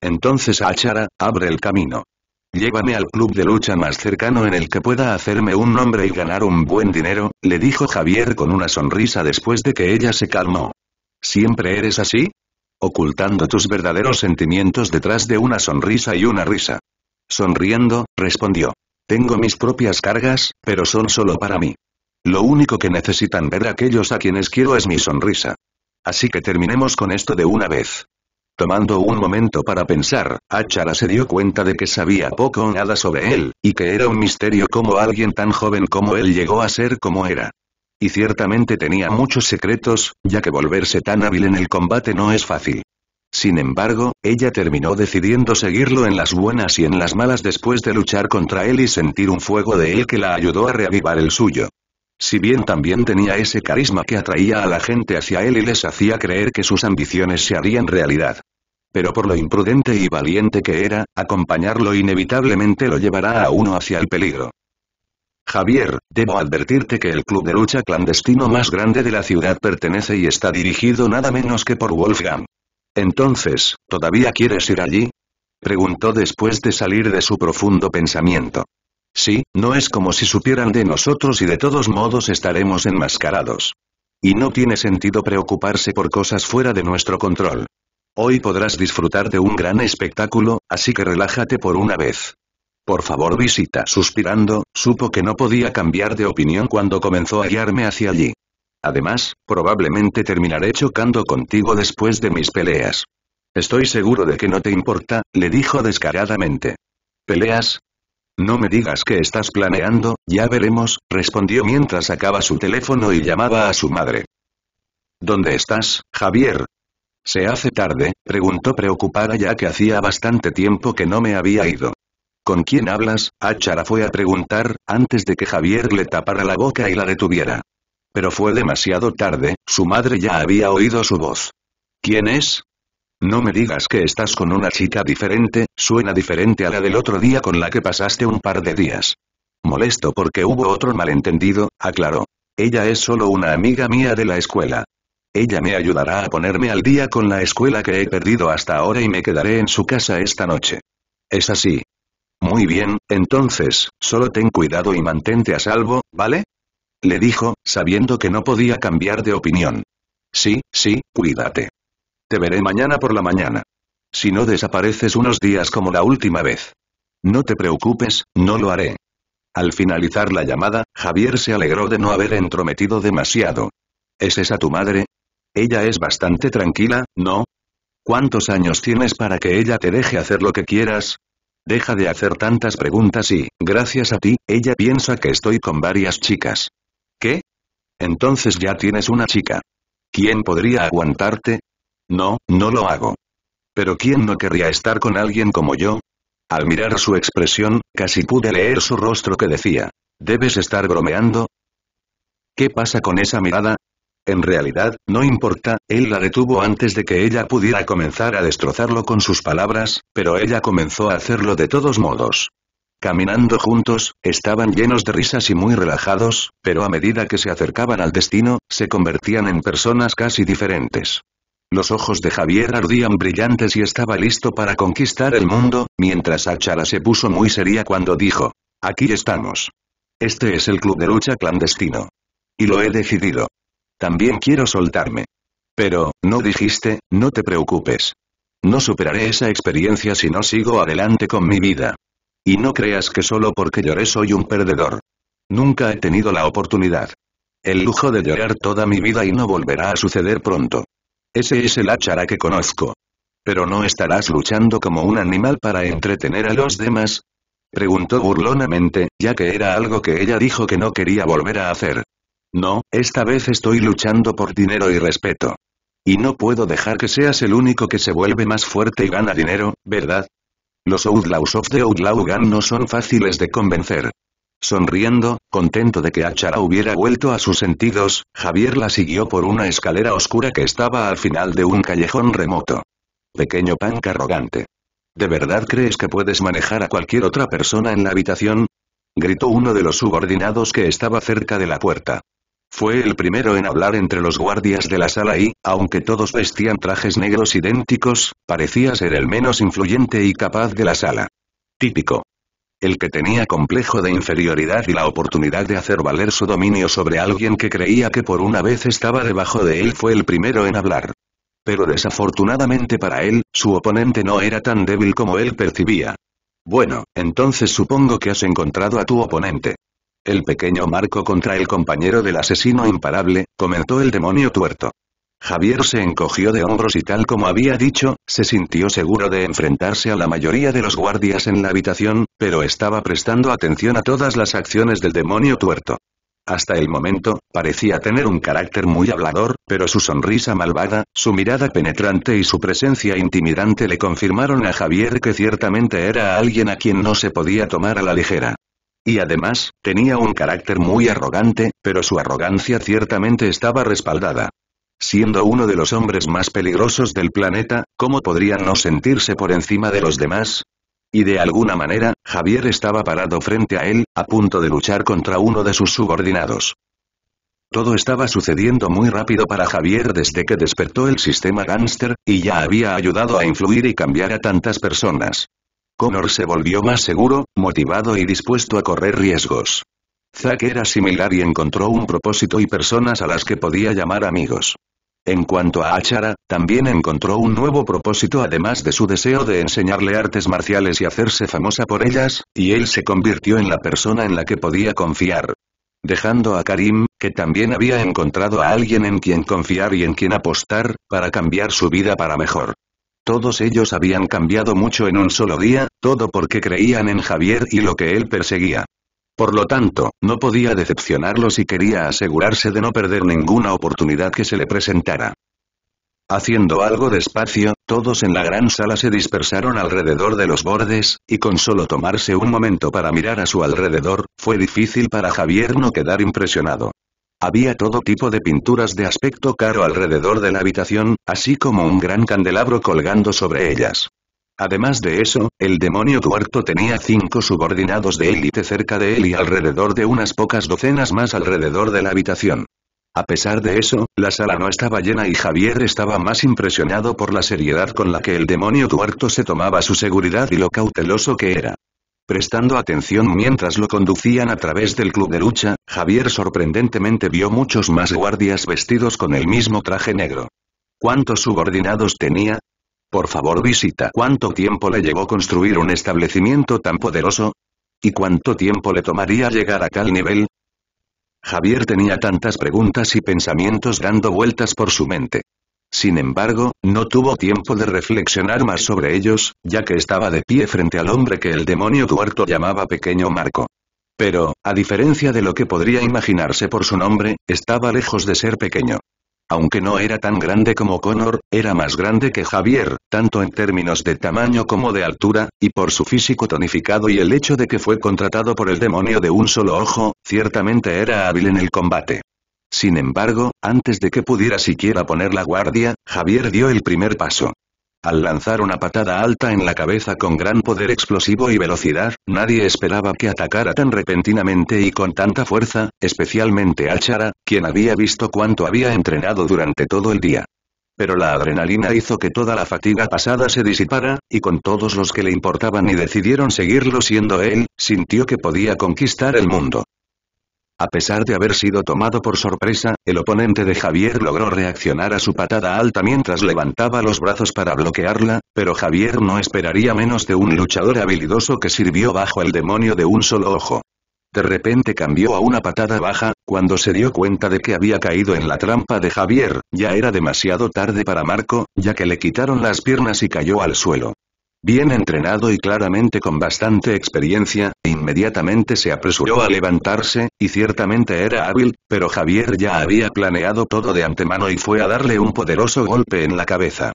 Entonces Achara, abre el camino. Llévame al club de lucha más cercano en el que pueda hacerme un nombre y ganar un buen dinero, le dijo Javier con una sonrisa después de que ella se calmó. ¿Siempre eres así? Ocultando tus verdaderos sentimientos detrás de una sonrisa y una risa. Sonriendo, respondió. Tengo mis propias cargas, pero son solo para mí. Lo único que necesitan ver aquellos a quienes quiero es mi sonrisa. Así que terminemos con esto de una vez. Tomando un momento para pensar, Achara se dio cuenta de que sabía poco o nada sobre él, y que era un misterio cómo alguien tan joven como él llegó a ser como era. Y ciertamente tenía muchos secretos, ya que volverse tan hábil en el combate no es fácil. Sin embargo, ella terminó decidiendo seguirlo en las buenas y en las malas después de luchar contra él y sentir un fuego de él que la ayudó a reavivar el suyo. Si bien también tenía ese carisma que atraía a la gente hacia él y les hacía creer que sus ambiciones se harían realidad. Pero por lo imprudente y valiente que era, acompañarlo inevitablemente lo llevará a uno hacia el peligro. Javier, debo advertirte que el club de lucha clandestino más grande de la ciudad pertenece y está dirigido nada menos que por Wolfgang. Entonces, ¿todavía quieres ir allí? Preguntó después de salir de su profundo pensamiento. Sí, no es como si supieran de nosotros y de todos modos estaremos enmascarados. Y no tiene sentido preocuparse por cosas fuera de nuestro control. Hoy podrás disfrutar de un gran espectáculo, así que relájate por una vez. Por favor visita. Suspirando, supo que no podía cambiar de opinión cuando comenzó a guiarme hacia allí. Además, probablemente terminaré chocando contigo después de mis peleas. Estoy seguro de que no te importa, le dijo descaradamente. ¿Peleas? No me digas que estás planeando, ya veremos, respondió mientras sacaba su teléfono y llamaba a su madre. ¿Dónde estás, Javier? ¿Se hace tarde? preguntó preocupada ya que hacía bastante tiempo que no me había ido. ¿Con quién hablas? Achara fue a preguntar, antes de que Javier le tapara la boca y la detuviera. Pero fue demasiado tarde, su madre ya había oído su voz. ¿Quién es? No me digas que estás con una chica diferente, suena diferente a la del otro día con la que pasaste un par de días. Molesto porque hubo otro malentendido, aclaró. Ella es solo una amiga mía de la escuela. Ella me ayudará a ponerme al día con la escuela que he perdido hasta ahora y me quedaré en su casa esta noche. Es así. Muy bien, entonces, solo ten cuidado y mantente a salvo, ¿vale? Le dijo, sabiendo que no podía cambiar de opinión. Sí, sí, cuídate. Te veré mañana por la mañana. Si no desapareces unos días como la última vez. No te preocupes, no lo haré. Al finalizar la llamada, Javier se alegró de no haber entrometido demasiado. ¿Es esa tu madre? Ella es bastante tranquila, ¿no? ¿Cuántos años tienes para que ella te deje hacer lo que quieras? Deja de hacer tantas preguntas y, gracias a ti, ella piensa que estoy con varias chicas. ¿Qué? Entonces ya tienes una chica. ¿Quién podría aguantarte? No, no lo hago. Pero ¿quién no querría estar con alguien como yo? Al mirar su expresión, casi pude leer su rostro que decía, ¿debes estar bromeando? ¿Qué pasa con esa mirada? En realidad, no importa, él la detuvo antes de que ella pudiera comenzar a destrozarlo con sus palabras, pero ella comenzó a hacerlo de todos modos. Caminando juntos, estaban llenos de risas y muy relajados, pero a medida que se acercaban al destino, se convertían en personas casi diferentes. Los ojos de Javier ardían brillantes y estaba listo para conquistar el mundo, mientras Achara se puso muy seria cuando dijo, «Aquí estamos. Este es el club de lucha clandestino. Y lo he decidido. También quiero soltarme. Pero, no dijiste, no te preocupes. No superaré esa experiencia si no sigo adelante con mi vida. Y no creas que solo porque lloré soy un perdedor. Nunca he tenido la oportunidad. El lujo de llorar toda mi vida y no volverá a suceder pronto. Ese es el achara que conozco. Pero no estarás luchando como un animal para entretener a los demás, preguntó burlonamente, ya que era algo que ella dijo que no quería volver a hacer. No, esta vez estoy luchando por dinero y respeto. Y no puedo dejar que seas el único que se vuelve más fuerte y gana dinero, ¿verdad? Los Outlaws of the Outlaw no son fáciles de convencer. Sonriendo, contento de que Achara hubiera vuelto a sus sentidos, Javier la siguió por una escalera oscura que estaba al final de un callejón remoto. Pequeño punk arrogante. ¿De verdad crees que puedes manejar a cualquier otra persona en la habitación? Gritó uno de los subordinados que estaba cerca de la puerta. Fue el primero en hablar entre los guardias de la sala y, aunque todos vestían trajes negros idénticos, parecía ser el menos influyente y capaz de la sala. Típico. El que tenía complejo de inferioridad y la oportunidad de hacer valer su dominio sobre alguien que creía que por una vez estaba debajo de él fue el primero en hablar. Pero desafortunadamente para él, su oponente no era tan débil como él percibía. Bueno, entonces supongo que has encontrado a tu oponente. El pequeño marco contra el compañero del asesino imparable, comentó el demonio tuerto. Javier se encogió de hombros y tal como había dicho, se sintió seguro de enfrentarse a la mayoría de los guardias en la habitación, pero estaba prestando atención a todas las acciones del demonio tuerto. Hasta el momento, parecía tener un carácter muy hablador, pero su sonrisa malvada, su mirada penetrante y su presencia intimidante le confirmaron a Javier que ciertamente era alguien a quien no se podía tomar a la ligera. Y además, tenía un carácter muy arrogante, pero su arrogancia ciertamente estaba respaldada. Siendo uno de los hombres más peligrosos del planeta, ¿cómo podrían no sentirse por encima de los demás? Y de alguna manera, Javier estaba parado frente a él, a punto de luchar contra uno de sus subordinados. Todo estaba sucediendo muy rápido para Javier desde que despertó el sistema gánster, y ya había ayudado a influir y cambiar a tantas personas. Connor se volvió más seguro, motivado y dispuesto a correr riesgos. Zack era similar y encontró un propósito y personas a las que podía llamar amigos. En cuanto a Achara, también encontró un nuevo propósito además de su deseo de enseñarle artes marciales y hacerse famosa por ellas, y él se convirtió en la persona en la que podía confiar. Dejando a Karim, que también había encontrado a alguien en quien confiar y en quien apostar, para cambiar su vida para mejor. Todos ellos habían cambiado mucho en un solo día, todo porque creían en Javier y lo que él perseguía. Por lo tanto, no podía decepcionarlos y quería asegurarse de no perder ninguna oportunidad que se le presentara. Haciendo algo despacio, todos en la gran sala se dispersaron alrededor de los bordes, y con solo tomarse un momento para mirar a su alrededor, fue difícil para Javier no quedar impresionado. Había todo tipo de pinturas de aspecto caro alrededor de la habitación, así como un gran candelabro colgando sobre ellas. Además de eso, el demonio tuerto tenía cinco subordinados de élite cerca de él y alrededor de unas pocas docenas más alrededor de la habitación. A pesar de eso, la sala no estaba llena y Javier estaba más impresionado por la seriedad con la que el demonio tuerto se tomaba su seguridad y lo cauteloso que era. Prestando atención mientras lo conducían a través del club de lucha, Javier sorprendentemente vio muchos más guardias vestidos con el mismo traje negro. ¿Cuántos subordinados tenía? Por favor visita cuánto tiempo le llevó construir un establecimiento tan poderoso. ¿Y cuánto tiempo le tomaría llegar a tal nivel? Javier tenía tantas preguntas y pensamientos dando vueltas por su mente. Sin embargo, no tuvo tiempo de reflexionar más sobre ellos, ya que estaba de pie frente al hombre que el demonio tuerto llamaba Pequeño Marco. Pero, a diferencia de lo que podría imaginarse por su nombre, estaba lejos de ser pequeño. Aunque no era tan grande como Connor, era más grande que Javier, tanto en términos de tamaño como de altura, y por su físico tonificado y el hecho de que fue contratado por el demonio de un solo ojo, ciertamente era hábil en el combate. Sin embargo, antes de que pudiera siquiera poner la guardia, Javier dio el primer paso. Al lanzar una patada alta en la cabeza con gran poder explosivo y velocidad, nadie esperaba que atacara tan repentinamente y con tanta fuerza, especialmente a Chara, quien había visto cuánto había entrenado durante todo el día. Pero la adrenalina hizo que toda la fatiga pasada se disipara, y con todos los que le importaban y decidieron seguirlo siendo él, sintió que podía conquistar el mundo. A pesar de haber sido tomado por sorpresa, el oponente de Javier logró reaccionar a su patada alta mientras levantaba los brazos para bloquearla, pero Javier no esperaría menos de un luchador habilidoso que sirvió bajo el demonio de un solo ojo. De repente cambió a una patada baja, cuando se dio cuenta de que había caído en la trampa de Javier, ya era demasiado tarde para Marco, ya que le quitaron las piernas y cayó al suelo bien entrenado y claramente con bastante experiencia, inmediatamente se apresuró a levantarse, y ciertamente era hábil, pero Javier ya había planeado todo de antemano y fue a darle un poderoso golpe en la cabeza.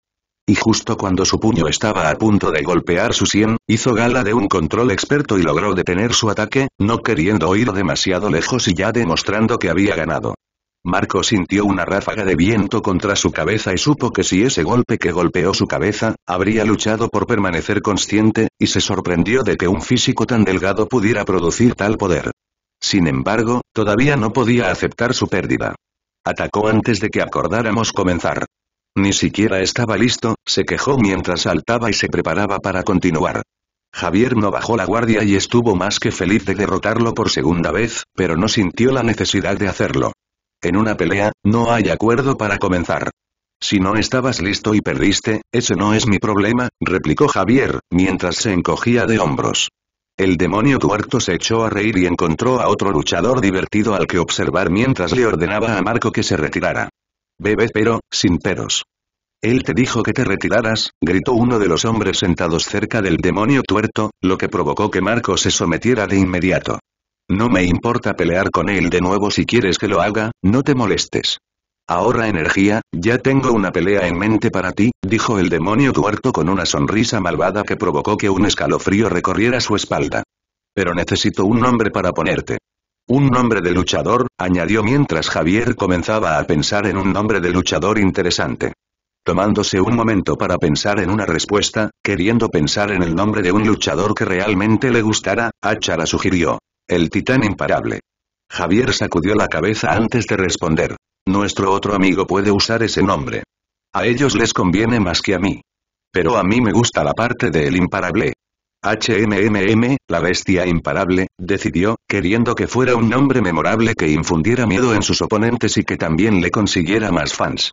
Y justo cuando su puño estaba a punto de golpear su sien, hizo gala de un control experto y logró detener su ataque, no queriendo ir demasiado lejos y ya demostrando que había ganado. Marco sintió una ráfaga de viento contra su cabeza y supo que si ese golpe que golpeó su cabeza, habría luchado por permanecer consciente, y se sorprendió de que un físico tan delgado pudiera producir tal poder. Sin embargo, todavía no podía aceptar su pérdida. Atacó antes de que acordáramos comenzar. Ni siquiera estaba listo, se quejó mientras saltaba y se preparaba para continuar. Javier no bajó la guardia y estuvo más que feliz de derrotarlo por segunda vez, pero no sintió la necesidad de hacerlo. En una pelea, no hay acuerdo para comenzar. Si no estabas listo y perdiste, ese no es mi problema, replicó Javier, mientras se encogía de hombros. El demonio tuerto se echó a reír y encontró a otro luchador divertido al que observar mientras le ordenaba a Marco que se retirara. Bebé pero, sin peros. Él te dijo que te retiraras, gritó uno de los hombres sentados cerca del demonio tuerto, lo que provocó que Marco se sometiera de inmediato. No me importa pelear con él de nuevo si quieres que lo haga, no te molestes. Ahorra energía, ya tengo una pelea en mente para ti, dijo el demonio tuerto con una sonrisa malvada que provocó que un escalofrío recorriera su espalda. Pero necesito un nombre para ponerte. Un nombre de luchador, añadió mientras Javier comenzaba a pensar en un nombre de luchador interesante. Tomándose un momento para pensar en una respuesta, queriendo pensar en el nombre de un luchador que realmente le gustara, la sugirió. El titán imparable. Javier sacudió la cabeza antes de responder. Nuestro otro amigo puede usar ese nombre. A ellos les conviene más que a mí. Pero a mí me gusta la parte del El imparable. HMMM, la bestia imparable, decidió, queriendo que fuera un nombre memorable que infundiera miedo en sus oponentes y que también le consiguiera más fans.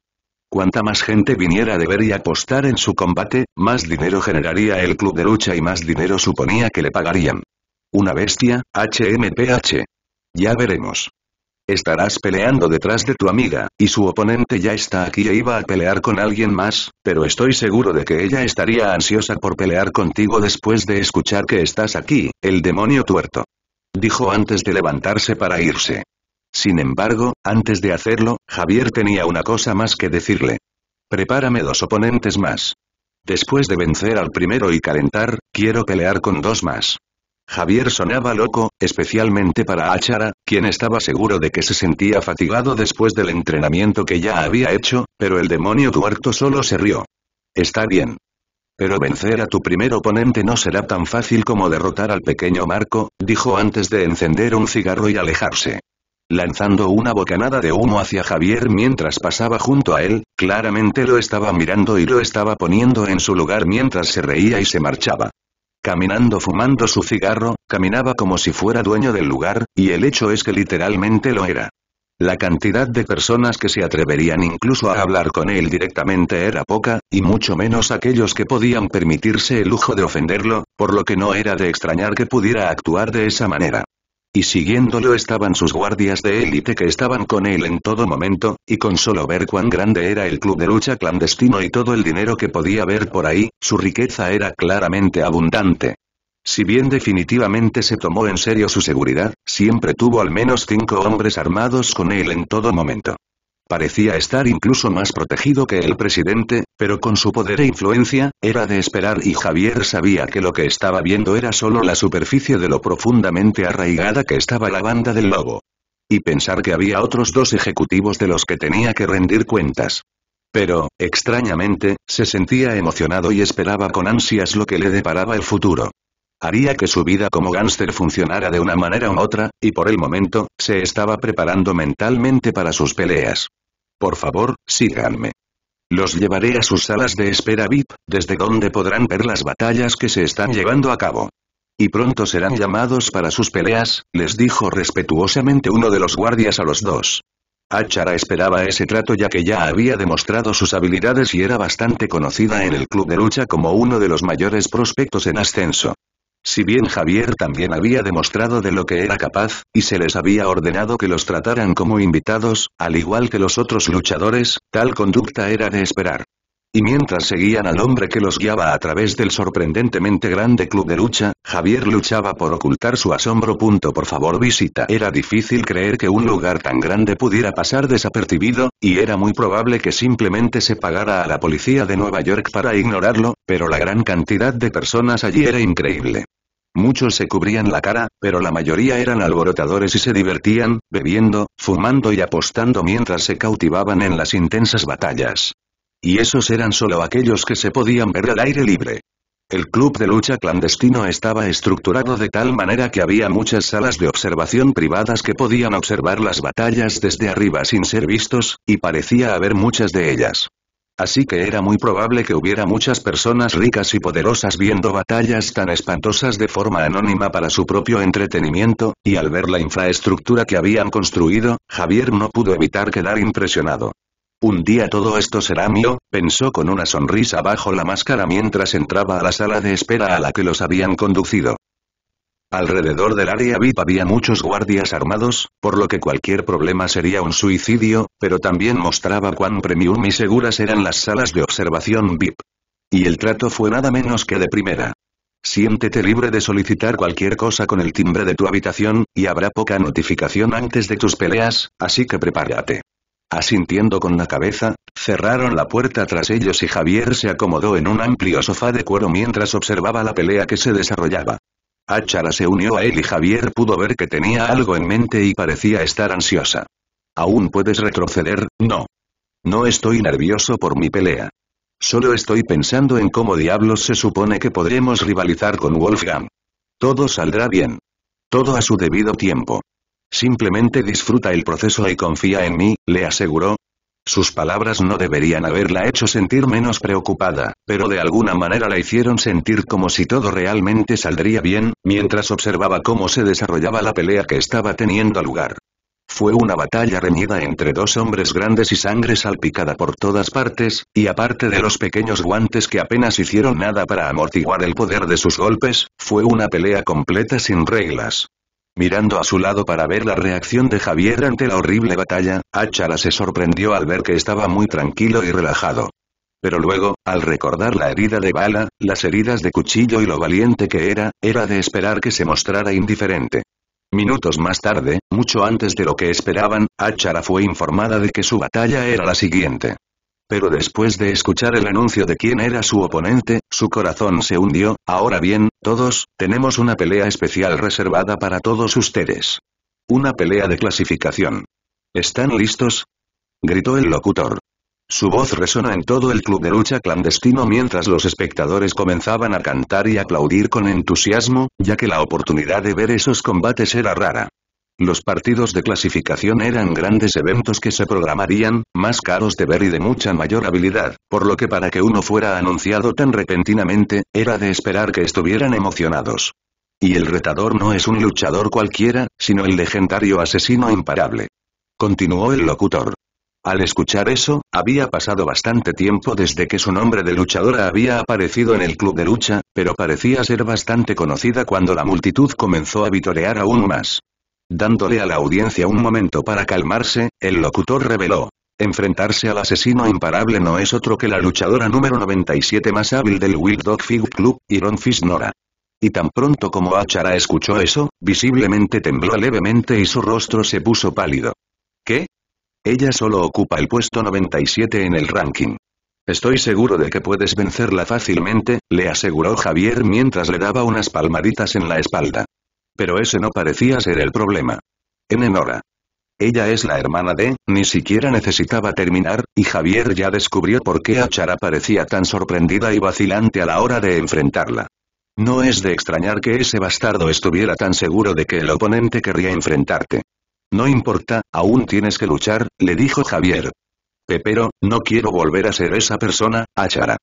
Cuanta más gente viniera a ver y apostar en su combate, más dinero generaría el club de lucha y más dinero suponía que le pagarían. Una bestia, HMPH. Ya veremos. Estarás peleando detrás de tu amiga, y su oponente ya está aquí e iba a pelear con alguien más, pero estoy seguro de que ella estaría ansiosa por pelear contigo después de escuchar que estás aquí, el demonio tuerto. Dijo antes de levantarse para irse. Sin embargo, antes de hacerlo, Javier tenía una cosa más que decirle. Prepárame dos oponentes más. Después de vencer al primero y calentar, quiero pelear con dos más. Javier sonaba loco, especialmente para Achara, quien estaba seguro de que se sentía fatigado después del entrenamiento que ya había hecho, pero el demonio tuerto solo se rió. Está bien. Pero vencer a tu primer oponente no será tan fácil como derrotar al pequeño Marco, dijo antes de encender un cigarro y alejarse lanzando una bocanada de humo hacia Javier mientras pasaba junto a él, claramente lo estaba mirando y lo estaba poniendo en su lugar mientras se reía y se marchaba. Caminando fumando su cigarro, caminaba como si fuera dueño del lugar, y el hecho es que literalmente lo era. La cantidad de personas que se atreverían incluso a hablar con él directamente era poca, y mucho menos aquellos que podían permitirse el lujo de ofenderlo, por lo que no era de extrañar que pudiera actuar de esa manera. Y siguiéndolo estaban sus guardias de élite que estaban con él en todo momento, y con solo ver cuán grande era el club de lucha clandestino y todo el dinero que podía ver por ahí, su riqueza era claramente abundante. Si bien definitivamente se tomó en serio su seguridad, siempre tuvo al menos cinco hombres armados con él en todo momento. Parecía estar incluso más protegido que el presidente, pero con su poder e influencia, era de esperar y Javier sabía que lo que estaba viendo era solo la superficie de lo profundamente arraigada que estaba la banda del lobo. Y pensar que había otros dos ejecutivos de los que tenía que rendir cuentas. Pero, extrañamente, se sentía emocionado y esperaba con ansias lo que le deparaba el futuro. Haría que su vida como gánster funcionara de una manera u otra, y por el momento, se estaba preparando mentalmente para sus peleas. Por favor, síganme. Los llevaré a sus salas de espera VIP, desde donde podrán ver las batallas que se están llevando a cabo. Y pronto serán llamados para sus peleas, les dijo respetuosamente uno de los guardias a los dos. Achara esperaba ese trato ya que ya había demostrado sus habilidades y era bastante conocida en el club de lucha como uno de los mayores prospectos en ascenso. Si bien Javier también había demostrado de lo que era capaz, y se les había ordenado que los trataran como invitados, al igual que los otros luchadores, tal conducta era de esperar. Y mientras seguían al hombre que los guiaba a través del sorprendentemente grande club de lucha, Javier luchaba por ocultar su asombro. Punto por favor visita. Era difícil creer que un lugar tan grande pudiera pasar desapercibido, y era muy probable que simplemente se pagara a la policía de Nueva York para ignorarlo, pero la gran cantidad de personas allí era increíble. Muchos se cubrían la cara, pero la mayoría eran alborotadores y se divertían, bebiendo, fumando y apostando mientras se cautivaban en las intensas batallas. Y esos eran solo aquellos que se podían ver al aire libre. El club de lucha clandestino estaba estructurado de tal manera que había muchas salas de observación privadas que podían observar las batallas desde arriba sin ser vistos, y parecía haber muchas de ellas. Así que era muy probable que hubiera muchas personas ricas y poderosas viendo batallas tan espantosas de forma anónima para su propio entretenimiento, y al ver la infraestructura que habían construido, Javier no pudo evitar quedar impresionado. Un día todo esto será mío, pensó con una sonrisa bajo la máscara mientras entraba a la sala de espera a la que los habían conducido. Alrededor del área VIP había muchos guardias armados, por lo que cualquier problema sería un suicidio, pero también mostraba cuán premium y seguras eran las salas de observación VIP. Y el trato fue nada menos que de primera. Siéntete libre de solicitar cualquier cosa con el timbre de tu habitación, y habrá poca notificación antes de tus peleas, así que prepárate. Asintiendo con la cabeza, cerraron la puerta tras ellos y Javier se acomodó en un amplio sofá de cuero mientras observaba la pelea que se desarrollaba. Achara se unió a él y Javier pudo ver que tenía algo en mente y parecía estar ansiosa. Aún puedes retroceder, no. No estoy nervioso por mi pelea. Solo estoy pensando en cómo diablos se supone que podremos rivalizar con Wolfgang. Todo saldrá bien. Todo a su debido tiempo. Simplemente disfruta el proceso y confía en mí, le aseguró. Sus palabras no deberían haberla hecho sentir menos preocupada, pero de alguna manera la hicieron sentir como si todo realmente saldría bien, mientras observaba cómo se desarrollaba la pelea que estaba teniendo lugar. Fue una batalla reñida entre dos hombres grandes y sangre salpicada por todas partes, y aparte de los pequeños guantes que apenas hicieron nada para amortiguar el poder de sus golpes, fue una pelea completa sin reglas. Mirando a su lado para ver la reacción de Javier ante la horrible batalla, Achara se sorprendió al ver que estaba muy tranquilo y relajado. Pero luego, al recordar la herida de bala, las heridas de cuchillo y lo valiente que era, era de esperar que se mostrara indiferente. Minutos más tarde, mucho antes de lo que esperaban, Achara fue informada de que su batalla era la siguiente pero después de escuchar el anuncio de quién era su oponente, su corazón se hundió, ahora bien, todos, tenemos una pelea especial reservada para todos ustedes. Una pelea de clasificación. ¿Están listos? Gritó el locutor. Su voz resonó en todo el club de lucha clandestino mientras los espectadores comenzaban a cantar y aplaudir con entusiasmo, ya que la oportunidad de ver esos combates era rara. Los partidos de clasificación eran grandes eventos que se programarían, más caros de ver y de mucha mayor habilidad, por lo que para que uno fuera anunciado tan repentinamente, era de esperar que estuvieran emocionados. Y el retador no es un luchador cualquiera, sino el legendario asesino imparable. Continuó el locutor. Al escuchar eso, había pasado bastante tiempo desde que su nombre de luchadora había aparecido en el club de lucha, pero parecía ser bastante conocida cuando la multitud comenzó a vitorear aún más. Dándole a la audiencia un momento para calmarse, el locutor reveló. Enfrentarse al asesino imparable no es otro que la luchadora número 97 más hábil del Wild Dog Fig Club, Iron Fist Nora. Y tan pronto como Achara escuchó eso, visiblemente tembló levemente y su rostro se puso pálido. ¿Qué? Ella solo ocupa el puesto 97 en el ranking. Estoy seguro de que puedes vencerla fácilmente, le aseguró Javier mientras le daba unas palmaditas en la espalda pero ese no parecía ser el problema. En Enora. Ella es la hermana de, ni siquiera necesitaba terminar, y Javier ya descubrió por qué Achara parecía tan sorprendida y vacilante a la hora de enfrentarla. No es de extrañar que ese bastardo estuviera tan seguro de que el oponente querría enfrentarte. No importa, aún tienes que luchar, le dijo Javier. Pepero, no quiero volver a ser esa persona, Achara.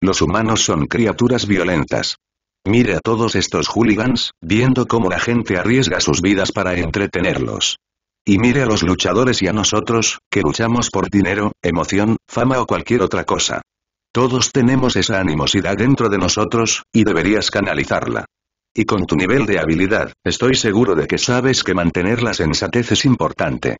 Los humanos son criaturas violentas. Mire a todos estos hooligans, viendo cómo la gente arriesga sus vidas para entretenerlos. Y mire a los luchadores y a nosotros, que luchamos por dinero, emoción, fama o cualquier otra cosa. Todos tenemos esa animosidad dentro de nosotros, y deberías canalizarla. Y con tu nivel de habilidad, estoy seguro de que sabes que mantener la sensatez es importante.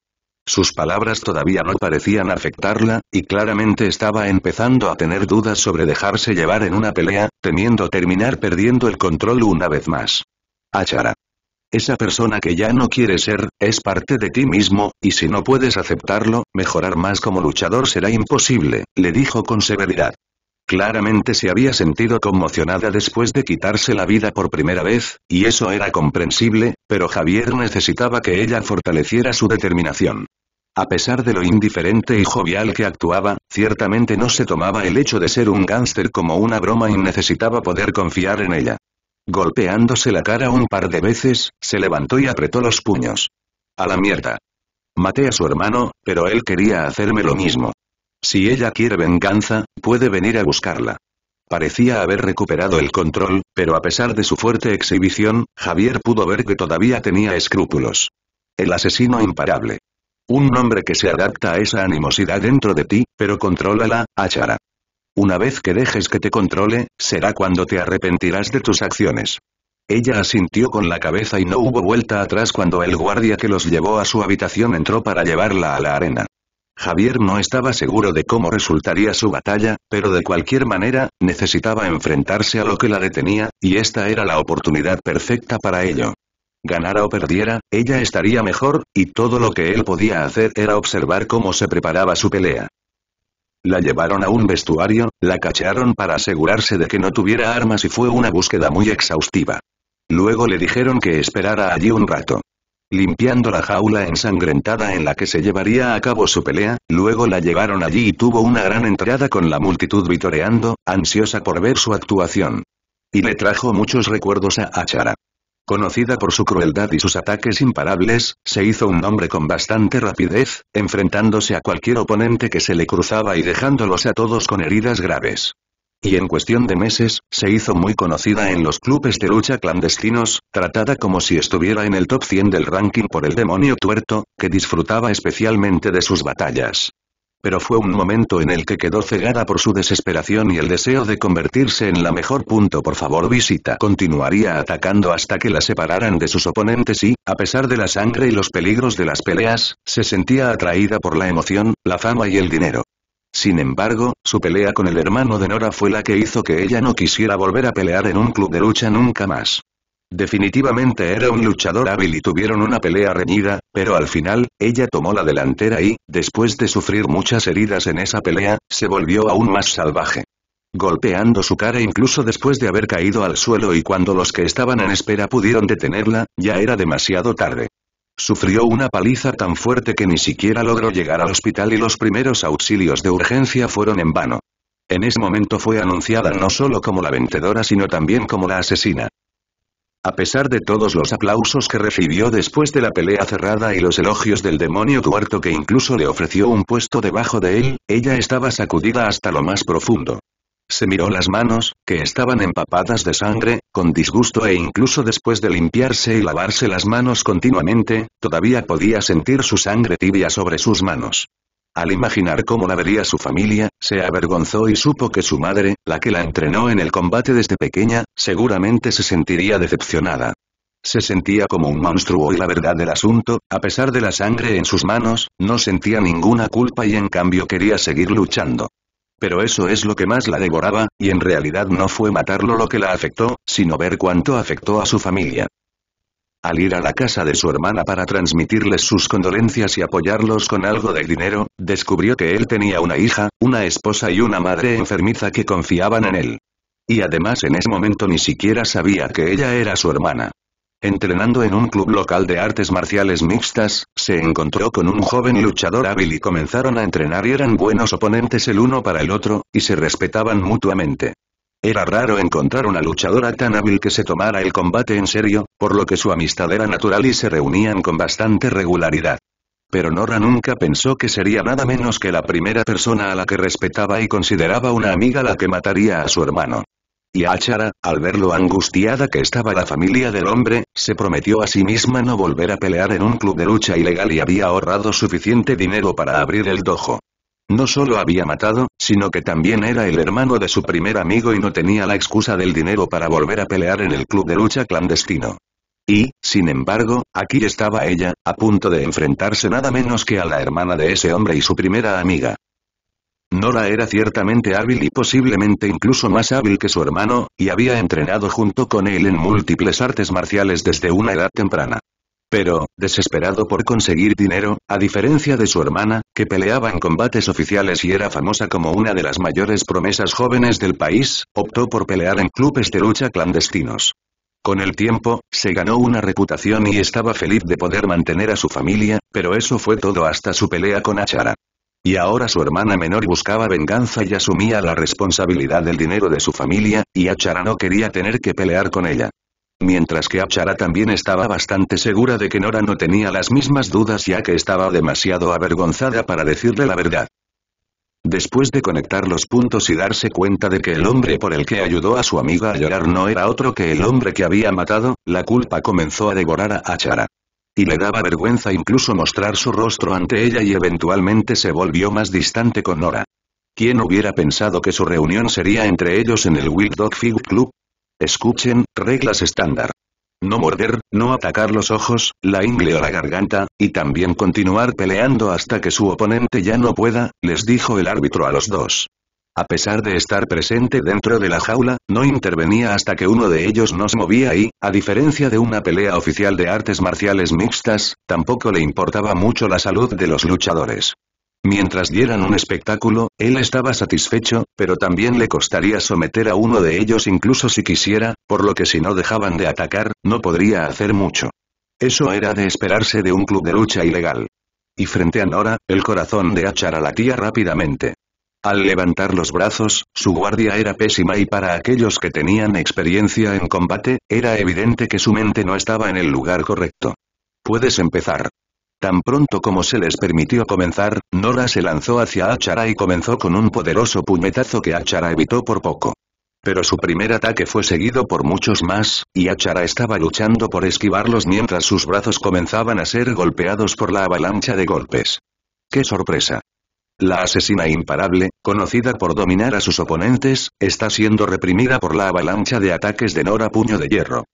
Sus palabras todavía no parecían afectarla, y claramente estaba empezando a tener dudas sobre dejarse llevar en una pelea, temiendo terminar perdiendo el control una vez más. Achara. Esa persona que ya no quiere ser, es parte de ti mismo, y si no puedes aceptarlo, mejorar más como luchador será imposible, le dijo con severidad. Claramente se había sentido conmocionada después de quitarse la vida por primera vez, y eso era comprensible, pero Javier necesitaba que ella fortaleciera su determinación. A pesar de lo indiferente y jovial que actuaba, ciertamente no se tomaba el hecho de ser un gánster como una broma y necesitaba poder confiar en ella. Golpeándose la cara un par de veces, se levantó y apretó los puños. A la mierda. Maté a su hermano, pero él quería hacerme lo mismo. Si ella quiere venganza, puede venir a buscarla. Parecía haber recuperado el control, pero a pesar de su fuerte exhibición, Javier pudo ver que todavía tenía escrúpulos. El asesino imparable. Un hombre que se adapta a esa animosidad dentro de ti, pero contrólala, Achara. Una vez que dejes que te controle, será cuando te arrepentirás de tus acciones. Ella asintió con la cabeza y no hubo vuelta atrás cuando el guardia que los llevó a su habitación entró para llevarla a la arena. Javier no estaba seguro de cómo resultaría su batalla, pero de cualquier manera, necesitaba enfrentarse a lo que la detenía, y esta era la oportunidad perfecta para ello. Ganara o perdiera, ella estaría mejor, y todo lo que él podía hacer era observar cómo se preparaba su pelea. La llevaron a un vestuario, la cacharon para asegurarse de que no tuviera armas y fue una búsqueda muy exhaustiva. Luego le dijeron que esperara allí un rato limpiando la jaula ensangrentada en la que se llevaría a cabo su pelea, luego la llevaron allí y tuvo una gran entrada con la multitud vitoreando, ansiosa por ver su actuación. Y le trajo muchos recuerdos a Achara. Conocida por su crueldad y sus ataques imparables, se hizo un nombre con bastante rapidez, enfrentándose a cualquier oponente que se le cruzaba y dejándolos a todos con heridas graves y en cuestión de meses, se hizo muy conocida en los clubes de lucha clandestinos, tratada como si estuviera en el top 100 del ranking por el demonio tuerto, que disfrutaba especialmente de sus batallas. Pero fue un momento en el que quedó cegada por su desesperación y el deseo de convertirse en la mejor. Punto por favor visita continuaría atacando hasta que la separaran de sus oponentes y, a pesar de la sangre y los peligros de las peleas, se sentía atraída por la emoción, la fama y el dinero. Sin embargo, su pelea con el hermano de Nora fue la que hizo que ella no quisiera volver a pelear en un club de lucha nunca más. Definitivamente era un luchador hábil y tuvieron una pelea reñida, pero al final, ella tomó la delantera y, después de sufrir muchas heridas en esa pelea, se volvió aún más salvaje. Golpeando su cara incluso después de haber caído al suelo y cuando los que estaban en espera pudieron detenerla, ya era demasiado tarde. Sufrió una paliza tan fuerte que ni siquiera logró llegar al hospital y los primeros auxilios de urgencia fueron en vano. En ese momento fue anunciada no solo como la vencedora sino también como la asesina. A pesar de todos los aplausos que recibió después de la pelea cerrada y los elogios del demonio cuarto que incluso le ofreció un puesto debajo de él, ella estaba sacudida hasta lo más profundo. Se miró las manos, que estaban empapadas de sangre, con disgusto e incluso después de limpiarse y lavarse las manos continuamente, todavía podía sentir su sangre tibia sobre sus manos. Al imaginar cómo la vería su familia, se avergonzó y supo que su madre, la que la entrenó en el combate desde pequeña, seguramente se sentiría decepcionada. Se sentía como un monstruo y la verdad del asunto, a pesar de la sangre en sus manos, no sentía ninguna culpa y en cambio quería seguir luchando. Pero eso es lo que más la devoraba, y en realidad no fue matarlo lo que la afectó, sino ver cuánto afectó a su familia. Al ir a la casa de su hermana para transmitirles sus condolencias y apoyarlos con algo de dinero, descubrió que él tenía una hija, una esposa y una madre enfermiza que confiaban en él. Y además en ese momento ni siquiera sabía que ella era su hermana. Entrenando en un club local de artes marciales mixtas, se encontró con un joven luchador hábil y comenzaron a entrenar y eran buenos oponentes el uno para el otro, y se respetaban mutuamente. Era raro encontrar una luchadora tan hábil que se tomara el combate en serio, por lo que su amistad era natural y se reunían con bastante regularidad. Pero Nora nunca pensó que sería nada menos que la primera persona a la que respetaba y consideraba una amiga la que mataría a su hermano y Achara, al ver lo angustiada que estaba la familia del hombre, se prometió a sí misma no volver a pelear en un club de lucha ilegal y había ahorrado suficiente dinero para abrir el dojo. No solo había matado, sino que también era el hermano de su primer amigo y no tenía la excusa del dinero para volver a pelear en el club de lucha clandestino. Y, sin embargo, aquí estaba ella, a punto de enfrentarse nada menos que a la hermana de ese hombre y su primera amiga. Nora era ciertamente hábil y posiblemente incluso más hábil que su hermano, y había entrenado junto con él en múltiples artes marciales desde una edad temprana. Pero, desesperado por conseguir dinero, a diferencia de su hermana, que peleaba en combates oficiales y era famosa como una de las mayores promesas jóvenes del país, optó por pelear en clubes de lucha clandestinos. Con el tiempo, se ganó una reputación y estaba feliz de poder mantener a su familia, pero eso fue todo hasta su pelea con Achara. Y ahora su hermana menor buscaba venganza y asumía la responsabilidad del dinero de su familia, y Achara no quería tener que pelear con ella. Mientras que Achara también estaba bastante segura de que Nora no tenía las mismas dudas ya que estaba demasiado avergonzada para decirle la verdad. Después de conectar los puntos y darse cuenta de que el hombre por el que ayudó a su amiga a llorar no era otro que el hombre que había matado, la culpa comenzó a devorar a Achara y le daba vergüenza incluso mostrar su rostro ante ella y eventualmente se volvió más distante con Nora. ¿Quién hubiera pensado que su reunión sería entre ellos en el Wild Dog Fig Club? Escuchen, reglas estándar. No morder, no atacar los ojos, la ingle o la garganta, y también continuar peleando hasta que su oponente ya no pueda, les dijo el árbitro a los dos. A pesar de estar presente dentro de la jaula, no intervenía hasta que uno de ellos no se movía y, a diferencia de una pelea oficial de artes marciales mixtas, tampoco le importaba mucho la salud de los luchadores. Mientras dieran un espectáculo, él estaba satisfecho, pero también le costaría someter a uno de ellos incluso si quisiera, por lo que si no dejaban de atacar, no podría hacer mucho. Eso era de esperarse de un club de lucha ilegal. Y frente a Nora, el corazón de Achara latía rápidamente. Al levantar los brazos, su guardia era pésima y para aquellos que tenían experiencia en combate, era evidente que su mente no estaba en el lugar correcto. Puedes empezar. Tan pronto como se les permitió comenzar, Nora se lanzó hacia Achara y comenzó con un poderoso puñetazo que Achara evitó por poco. Pero su primer ataque fue seguido por muchos más, y Achara estaba luchando por esquivarlos mientras sus brazos comenzaban a ser golpeados por la avalancha de golpes. ¡Qué sorpresa! La asesina imparable, conocida por dominar a sus oponentes, está siendo reprimida por la avalancha de ataques de Nora Puño de Hierro.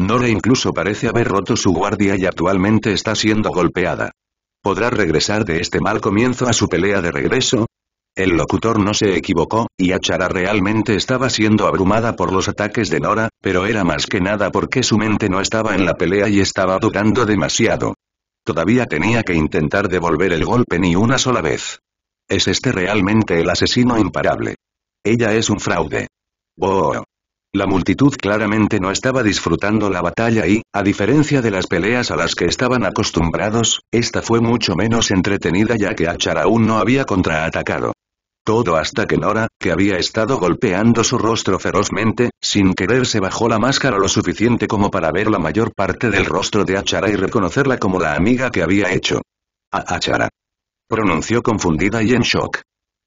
Nora incluso parece haber roto su guardia y actualmente está siendo golpeada. ¿Podrá regresar de este mal comienzo a su pelea de regreso? El locutor no se equivocó, y Achara realmente estaba siendo abrumada por los ataques de Nora, pero era más que nada porque su mente no estaba en la pelea y estaba dudando demasiado. Todavía tenía que intentar devolver el golpe ni una sola vez. ¿Es este realmente el asesino imparable? Ella es un fraude. Oh. La multitud claramente no estaba disfrutando la batalla y, a diferencia de las peleas a las que estaban acostumbrados, esta fue mucho menos entretenida ya que Achara aún no había contraatacado. Todo hasta que Nora, que había estado golpeando su rostro ferozmente, sin quererse, se bajó la máscara lo suficiente como para ver la mayor parte del rostro de Achara y reconocerla como la amiga que había hecho. A Achara. Pronunció confundida y en shock.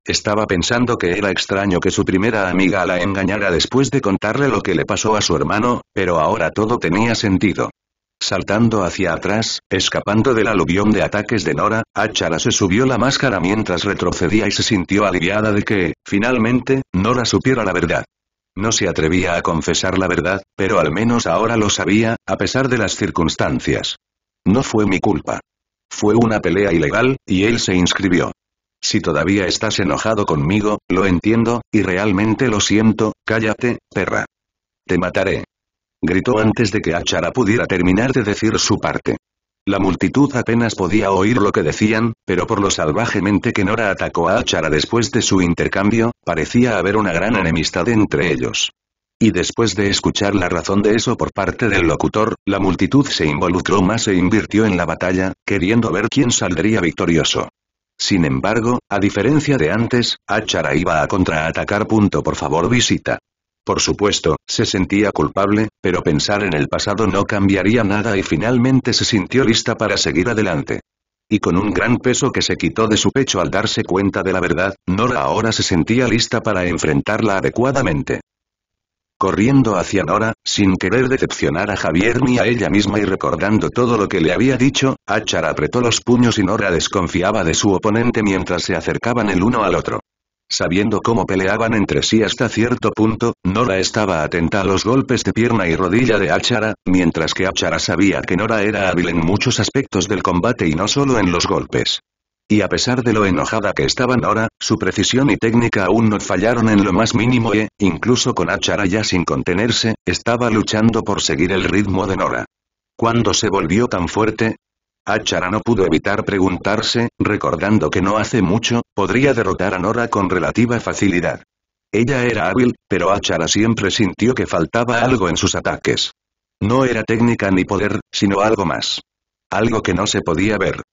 Estaba pensando que era extraño que su primera amiga la engañara después de contarle lo que le pasó a su hermano, pero ahora todo tenía sentido. Saltando hacia atrás, escapando del aluvión de ataques de Nora, Achara se subió la máscara mientras retrocedía y se sintió aliviada de que, finalmente, Nora supiera la verdad. No se atrevía a confesar la verdad, pero al menos ahora lo sabía, a pesar de las circunstancias. No fue mi culpa. Fue una pelea ilegal, y él se inscribió. Si todavía estás enojado conmigo, lo entiendo, y realmente lo siento, cállate, perra. Te mataré. Gritó antes de que Achara pudiera terminar de decir su parte. La multitud apenas podía oír lo que decían, pero por lo salvajemente que Nora atacó a Achara después de su intercambio, parecía haber una gran enemistad entre ellos. Y después de escuchar la razón de eso por parte del locutor, la multitud se involucró más e invirtió en la batalla, queriendo ver quién saldría victorioso. Sin embargo, a diferencia de antes, Achara iba a contraatacar. Punto por favor visita. Por supuesto, se sentía culpable, pero pensar en el pasado no cambiaría nada y finalmente se sintió lista para seguir adelante. Y con un gran peso que se quitó de su pecho al darse cuenta de la verdad, Nora ahora se sentía lista para enfrentarla adecuadamente corriendo hacia Nora, sin querer decepcionar a Javier ni a ella misma y recordando todo lo que le había dicho, Achara apretó los puños y Nora desconfiaba de su oponente mientras se acercaban el uno al otro. Sabiendo cómo peleaban entre sí hasta cierto punto, Nora estaba atenta a los golpes de pierna y rodilla de Achara, mientras que Achara sabía que Nora era hábil en muchos aspectos del combate y no solo en los golpes. Y a pesar de lo enojada que estaba ahora, su precisión y técnica aún no fallaron en lo más mínimo e, incluso con Achara ya sin contenerse, estaba luchando por seguir el ritmo de Nora. ¿Cuándo se volvió tan fuerte? Achara no pudo evitar preguntarse, recordando que no hace mucho, podría derrotar a Nora con relativa facilidad. Ella era hábil, pero Achara siempre sintió que faltaba algo en sus ataques. No era técnica ni poder, sino algo más. Algo que no se podía ver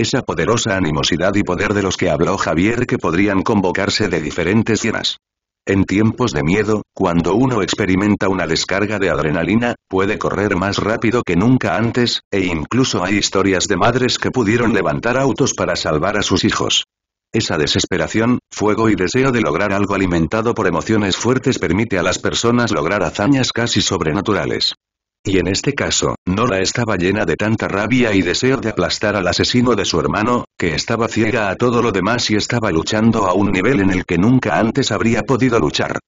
esa poderosa animosidad y poder de los que habló Javier que podrían convocarse de diferentes llenas. En tiempos de miedo, cuando uno experimenta una descarga de adrenalina, puede correr más rápido que nunca antes, e incluso hay historias de madres que pudieron levantar autos para salvar a sus hijos. Esa desesperación, fuego y deseo de lograr algo alimentado por emociones fuertes permite a las personas lograr hazañas casi sobrenaturales. Y en este caso, Nora estaba llena de tanta rabia y deseo de aplastar al asesino de su hermano, que estaba ciega a todo lo demás y estaba luchando a un nivel en el que nunca antes habría podido luchar.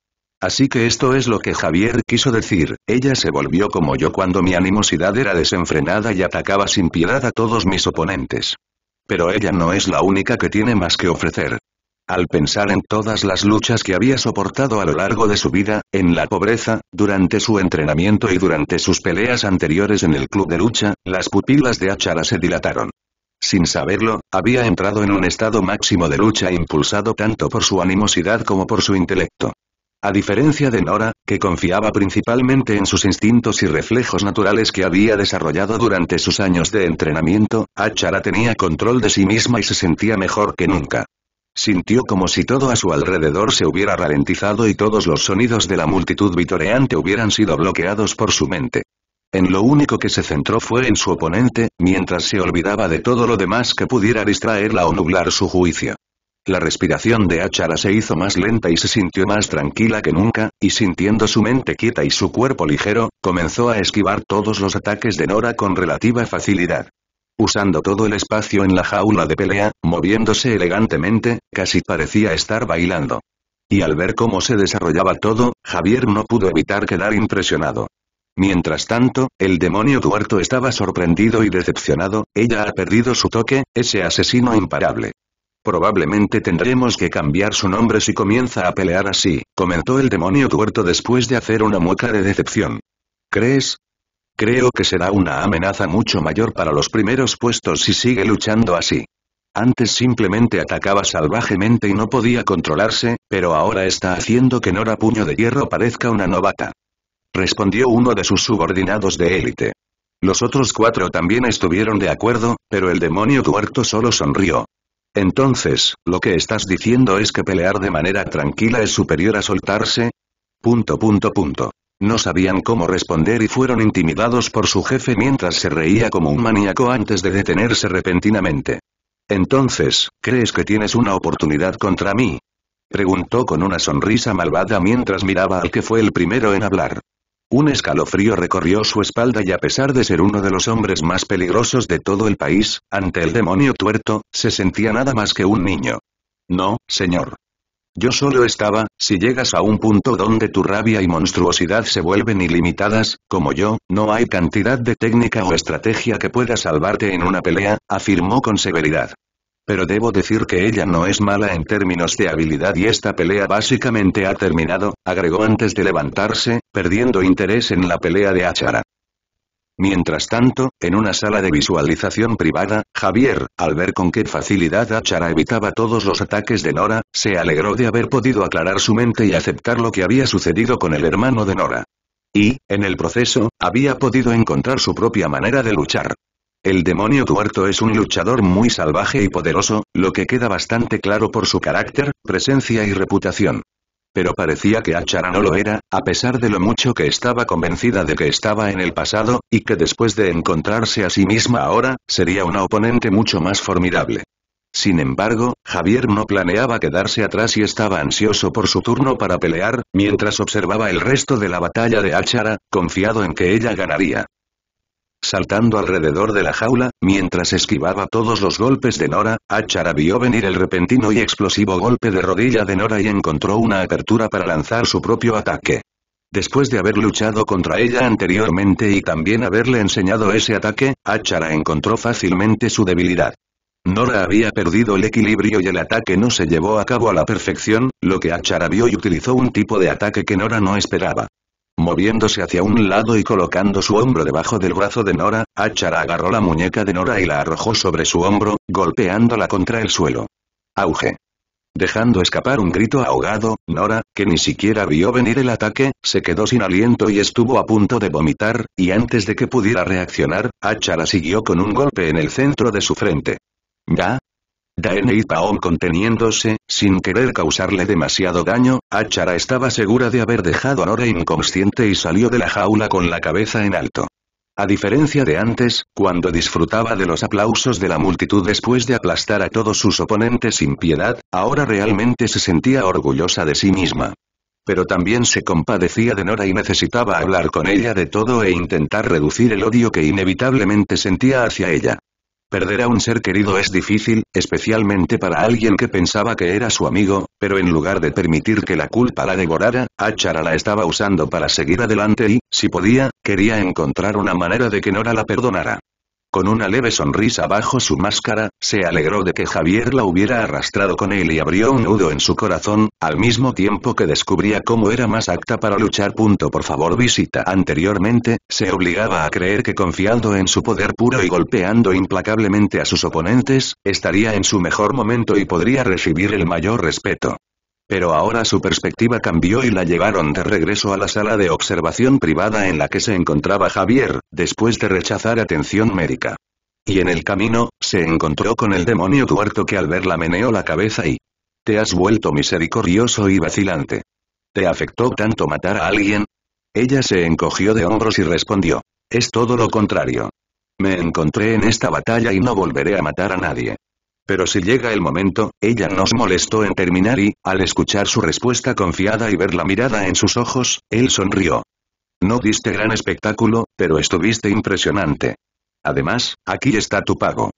Así que esto es lo que Javier quiso decir, ella se volvió como yo cuando mi animosidad era desenfrenada y atacaba sin piedad a todos mis oponentes. Pero ella no es la única que tiene más que ofrecer. Al pensar en todas las luchas que había soportado a lo largo de su vida, en la pobreza, durante su entrenamiento y durante sus peleas anteriores en el club de lucha, las pupilas de Achara se dilataron. Sin saberlo, había entrado en un estado máximo de lucha impulsado tanto por su animosidad como por su intelecto. A diferencia de Nora, que confiaba principalmente en sus instintos y reflejos naturales que había desarrollado durante sus años de entrenamiento, Achara tenía control de sí misma y se sentía mejor que nunca. Sintió como si todo a su alrededor se hubiera ralentizado y todos los sonidos de la multitud vitoreante hubieran sido bloqueados por su mente. En lo único que se centró fue en su oponente, mientras se olvidaba de todo lo demás que pudiera distraerla o nublar su juicio. La respiración de Achara se hizo más lenta y se sintió más tranquila que nunca, y sintiendo su mente quieta y su cuerpo ligero, comenzó a esquivar todos los ataques de Nora con relativa facilidad usando todo el espacio en la jaula de pelea, moviéndose elegantemente, casi parecía estar bailando. Y al ver cómo se desarrollaba todo, Javier no pudo evitar quedar impresionado. Mientras tanto, el demonio Duerto estaba sorprendido y decepcionado, ella ha perdido su toque, ese asesino imparable. Probablemente tendremos que cambiar su nombre si comienza a pelear así, comentó el demonio Duerto después de hacer una mueca de decepción. ¿Crees? Creo que será una amenaza mucho mayor para los primeros puestos si sigue luchando así. Antes simplemente atacaba salvajemente y no podía controlarse, pero ahora está haciendo que Nora Puño de Hierro parezca una novata. Respondió uno de sus subordinados de élite. Los otros cuatro también estuvieron de acuerdo, pero el demonio tuerto solo sonrió. Entonces, ¿lo que estás diciendo es que pelear de manera tranquila es superior a soltarse? Punto punto punto. No sabían cómo responder y fueron intimidados por su jefe mientras se reía como un maníaco antes de detenerse repentinamente. Entonces, ¿crees que tienes una oportunidad contra mí? Preguntó con una sonrisa malvada mientras miraba al que fue el primero en hablar. Un escalofrío recorrió su espalda y a pesar de ser uno de los hombres más peligrosos de todo el país, ante el demonio tuerto, se sentía nada más que un niño. No, señor. Yo solo estaba, si llegas a un punto donde tu rabia y monstruosidad se vuelven ilimitadas, como yo, no hay cantidad de técnica o estrategia que pueda salvarte en una pelea, afirmó con severidad. Pero debo decir que ella no es mala en términos de habilidad y esta pelea básicamente ha terminado, agregó antes de levantarse, perdiendo interés en la pelea de Achara. Mientras tanto, en una sala de visualización privada, Javier, al ver con qué facilidad Achara evitaba todos los ataques de Nora, se alegró de haber podido aclarar su mente y aceptar lo que había sucedido con el hermano de Nora. Y, en el proceso, había podido encontrar su propia manera de luchar. El demonio tuerto es un luchador muy salvaje y poderoso, lo que queda bastante claro por su carácter, presencia y reputación. Pero parecía que Achara no lo era, a pesar de lo mucho que estaba convencida de que estaba en el pasado, y que después de encontrarse a sí misma ahora, sería una oponente mucho más formidable. Sin embargo, Javier no planeaba quedarse atrás y estaba ansioso por su turno para pelear, mientras observaba el resto de la batalla de Achara, confiado en que ella ganaría saltando alrededor de la jaula, mientras esquivaba todos los golpes de Nora, Achara vio venir el repentino y explosivo golpe de rodilla de Nora y encontró una apertura para lanzar su propio ataque. Después de haber luchado contra ella anteriormente y también haberle enseñado ese ataque, Achara encontró fácilmente su debilidad. Nora había perdido el equilibrio y el ataque no se llevó a cabo a la perfección, lo que Achara vio y utilizó un tipo de ataque que Nora no esperaba. Moviéndose hacia un lado y colocando su hombro debajo del brazo de Nora, Achara agarró la muñeca de Nora y la arrojó sobre su hombro, golpeándola contra el suelo. Auge. Dejando escapar un grito ahogado, Nora, que ni siquiera vio venir el ataque, se quedó sin aliento y estuvo a punto de vomitar, y antes de que pudiera reaccionar, Achara siguió con un golpe en el centro de su frente. Ya, Daene y Paon conteniéndose, sin querer causarle demasiado daño, Achara estaba segura de haber dejado a Nora inconsciente y salió de la jaula con la cabeza en alto. A diferencia de antes, cuando disfrutaba de los aplausos de la multitud después de aplastar a todos sus oponentes sin piedad, ahora realmente se sentía orgullosa de sí misma. Pero también se compadecía de Nora y necesitaba hablar con ella de todo e intentar reducir el odio que inevitablemente sentía hacia ella. Perder a un ser querido es difícil, especialmente para alguien que pensaba que era su amigo, pero en lugar de permitir que la culpa la devorara, Achara la estaba usando para seguir adelante y, si podía, quería encontrar una manera de que Nora la perdonara. Con una leve sonrisa bajo su máscara, se alegró de que Javier la hubiera arrastrado con él y abrió un nudo en su corazón, al mismo tiempo que descubría cómo era más apta para luchar. Punto por favor visita anteriormente, se obligaba a creer que confiando en su poder puro y golpeando implacablemente a sus oponentes, estaría en su mejor momento y podría recibir el mayor respeto pero ahora su perspectiva cambió y la llevaron de regreso a la sala de observación privada en la que se encontraba Javier, después de rechazar atención médica. Y en el camino, se encontró con el demonio tuerto que al verla meneó la cabeza y... Te has vuelto misericordioso y vacilante. ¿Te afectó tanto matar a alguien? Ella se encogió de hombros y respondió. Es todo lo contrario. Me encontré en esta batalla y no volveré a matar a nadie pero si llega el momento, ella nos molestó en terminar y, al escuchar su respuesta confiada y ver la mirada en sus ojos, él sonrió. No diste gran espectáculo, pero estuviste impresionante. Además, aquí está tu pago.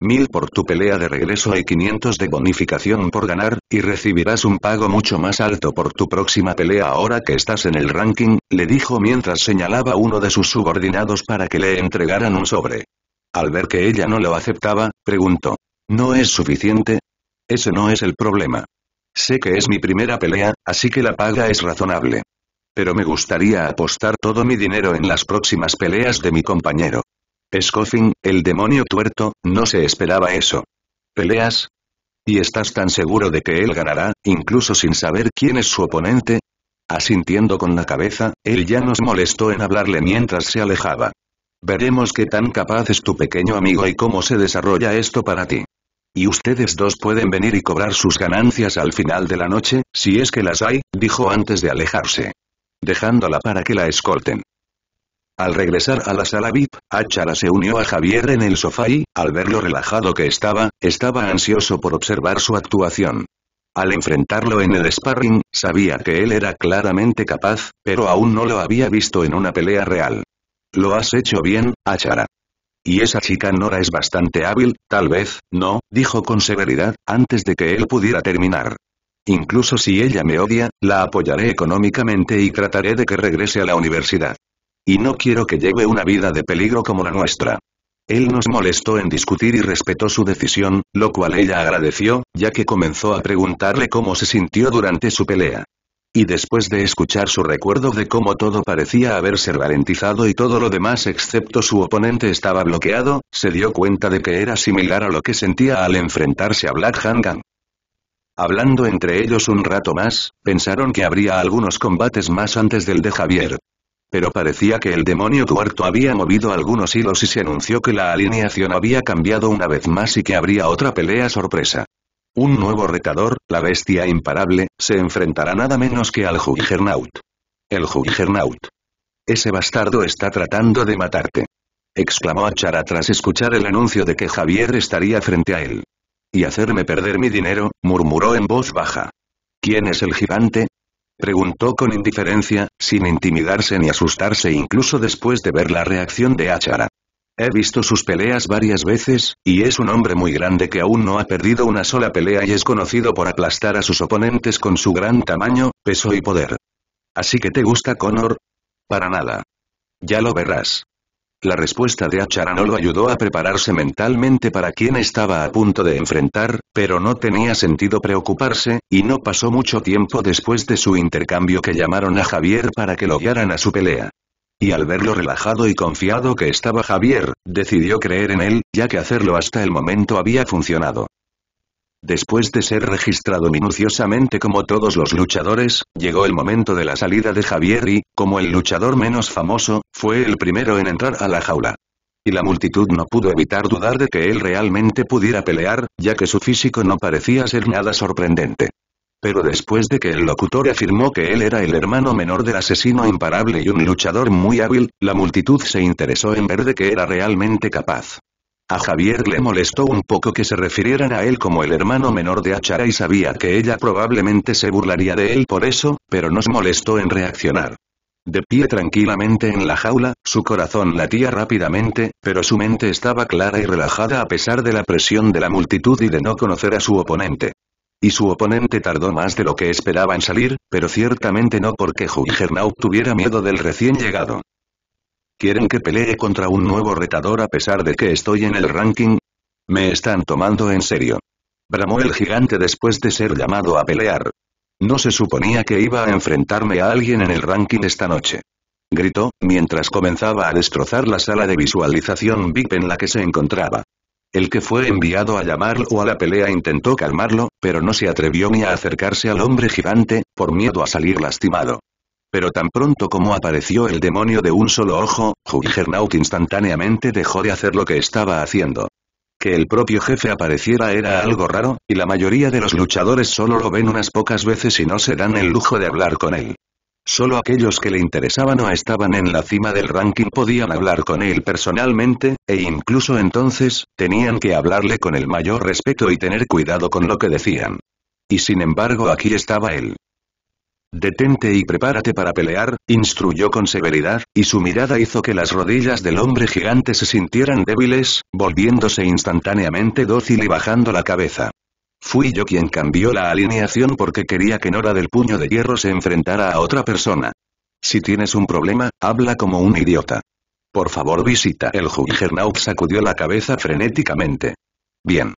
Mil por tu pelea de regreso y 500 de bonificación por ganar, y recibirás un pago mucho más alto por tu próxima pelea ahora que estás en el ranking, le dijo mientras señalaba a uno de sus subordinados para que le entregaran un sobre. Al ver que ella no lo aceptaba, preguntó. ¿No es suficiente? Ese no es el problema. Sé que es mi primera pelea, así que la paga es razonable. Pero me gustaría apostar todo mi dinero en las próximas peleas de mi compañero. Scoffing, el demonio tuerto, no se esperaba eso. ¿Peleas? ¿Y estás tan seguro de que él ganará, incluso sin saber quién es su oponente? Asintiendo con la cabeza, él ya nos molestó en hablarle mientras se alejaba. Veremos qué tan capaz es tu pequeño amigo y cómo se desarrolla esto para ti. Y ustedes dos pueden venir y cobrar sus ganancias al final de la noche, si es que las hay, dijo antes de alejarse. Dejándola para que la escolten. Al regresar a la sala VIP, Achara se unió a Javier en el sofá y, al ver lo relajado que estaba, estaba ansioso por observar su actuación. Al enfrentarlo en el sparring, sabía que él era claramente capaz, pero aún no lo había visto en una pelea real. Lo has hecho bien, Achara. Y esa chica Nora es bastante hábil, tal vez, no, dijo con severidad, antes de que él pudiera terminar. Incluso si ella me odia, la apoyaré económicamente y trataré de que regrese a la universidad. Y no quiero que lleve una vida de peligro como la nuestra. Él nos molestó en discutir y respetó su decisión, lo cual ella agradeció, ya que comenzó a preguntarle cómo se sintió durante su pelea. Y después de escuchar su recuerdo de cómo todo parecía haberse ralentizado y todo lo demás excepto su oponente estaba bloqueado, se dio cuenta de que era similar a lo que sentía al enfrentarse a Black Hangan. Hablando entre ellos un rato más, pensaron que habría algunos combates más antes del de Javier. Pero parecía que el demonio cuarto había movido algunos hilos y se anunció que la alineación había cambiado una vez más y que habría otra pelea sorpresa. Un nuevo retador, la bestia imparable, se enfrentará nada menos que al Juggernaut. El Juggernaut. Ese bastardo está tratando de matarte. Exclamó Achara tras escuchar el anuncio de que Javier estaría frente a él. Y hacerme perder mi dinero, murmuró en voz baja. ¿Quién es el gigante? Preguntó con indiferencia, sin intimidarse ni asustarse incluso después de ver la reacción de Achara. He visto sus peleas varias veces, y es un hombre muy grande que aún no ha perdido una sola pelea y es conocido por aplastar a sus oponentes con su gran tamaño, peso y poder. ¿Así que te gusta Connor? Para nada. Ya lo verás. La respuesta de Achara no lo ayudó a prepararse mentalmente para quien estaba a punto de enfrentar, pero no tenía sentido preocuparse, y no pasó mucho tiempo después de su intercambio que llamaron a Javier para que lo guiaran a su pelea. Y al ver lo relajado y confiado que estaba Javier, decidió creer en él, ya que hacerlo hasta el momento había funcionado. Después de ser registrado minuciosamente como todos los luchadores, llegó el momento de la salida de Javier y, como el luchador menos famoso, fue el primero en entrar a la jaula. Y la multitud no pudo evitar dudar de que él realmente pudiera pelear, ya que su físico no parecía ser nada sorprendente pero después de que el locutor afirmó que él era el hermano menor del asesino imparable y un luchador muy hábil, la multitud se interesó en ver de qué era realmente capaz. A Javier le molestó un poco que se refirieran a él como el hermano menor de Achara y sabía que ella probablemente se burlaría de él por eso, pero nos molestó en reaccionar. De pie tranquilamente en la jaula, su corazón latía rápidamente, pero su mente estaba clara y relajada a pesar de la presión de la multitud y de no conocer a su oponente. Y su oponente tardó más de lo que esperaba en salir, pero ciertamente no porque Juggernaut tuviera miedo del recién llegado. ¿Quieren que pelee contra un nuevo retador a pesar de que estoy en el ranking? Me están tomando en serio. Bramó el gigante después de ser llamado a pelear. No se suponía que iba a enfrentarme a alguien en el ranking esta noche. Gritó, mientras comenzaba a destrozar la sala de visualización VIP en la que se encontraba. El que fue enviado a llamarlo a la pelea intentó calmarlo, pero no se atrevió ni a acercarse al hombre gigante, por miedo a salir lastimado. Pero tan pronto como apareció el demonio de un solo ojo, Juggernaut instantáneamente dejó de hacer lo que estaba haciendo. Que el propio jefe apareciera era algo raro, y la mayoría de los luchadores solo lo ven unas pocas veces y no se dan el lujo de hablar con él. Solo aquellos que le interesaban o estaban en la cima del ranking podían hablar con él personalmente, e incluso entonces, tenían que hablarle con el mayor respeto y tener cuidado con lo que decían. Y sin embargo aquí estaba él. Detente y prepárate para pelear, instruyó con severidad, y su mirada hizo que las rodillas del hombre gigante se sintieran débiles, volviéndose instantáneamente dócil y bajando la cabeza. Fui yo quien cambió la alineación porque quería que Nora del Puño de Hierro se enfrentara a otra persona. Si tienes un problema, habla como un idiota. Por favor visita. El Juggernaut sacudió la cabeza frenéticamente. Bien.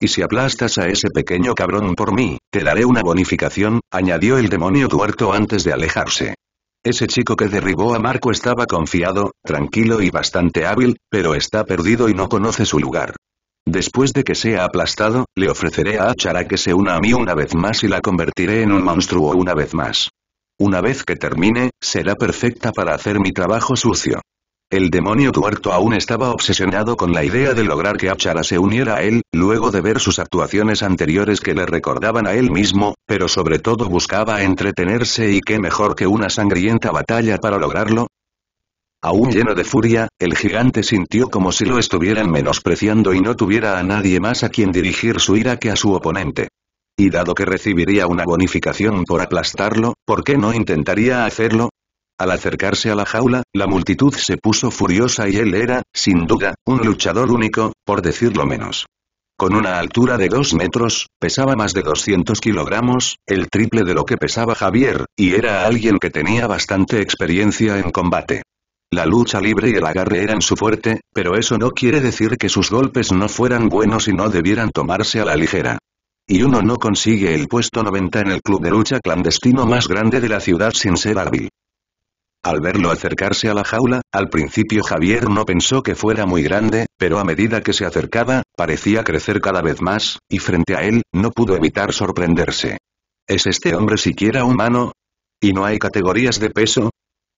Y si aplastas a ese pequeño cabrón por mí, te daré una bonificación, añadió el demonio tuerto antes de alejarse. Ese chico que derribó a Marco estaba confiado, tranquilo y bastante hábil, pero está perdido y no conoce su lugar. Después de que sea aplastado, le ofreceré a Achara que se una a mí una vez más y la convertiré en un monstruo una vez más. Una vez que termine, será perfecta para hacer mi trabajo sucio. El demonio tuerto aún estaba obsesionado con la idea de lograr que Achara se uniera a él, luego de ver sus actuaciones anteriores que le recordaban a él mismo, pero sobre todo buscaba entretenerse y qué mejor que una sangrienta batalla para lograrlo, Aún lleno de furia, el gigante sintió como si lo estuvieran menospreciando y no tuviera a nadie más a quien dirigir su ira que a su oponente. Y dado que recibiría una bonificación por aplastarlo, ¿por qué no intentaría hacerlo? Al acercarse a la jaula, la multitud se puso furiosa y él era, sin duda, un luchador único, por decirlo menos. Con una altura de 2 metros, pesaba más de 200 kilogramos, el triple de lo que pesaba Javier, y era alguien que tenía bastante experiencia en combate. La lucha libre y el agarre eran su fuerte, pero eso no quiere decir que sus golpes no fueran buenos y no debieran tomarse a la ligera. Y uno no consigue el puesto 90 en el club de lucha clandestino más grande de la ciudad sin ser hábil. Al verlo acercarse a la jaula, al principio Javier no pensó que fuera muy grande, pero a medida que se acercaba, parecía crecer cada vez más, y frente a él, no pudo evitar sorprenderse. ¿Es este hombre siquiera humano? ¿Y no hay categorías de peso?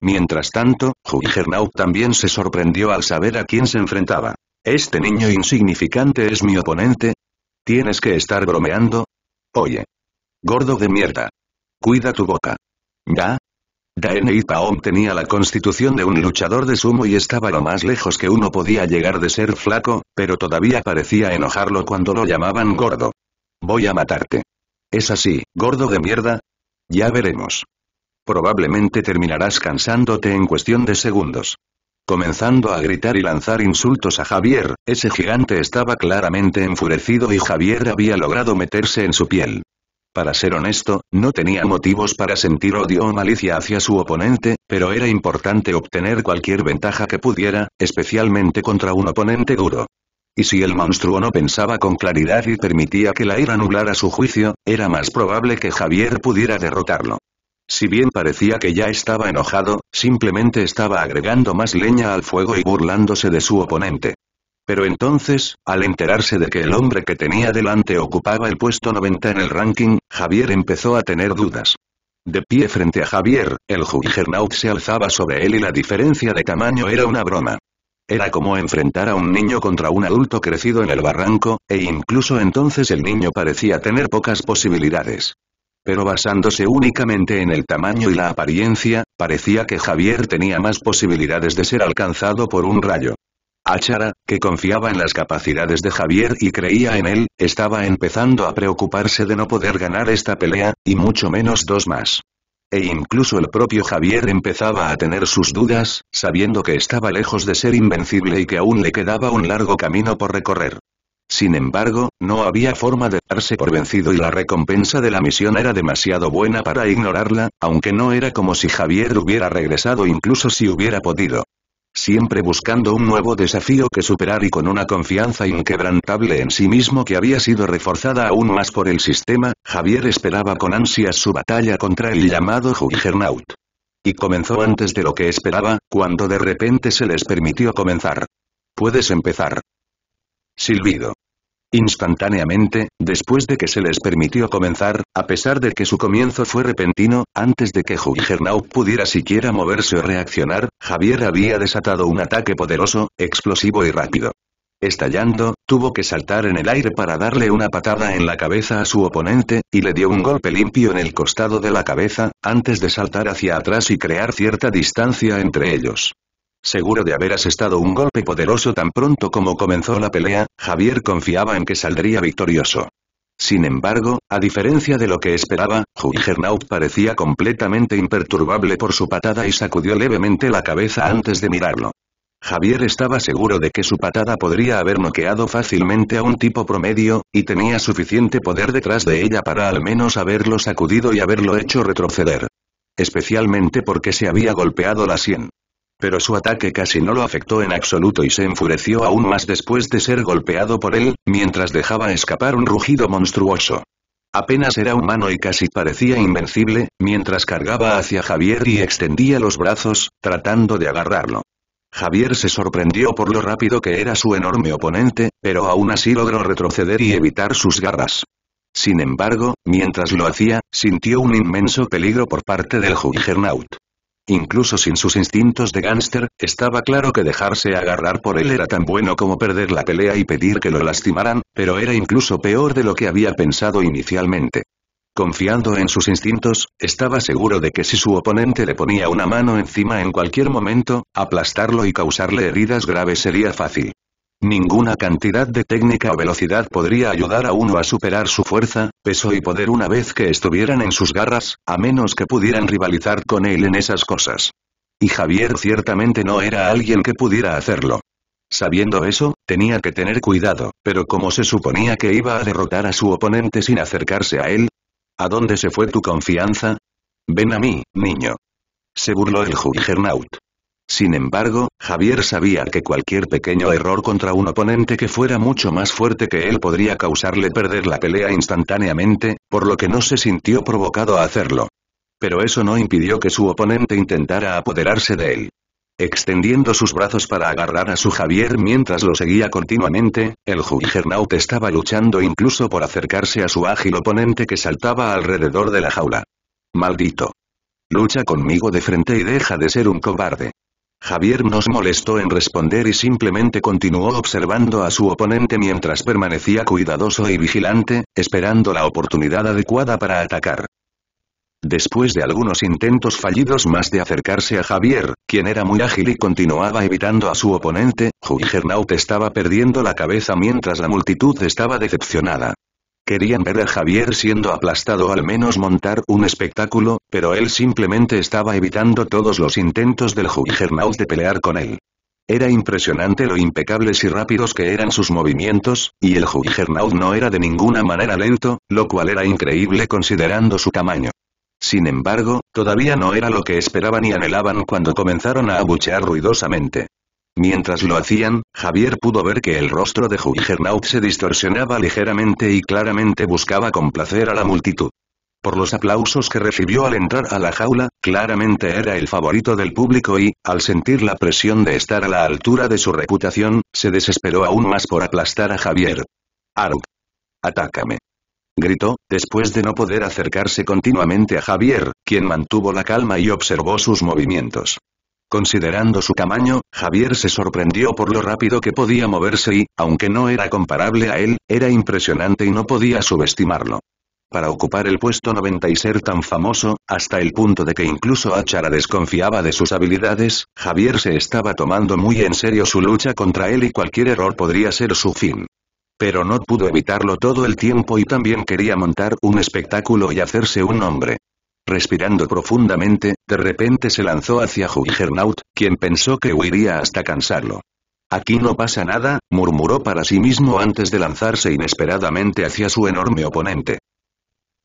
Mientras tanto, Juggernaut también se sorprendió al saber a quién se enfrentaba. ¿Este niño insignificante es mi oponente? ¿Tienes que estar bromeando? Oye. Gordo de mierda. Cuida tu boca. ¿Ya? Daenei Paom tenía la constitución de un luchador de sumo y estaba lo más lejos que uno podía llegar de ser flaco, pero todavía parecía enojarlo cuando lo llamaban gordo. Voy a matarte. ¿Es así, gordo de mierda? Ya veremos. Probablemente terminarás cansándote en cuestión de segundos. Comenzando a gritar y lanzar insultos a Javier, ese gigante estaba claramente enfurecido y Javier había logrado meterse en su piel. Para ser honesto, no tenía motivos para sentir odio o malicia hacia su oponente, pero era importante obtener cualquier ventaja que pudiera, especialmente contra un oponente duro. Y si el monstruo no pensaba con claridad y permitía que la ira nublara su juicio, era más probable que Javier pudiera derrotarlo. Si bien parecía que ya estaba enojado, simplemente estaba agregando más leña al fuego y burlándose de su oponente. Pero entonces, al enterarse de que el hombre que tenía delante ocupaba el puesto 90 en el ranking, Javier empezó a tener dudas. De pie frente a Javier, el Juggernaut se alzaba sobre él y la diferencia de tamaño era una broma. Era como enfrentar a un niño contra un adulto crecido en el barranco, e incluso entonces el niño parecía tener pocas posibilidades. Pero basándose únicamente en el tamaño y la apariencia, parecía que Javier tenía más posibilidades de ser alcanzado por un rayo. Achara, que confiaba en las capacidades de Javier y creía en él, estaba empezando a preocuparse de no poder ganar esta pelea, y mucho menos dos más. E incluso el propio Javier empezaba a tener sus dudas, sabiendo que estaba lejos de ser invencible y que aún le quedaba un largo camino por recorrer. Sin embargo, no había forma de darse por vencido y la recompensa de la misión era demasiado buena para ignorarla, aunque no era como si Javier hubiera regresado incluso si hubiera podido. Siempre buscando un nuevo desafío que superar y con una confianza inquebrantable en sí mismo que había sido reforzada aún más por el sistema, Javier esperaba con ansias su batalla contra el llamado Juggernaut. Y comenzó antes de lo que esperaba, cuando de repente se les permitió comenzar. Puedes empezar. Silbido. Instantáneamente, después de que se les permitió comenzar, a pesar de que su comienzo fue repentino, antes de que Juggernaut pudiera siquiera moverse o reaccionar, Javier había desatado un ataque poderoso, explosivo y rápido. Estallando, tuvo que saltar en el aire para darle una patada en la cabeza a su oponente, y le dio un golpe limpio en el costado de la cabeza, antes de saltar hacia atrás y crear cierta distancia entre ellos. Seguro de haber asestado un golpe poderoso tan pronto como comenzó la pelea, Javier confiaba en que saldría victorioso. Sin embargo, a diferencia de lo que esperaba, Juggernaut parecía completamente imperturbable por su patada y sacudió levemente la cabeza antes de mirarlo. Javier estaba seguro de que su patada podría haber noqueado fácilmente a un tipo promedio, y tenía suficiente poder detrás de ella para al menos haberlo sacudido y haberlo hecho retroceder. Especialmente porque se había golpeado la sien pero su ataque casi no lo afectó en absoluto y se enfureció aún más después de ser golpeado por él, mientras dejaba escapar un rugido monstruoso. Apenas era humano y casi parecía invencible, mientras cargaba hacia Javier y extendía los brazos, tratando de agarrarlo. Javier se sorprendió por lo rápido que era su enorme oponente, pero aún así logró retroceder y evitar sus garras. Sin embargo, mientras lo hacía, sintió un inmenso peligro por parte del Juggernaut. Incluso sin sus instintos de gánster, estaba claro que dejarse agarrar por él era tan bueno como perder la pelea y pedir que lo lastimaran, pero era incluso peor de lo que había pensado inicialmente. Confiando en sus instintos, estaba seguro de que si su oponente le ponía una mano encima en cualquier momento, aplastarlo y causarle heridas graves sería fácil. Ninguna cantidad de técnica o velocidad podría ayudar a uno a superar su fuerza, peso y poder una vez que estuvieran en sus garras, a menos que pudieran rivalizar con él en esas cosas. Y Javier ciertamente no era alguien que pudiera hacerlo. Sabiendo eso, tenía que tener cuidado, pero como se suponía que iba a derrotar a su oponente sin acercarse a él, ¿a dónde se fue tu confianza? Ven a mí, niño. Se burló el Juggernaut. Sin embargo, Javier sabía que cualquier pequeño error contra un oponente que fuera mucho más fuerte que él podría causarle perder la pelea instantáneamente, por lo que no se sintió provocado a hacerlo. Pero eso no impidió que su oponente intentara apoderarse de él. Extendiendo sus brazos para agarrar a su Javier mientras lo seguía continuamente, el Juggernaut estaba luchando incluso por acercarse a su ágil oponente que saltaba alrededor de la jaula. Maldito. Lucha conmigo de frente y deja de ser un cobarde. Javier nos molestó en responder y simplemente continuó observando a su oponente mientras permanecía cuidadoso y vigilante, esperando la oportunidad adecuada para atacar. Después de algunos intentos fallidos más de acercarse a Javier, quien era muy ágil y continuaba evitando a su oponente, Juggernaut estaba perdiendo la cabeza mientras la multitud estaba decepcionada. Querían ver a Javier siendo aplastado o al menos montar un espectáculo, pero él simplemente estaba evitando todos los intentos del Juggernaut de pelear con él. Era impresionante lo impecables y rápidos que eran sus movimientos, y el Juggernaut no era de ninguna manera lento, lo cual era increíble considerando su tamaño. Sin embargo, todavía no era lo que esperaban y anhelaban cuando comenzaron a abuchear ruidosamente. Mientras lo hacían, Javier pudo ver que el rostro de Juggernaut se distorsionaba ligeramente y claramente buscaba complacer a la multitud. Por los aplausos que recibió al entrar a la jaula, claramente era el favorito del público y, al sentir la presión de estar a la altura de su reputación, se desesperó aún más por aplastar a Javier. «¡Arug! Atácame. Gritó, después de no poder acercarse continuamente a Javier, quien mantuvo la calma y observó sus movimientos. Considerando su tamaño, Javier se sorprendió por lo rápido que podía moverse y, aunque no era comparable a él, era impresionante y no podía subestimarlo. Para ocupar el puesto 90 y ser tan famoso, hasta el punto de que incluso Achara desconfiaba de sus habilidades, Javier se estaba tomando muy en serio su lucha contra él y cualquier error podría ser su fin. Pero no pudo evitarlo todo el tiempo y también quería montar un espectáculo y hacerse un hombre. Respirando profundamente, de repente se lanzó hacia Juggernaut, quien pensó que huiría hasta cansarlo. Aquí no pasa nada, murmuró para sí mismo antes de lanzarse inesperadamente hacia su enorme oponente.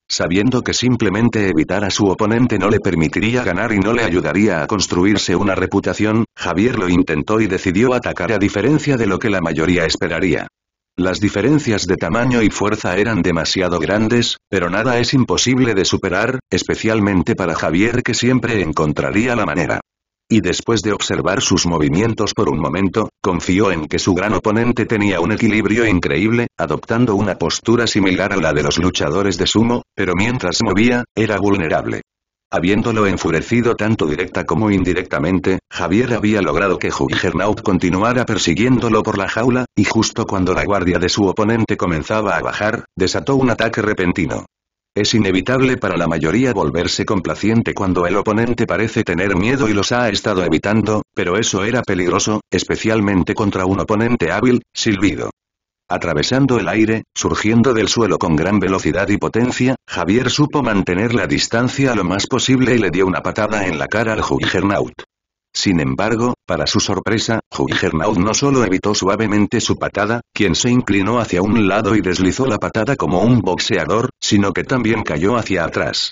Sabiendo que simplemente evitar a su oponente no le permitiría ganar y no le ayudaría a construirse una reputación, Javier lo intentó y decidió atacar a diferencia de lo que la mayoría esperaría. Las diferencias de tamaño y fuerza eran demasiado grandes, pero nada es imposible de superar, especialmente para Javier que siempre encontraría la manera. Y después de observar sus movimientos por un momento, confió en que su gran oponente tenía un equilibrio increíble, adoptando una postura similar a la de los luchadores de sumo, pero mientras movía, era vulnerable. Habiéndolo enfurecido tanto directa como indirectamente, Javier había logrado que Juggernaut continuara persiguiéndolo por la jaula, y justo cuando la guardia de su oponente comenzaba a bajar, desató un ataque repentino. Es inevitable para la mayoría volverse complaciente cuando el oponente parece tener miedo y los ha estado evitando, pero eso era peligroso, especialmente contra un oponente hábil, silbido. Atravesando el aire, surgiendo del suelo con gran velocidad y potencia, Javier supo mantener la distancia lo más posible y le dio una patada en la cara al Juggernaut. Sin embargo, para su sorpresa, Juggernaut no solo evitó suavemente su patada, quien se inclinó hacia un lado y deslizó la patada como un boxeador, sino que también cayó hacia atrás.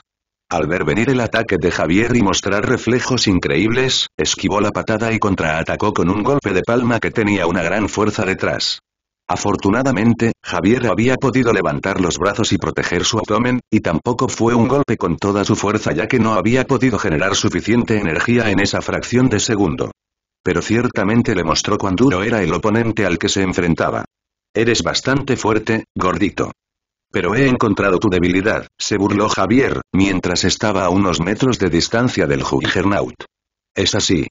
Al ver venir el ataque de Javier y mostrar reflejos increíbles, esquivó la patada y contraatacó con un golpe de palma que tenía una gran fuerza detrás. Afortunadamente, Javier había podido levantar los brazos y proteger su abdomen, y tampoco fue un golpe con toda su fuerza ya que no había podido generar suficiente energía en esa fracción de segundo. Pero ciertamente le mostró cuán duro era el oponente al que se enfrentaba. Eres bastante fuerte, gordito. Pero he encontrado tu debilidad, se burló Javier, mientras estaba a unos metros de distancia del Juggernaut. Es así,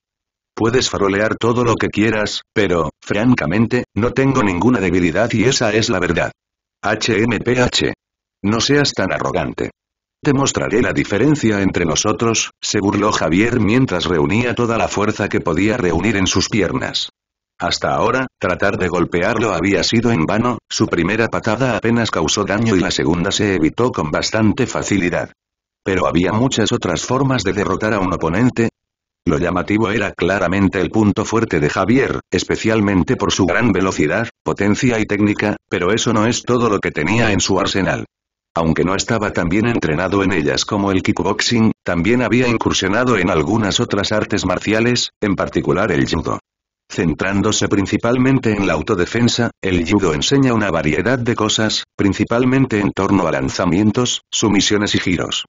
Puedes farolear todo lo que quieras, pero, francamente, no tengo ninguna debilidad y esa es la verdad. HMPH. No seas tan arrogante. Te mostraré la diferencia entre nosotros, se burló Javier mientras reunía toda la fuerza que podía reunir en sus piernas. Hasta ahora, tratar de golpearlo había sido en vano, su primera patada apenas causó daño y la segunda se evitó con bastante facilidad. Pero había muchas otras formas de derrotar a un oponente, lo llamativo era claramente el punto fuerte de Javier, especialmente por su gran velocidad, potencia y técnica, pero eso no es todo lo que tenía en su arsenal. Aunque no estaba tan bien entrenado en ellas como el kickboxing, también había incursionado en algunas otras artes marciales, en particular el judo. Centrándose principalmente en la autodefensa, el judo enseña una variedad de cosas, principalmente en torno a lanzamientos, sumisiones y giros.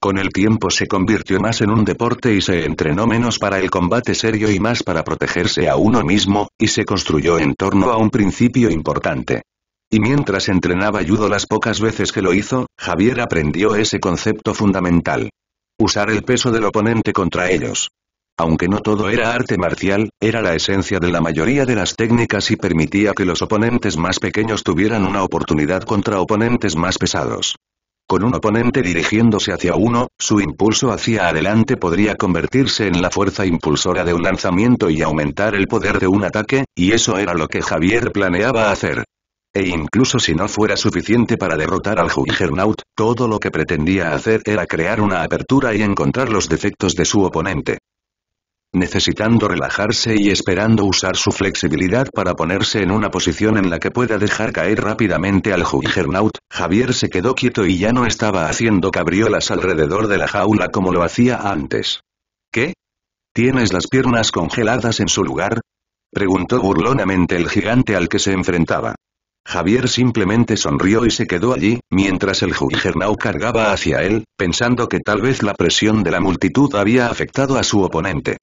Con el tiempo se convirtió más en un deporte y se entrenó menos para el combate serio y más para protegerse a uno mismo, y se construyó en torno a un principio importante. Y mientras entrenaba judo las pocas veces que lo hizo, Javier aprendió ese concepto fundamental. Usar el peso del oponente contra ellos. Aunque no todo era arte marcial, era la esencia de la mayoría de las técnicas y permitía que los oponentes más pequeños tuvieran una oportunidad contra oponentes más pesados. Con un oponente dirigiéndose hacia uno, su impulso hacia adelante podría convertirse en la fuerza impulsora de un lanzamiento y aumentar el poder de un ataque, y eso era lo que Javier planeaba hacer. E incluso si no fuera suficiente para derrotar al Juggernaut, todo lo que pretendía hacer era crear una apertura y encontrar los defectos de su oponente necesitando relajarse y esperando usar su flexibilidad para ponerse en una posición en la que pueda dejar caer rápidamente al Juggernaut, Javier se quedó quieto y ya no estaba haciendo cabriolas alrededor de la jaula como lo hacía antes. ¿Qué? ¿Tienes las piernas congeladas en su lugar? Preguntó burlonamente el gigante al que se enfrentaba. Javier simplemente sonrió y se quedó allí, mientras el Juggernaut cargaba hacia él, pensando que tal vez la presión de la multitud había afectado a su oponente.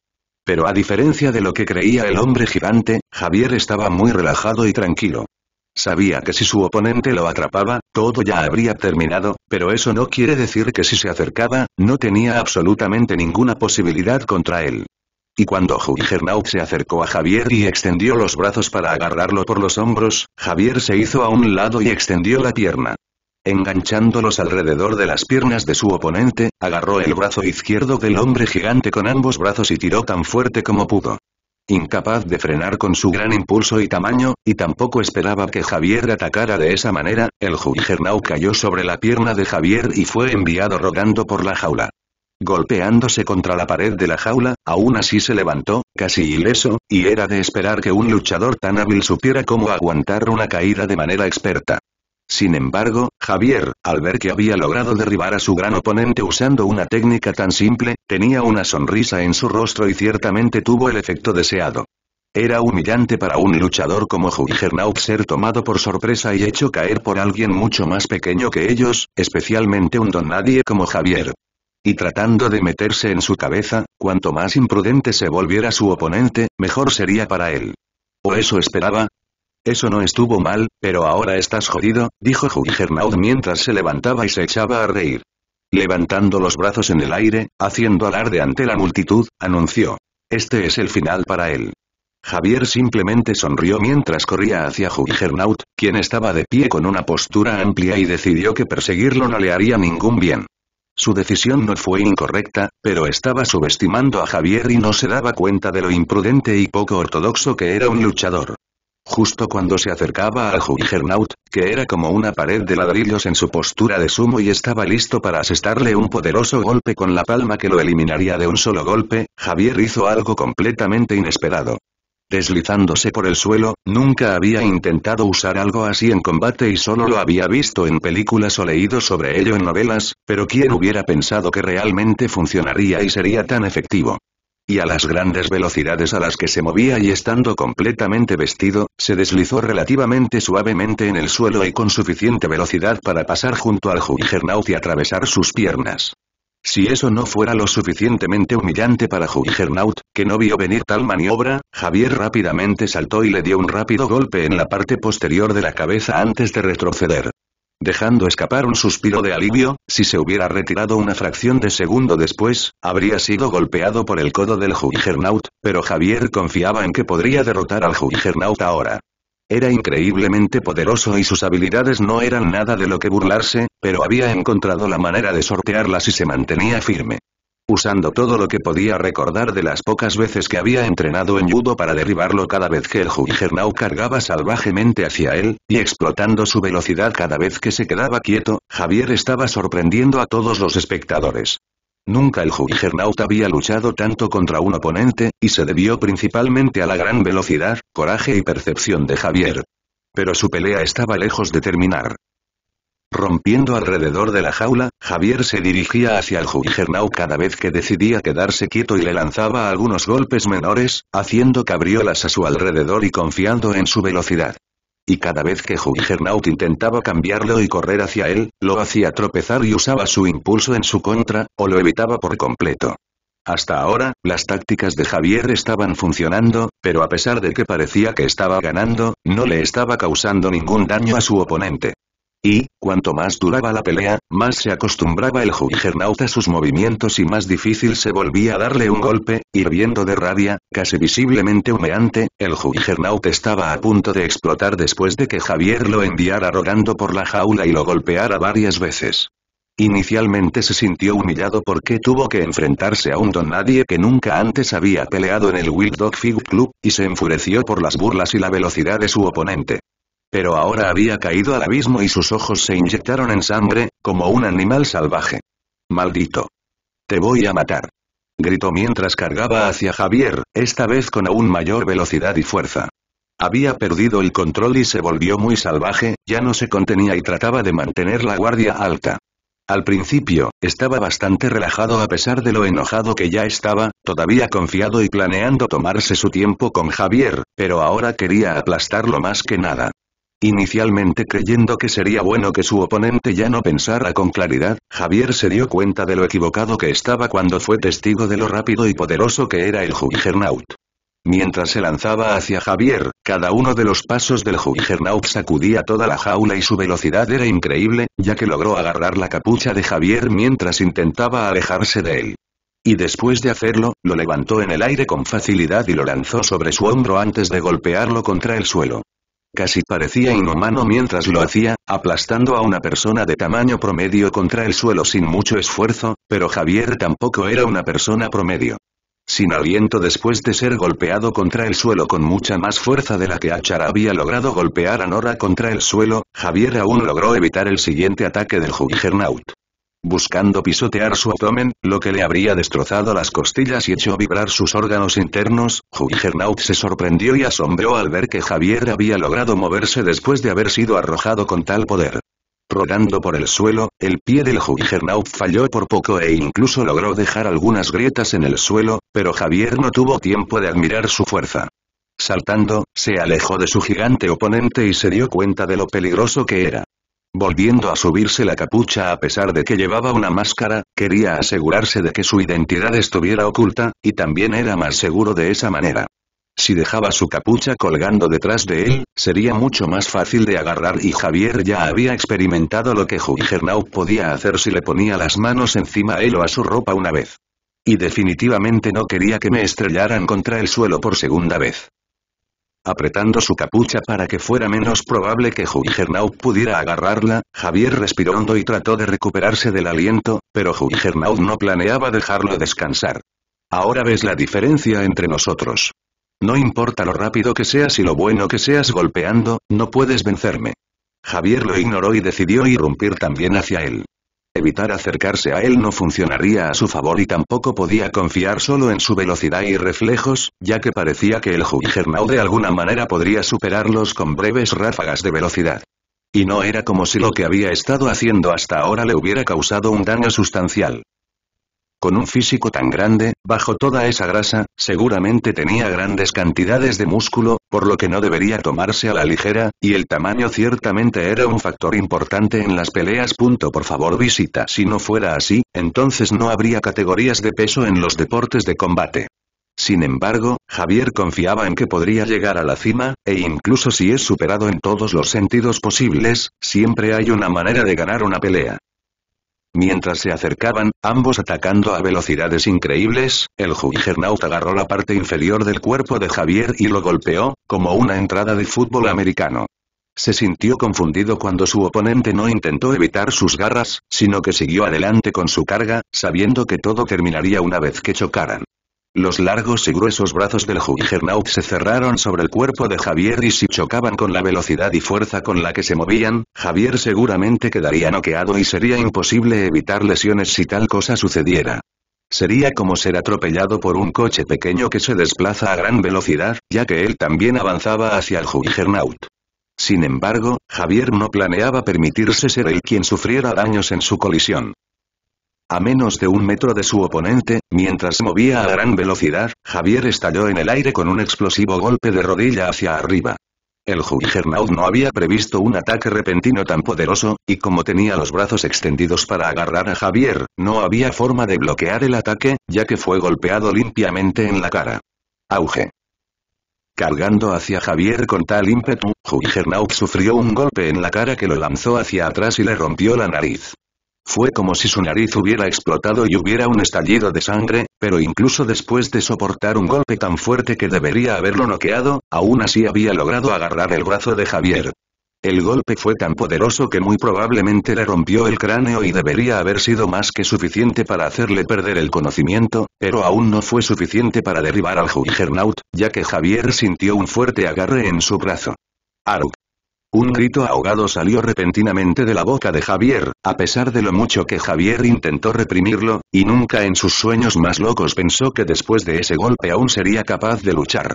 Pero a diferencia de lo que creía el hombre gigante, Javier estaba muy relajado y tranquilo. Sabía que si su oponente lo atrapaba, todo ya habría terminado, pero eso no quiere decir que si se acercaba, no tenía absolutamente ninguna posibilidad contra él. Y cuando Juggernaut se acercó a Javier y extendió los brazos para agarrarlo por los hombros, Javier se hizo a un lado y extendió la pierna. Enganchándolos alrededor de las piernas de su oponente, agarró el brazo izquierdo del hombre gigante con ambos brazos y tiró tan fuerte como pudo. Incapaz de frenar con su gran impulso y tamaño, y tampoco esperaba que Javier atacara de esa manera, el Juggernaut cayó sobre la pierna de Javier y fue enviado rogando por la jaula. Golpeándose contra la pared de la jaula, aún así se levantó, casi ileso, y era de esperar que un luchador tan hábil supiera cómo aguantar una caída de manera experta. Sin embargo, Javier, al ver que había logrado derribar a su gran oponente usando una técnica tan simple, tenía una sonrisa en su rostro y ciertamente tuvo el efecto deseado. Era humillante para un luchador como Juggernaut ser tomado por sorpresa y hecho caer por alguien mucho más pequeño que ellos, especialmente un don nadie como Javier. Y tratando de meterse en su cabeza, cuanto más imprudente se volviera su oponente, mejor sería para él. O eso esperaba, eso no estuvo mal, pero ahora estás jodido, dijo Juggernaut mientras se levantaba y se echaba a reír. Levantando los brazos en el aire, haciendo alarde ante la multitud, anunció. Este es el final para él. Javier simplemente sonrió mientras corría hacia Juggernaut, quien estaba de pie con una postura amplia y decidió que perseguirlo no le haría ningún bien. Su decisión no fue incorrecta, pero estaba subestimando a Javier y no se daba cuenta de lo imprudente y poco ortodoxo que era un luchador. Justo cuando se acercaba al Juggernaut, que era como una pared de ladrillos en su postura de sumo y estaba listo para asestarle un poderoso golpe con la palma que lo eliminaría de un solo golpe, Javier hizo algo completamente inesperado. Deslizándose por el suelo, nunca había intentado usar algo así en combate y solo lo había visto en películas o leído sobre ello en novelas, pero quién hubiera pensado que realmente funcionaría y sería tan efectivo y a las grandes velocidades a las que se movía y estando completamente vestido, se deslizó relativamente suavemente en el suelo y con suficiente velocidad para pasar junto al Juggernaut y atravesar sus piernas. Si eso no fuera lo suficientemente humillante para Juggernaut, que no vio venir tal maniobra, Javier rápidamente saltó y le dio un rápido golpe en la parte posterior de la cabeza antes de retroceder. Dejando escapar un suspiro de alivio, si se hubiera retirado una fracción de segundo después, habría sido golpeado por el codo del Juggernaut, pero Javier confiaba en que podría derrotar al Juggernaut ahora. Era increíblemente poderoso y sus habilidades no eran nada de lo que burlarse, pero había encontrado la manera de sortearlas y se mantenía firme usando todo lo que podía recordar de las pocas veces que había entrenado en judo para derribarlo cada vez que el Juggernaut cargaba salvajemente hacia él, y explotando su velocidad cada vez que se quedaba quieto, Javier estaba sorprendiendo a todos los espectadores. Nunca el Juggernaut había luchado tanto contra un oponente, y se debió principalmente a la gran velocidad, coraje y percepción de Javier. Pero su pelea estaba lejos de terminar. Rompiendo alrededor de la jaula, Javier se dirigía hacia el Juggernaut cada vez que decidía quedarse quieto y le lanzaba algunos golpes menores, haciendo cabriolas a su alrededor y confiando en su velocidad. Y cada vez que Juggernaut intentaba cambiarlo y correr hacia él, lo hacía tropezar y usaba su impulso en su contra, o lo evitaba por completo. Hasta ahora, las tácticas de Javier estaban funcionando, pero a pesar de que parecía que estaba ganando, no le estaba causando ningún daño a su oponente. Y, cuanto más duraba la pelea, más se acostumbraba el Juggernaut a sus movimientos y más difícil se volvía a darle un golpe, hirviendo de rabia, casi visiblemente humeante, el Juggernaut estaba a punto de explotar después de que Javier lo enviara rogando por la jaula y lo golpeara varias veces. Inicialmente se sintió humillado porque tuvo que enfrentarse a un don nadie que nunca antes había peleado en el Wild Dog Fig Club, y se enfureció por las burlas y la velocidad de su oponente pero ahora había caído al abismo y sus ojos se inyectaron en sangre, como un animal salvaje. Maldito. Te voy a matar. Gritó mientras cargaba hacia Javier, esta vez con aún mayor velocidad y fuerza. Había perdido el control y se volvió muy salvaje, ya no se contenía y trataba de mantener la guardia alta. Al principio, estaba bastante relajado a pesar de lo enojado que ya estaba, todavía confiado y planeando tomarse su tiempo con Javier, pero ahora quería aplastarlo más que nada. Inicialmente creyendo que sería bueno que su oponente ya no pensara con claridad, Javier se dio cuenta de lo equivocado que estaba cuando fue testigo de lo rápido y poderoso que era el Juggernaut. Mientras se lanzaba hacia Javier, cada uno de los pasos del Juggernaut sacudía toda la jaula y su velocidad era increíble, ya que logró agarrar la capucha de Javier mientras intentaba alejarse de él. Y después de hacerlo, lo levantó en el aire con facilidad y lo lanzó sobre su hombro antes de golpearlo contra el suelo. Casi parecía inhumano mientras lo hacía, aplastando a una persona de tamaño promedio contra el suelo sin mucho esfuerzo, pero Javier tampoco era una persona promedio. Sin aliento después de ser golpeado contra el suelo con mucha más fuerza de la que achara había logrado golpear a Nora contra el suelo, Javier aún logró evitar el siguiente ataque del Juggernaut buscando pisotear su abdomen, lo que le habría destrozado las costillas y hecho vibrar sus órganos internos, Juggernaut se sorprendió y asombró al ver que Javier había logrado moverse después de haber sido arrojado con tal poder. Rodando por el suelo, el pie del Juggernaut falló por poco e incluso logró dejar algunas grietas en el suelo, pero Javier no tuvo tiempo de admirar su fuerza. Saltando, se alejó de su gigante oponente y se dio cuenta de lo peligroso que era. Volviendo a subirse la capucha a pesar de que llevaba una máscara, quería asegurarse de que su identidad estuviera oculta, y también era más seguro de esa manera. Si dejaba su capucha colgando detrás de él, sería mucho más fácil de agarrar y Javier ya había experimentado lo que Juggernaut podía hacer si le ponía las manos encima a él o a su ropa una vez. Y definitivamente no quería que me estrellaran contra el suelo por segunda vez. Apretando su capucha para que fuera menos probable que Juggernaut pudiera agarrarla, Javier respiró hondo y trató de recuperarse del aliento, pero Juggernaut no planeaba dejarlo descansar. Ahora ves la diferencia entre nosotros. No importa lo rápido que seas y lo bueno que seas golpeando, no puedes vencerme. Javier lo ignoró y decidió irrumpir también hacia él. Evitar acercarse a él no funcionaría a su favor y tampoco podía confiar solo en su velocidad y reflejos, ya que parecía que el Juggernaut de alguna manera podría superarlos con breves ráfagas de velocidad. Y no era como si lo que había estado haciendo hasta ahora le hubiera causado un daño sustancial. Con un físico tan grande, bajo toda esa grasa, seguramente tenía grandes cantidades de músculo, por lo que no debería tomarse a la ligera, y el tamaño ciertamente era un factor importante en las peleas. Por favor visita. Si no fuera así, entonces no habría categorías de peso en los deportes de combate. Sin embargo, Javier confiaba en que podría llegar a la cima, e incluso si es superado en todos los sentidos posibles, siempre hay una manera de ganar una pelea. Mientras se acercaban, ambos atacando a velocidades increíbles, el Juggernaut agarró la parte inferior del cuerpo de Javier y lo golpeó, como una entrada de fútbol americano. Se sintió confundido cuando su oponente no intentó evitar sus garras, sino que siguió adelante con su carga, sabiendo que todo terminaría una vez que chocaran. Los largos y gruesos brazos del Juggernaut se cerraron sobre el cuerpo de Javier y si chocaban con la velocidad y fuerza con la que se movían, Javier seguramente quedaría noqueado y sería imposible evitar lesiones si tal cosa sucediera. Sería como ser atropellado por un coche pequeño que se desplaza a gran velocidad, ya que él también avanzaba hacia el Juggernaut. Sin embargo, Javier no planeaba permitirse ser el quien sufriera daños en su colisión. A menos de un metro de su oponente, mientras movía a gran velocidad, Javier estalló en el aire con un explosivo golpe de rodilla hacia arriba. El Juggernaut no había previsto un ataque repentino tan poderoso, y como tenía los brazos extendidos para agarrar a Javier, no había forma de bloquear el ataque, ya que fue golpeado limpiamente en la cara. Auge. Cargando hacia Javier con tal ímpetu, Juggernaut sufrió un golpe en la cara que lo lanzó hacia atrás y le rompió la nariz. Fue como si su nariz hubiera explotado y hubiera un estallido de sangre, pero incluso después de soportar un golpe tan fuerte que debería haberlo noqueado, aún así había logrado agarrar el brazo de Javier. El golpe fue tan poderoso que muy probablemente le rompió el cráneo y debería haber sido más que suficiente para hacerle perder el conocimiento, pero aún no fue suficiente para derribar al Juggernaut, ya que Javier sintió un fuerte agarre en su brazo. Aruk un grito ahogado salió repentinamente de la boca de Javier, a pesar de lo mucho que Javier intentó reprimirlo, y nunca en sus sueños más locos pensó que después de ese golpe aún sería capaz de luchar.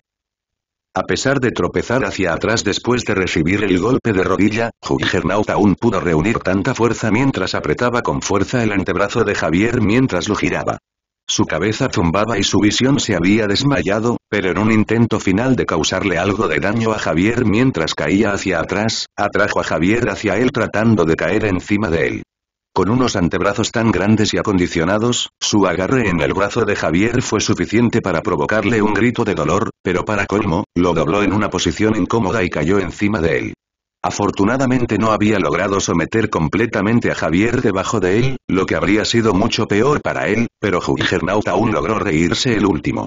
A pesar de tropezar hacia atrás después de recibir el golpe de rodilla, Juggernaut aún pudo reunir tanta fuerza mientras apretaba con fuerza el antebrazo de Javier mientras lo giraba. Su cabeza zumbaba y su visión se había desmayado, pero en un intento final de causarle algo de daño a Javier mientras caía hacia atrás, atrajo a Javier hacia él tratando de caer encima de él. Con unos antebrazos tan grandes y acondicionados, su agarre en el brazo de Javier fue suficiente para provocarle un grito de dolor, pero para colmo, lo dobló en una posición incómoda y cayó encima de él. Afortunadamente no había logrado someter completamente a Javier debajo de él, lo que habría sido mucho peor para él, pero Juggernaut aún logró reírse el último.